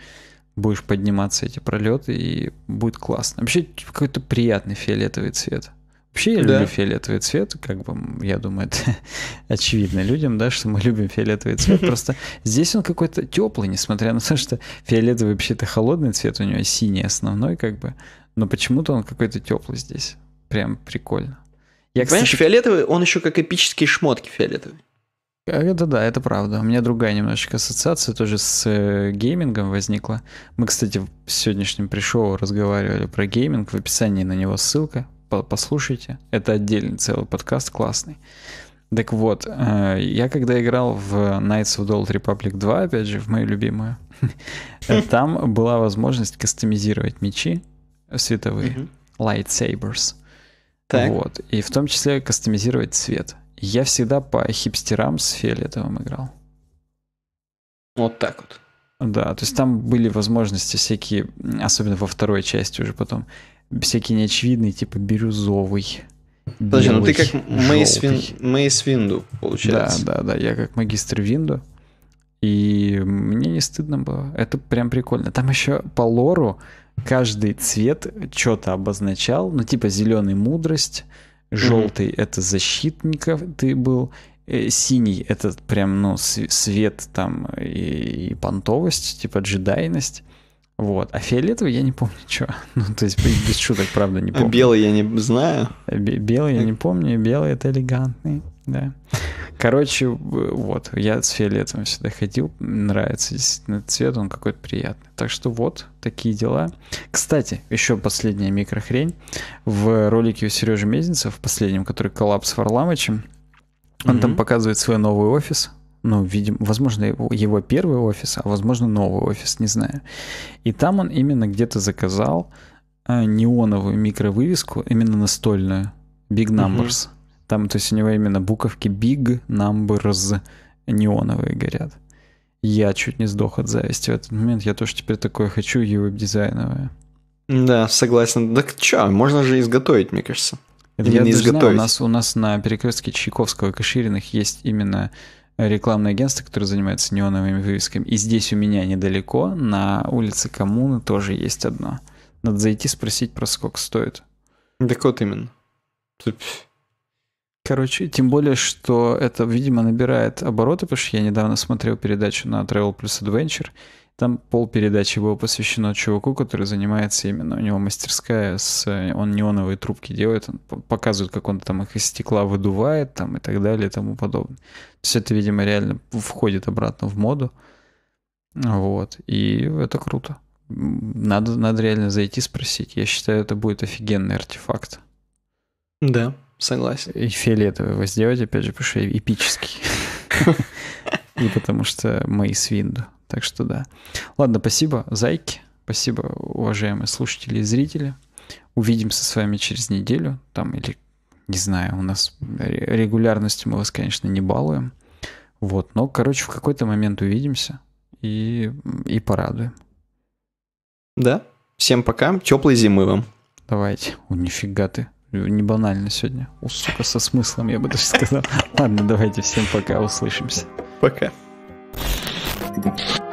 будешь подниматься эти пролеты, и будет классно. Вообще какой-то приятный фиолетовый цвет. Вообще я да. люблю фиолетовый цвет, как бы, я думаю, это очевидно людям, да, что мы любим фиолетовый цвет. Просто здесь он какой-то теплый, несмотря на то, что фиолетовый вообще-то холодный цвет, у него синий основной, как бы, но почему-то он какой-то теплый здесь. Прям прикольно. Я, Понимаешь, фиолетовый, он еще как эпические шмотки фиолетовый. А, это да, это правда. У меня другая немножечко ассоциация тоже с э, геймингом возникла. Мы, кстати, в сегодняшнем пришел разговаривали про гейминг. В описании на него ссылка послушайте. Это отдельный целый подкаст, классный. Так вот, э, я когда играл в Knights of the Old Republic 2, опять же, в мою любимую, э, там была возможность кастомизировать мечи световые, lightsabers. Вот. И в том числе кастомизировать цвет. Я всегда по хипстерам с фиолетовым играл. Вот так вот. Да, то есть там были возможности всякие, особенно во второй части уже потом, всякие неочевидные, типа бирюзовый. Подожди, белый, ну ты как Мейс, Вин... Винду, получается. Да, да, да, я как магистр Винду. И мне не стыдно было. Это прям прикольно. Там еще по лору каждый цвет что-то обозначал. Ну, типа зеленый мудрость, желтый mm-hmm. это защитников ты был, э, синий это прям, ну, свет там и, и понтовость, типа джедайность. Вот. А фиолетовый я не помню, что. Ну, то есть без шуток, правда, не а помню. А белый я не знаю. Э, белый я э. не помню, белый это элегантный, да. Короче, вот, я с фиолетовым сюда ходил, нравится действительно цвет, он какой-то приятный. Так что вот, такие дела. Кстати, еще последняя микрохрень. В ролике у Сережи Мезенцева, в последнем, который коллапс с Варламычем, он mm-hmm. там показывает свой новый офис, ну, видим, возможно, его, его первый офис, а возможно, новый офис, не знаю. И там он именно где-то заказал э, неоновую микровывеску, именно настольную, Big Numbers. Угу. Там, то есть у него именно буковки Big Numbers неоновые горят. Я чуть не сдох от зависти в этот момент. Я тоже теперь такое хочу, и веб-дизайновое. Да, согласен. Так чё, можно же изготовить, мне кажется. Это я не изготовить. Знаю, у, нас, у нас на перекрестке Чайковского и Кашириных есть именно рекламное агентство, которое занимается неоновыми вывесками. И здесь у меня недалеко, на улице Коммуны тоже есть одно. Надо зайти спросить про сколько стоит. Так вот именно. Короче, тем более, что это, видимо, набирает обороты, потому что я недавно смотрел передачу на Travel Plus Adventure, там пол передачи было посвящено чуваку, который занимается именно, у него мастерская, с, э, он неоновые трубки делает, он показывает, как он там их из стекла выдувает там и так далее и тому подобное. То есть это, видимо, реально входит обратно в моду. Вот, и это круто. Надо, надо реально зайти спросить. Я считаю, это будет офигенный артефакт. Да, согласен. И фиолетовый его сделать, опять же, потому что эпический. не потому что мои свинду. Так что да. Ладно, спасибо, зайки. Спасибо, уважаемые слушатели и зрители. Увидимся с вами через неделю. Там или, не знаю, у нас регулярностью мы вас, конечно, не балуем. Вот, но, короче, в какой-то момент увидимся и, и порадуем. Да, всем пока, теплой зимы вам. Давайте. У нифига ты. Не банально сегодня. О, сука, со смыслом, я бы даже сказал. Ладно, давайте, всем пока, услышимся. Пока. Thank you.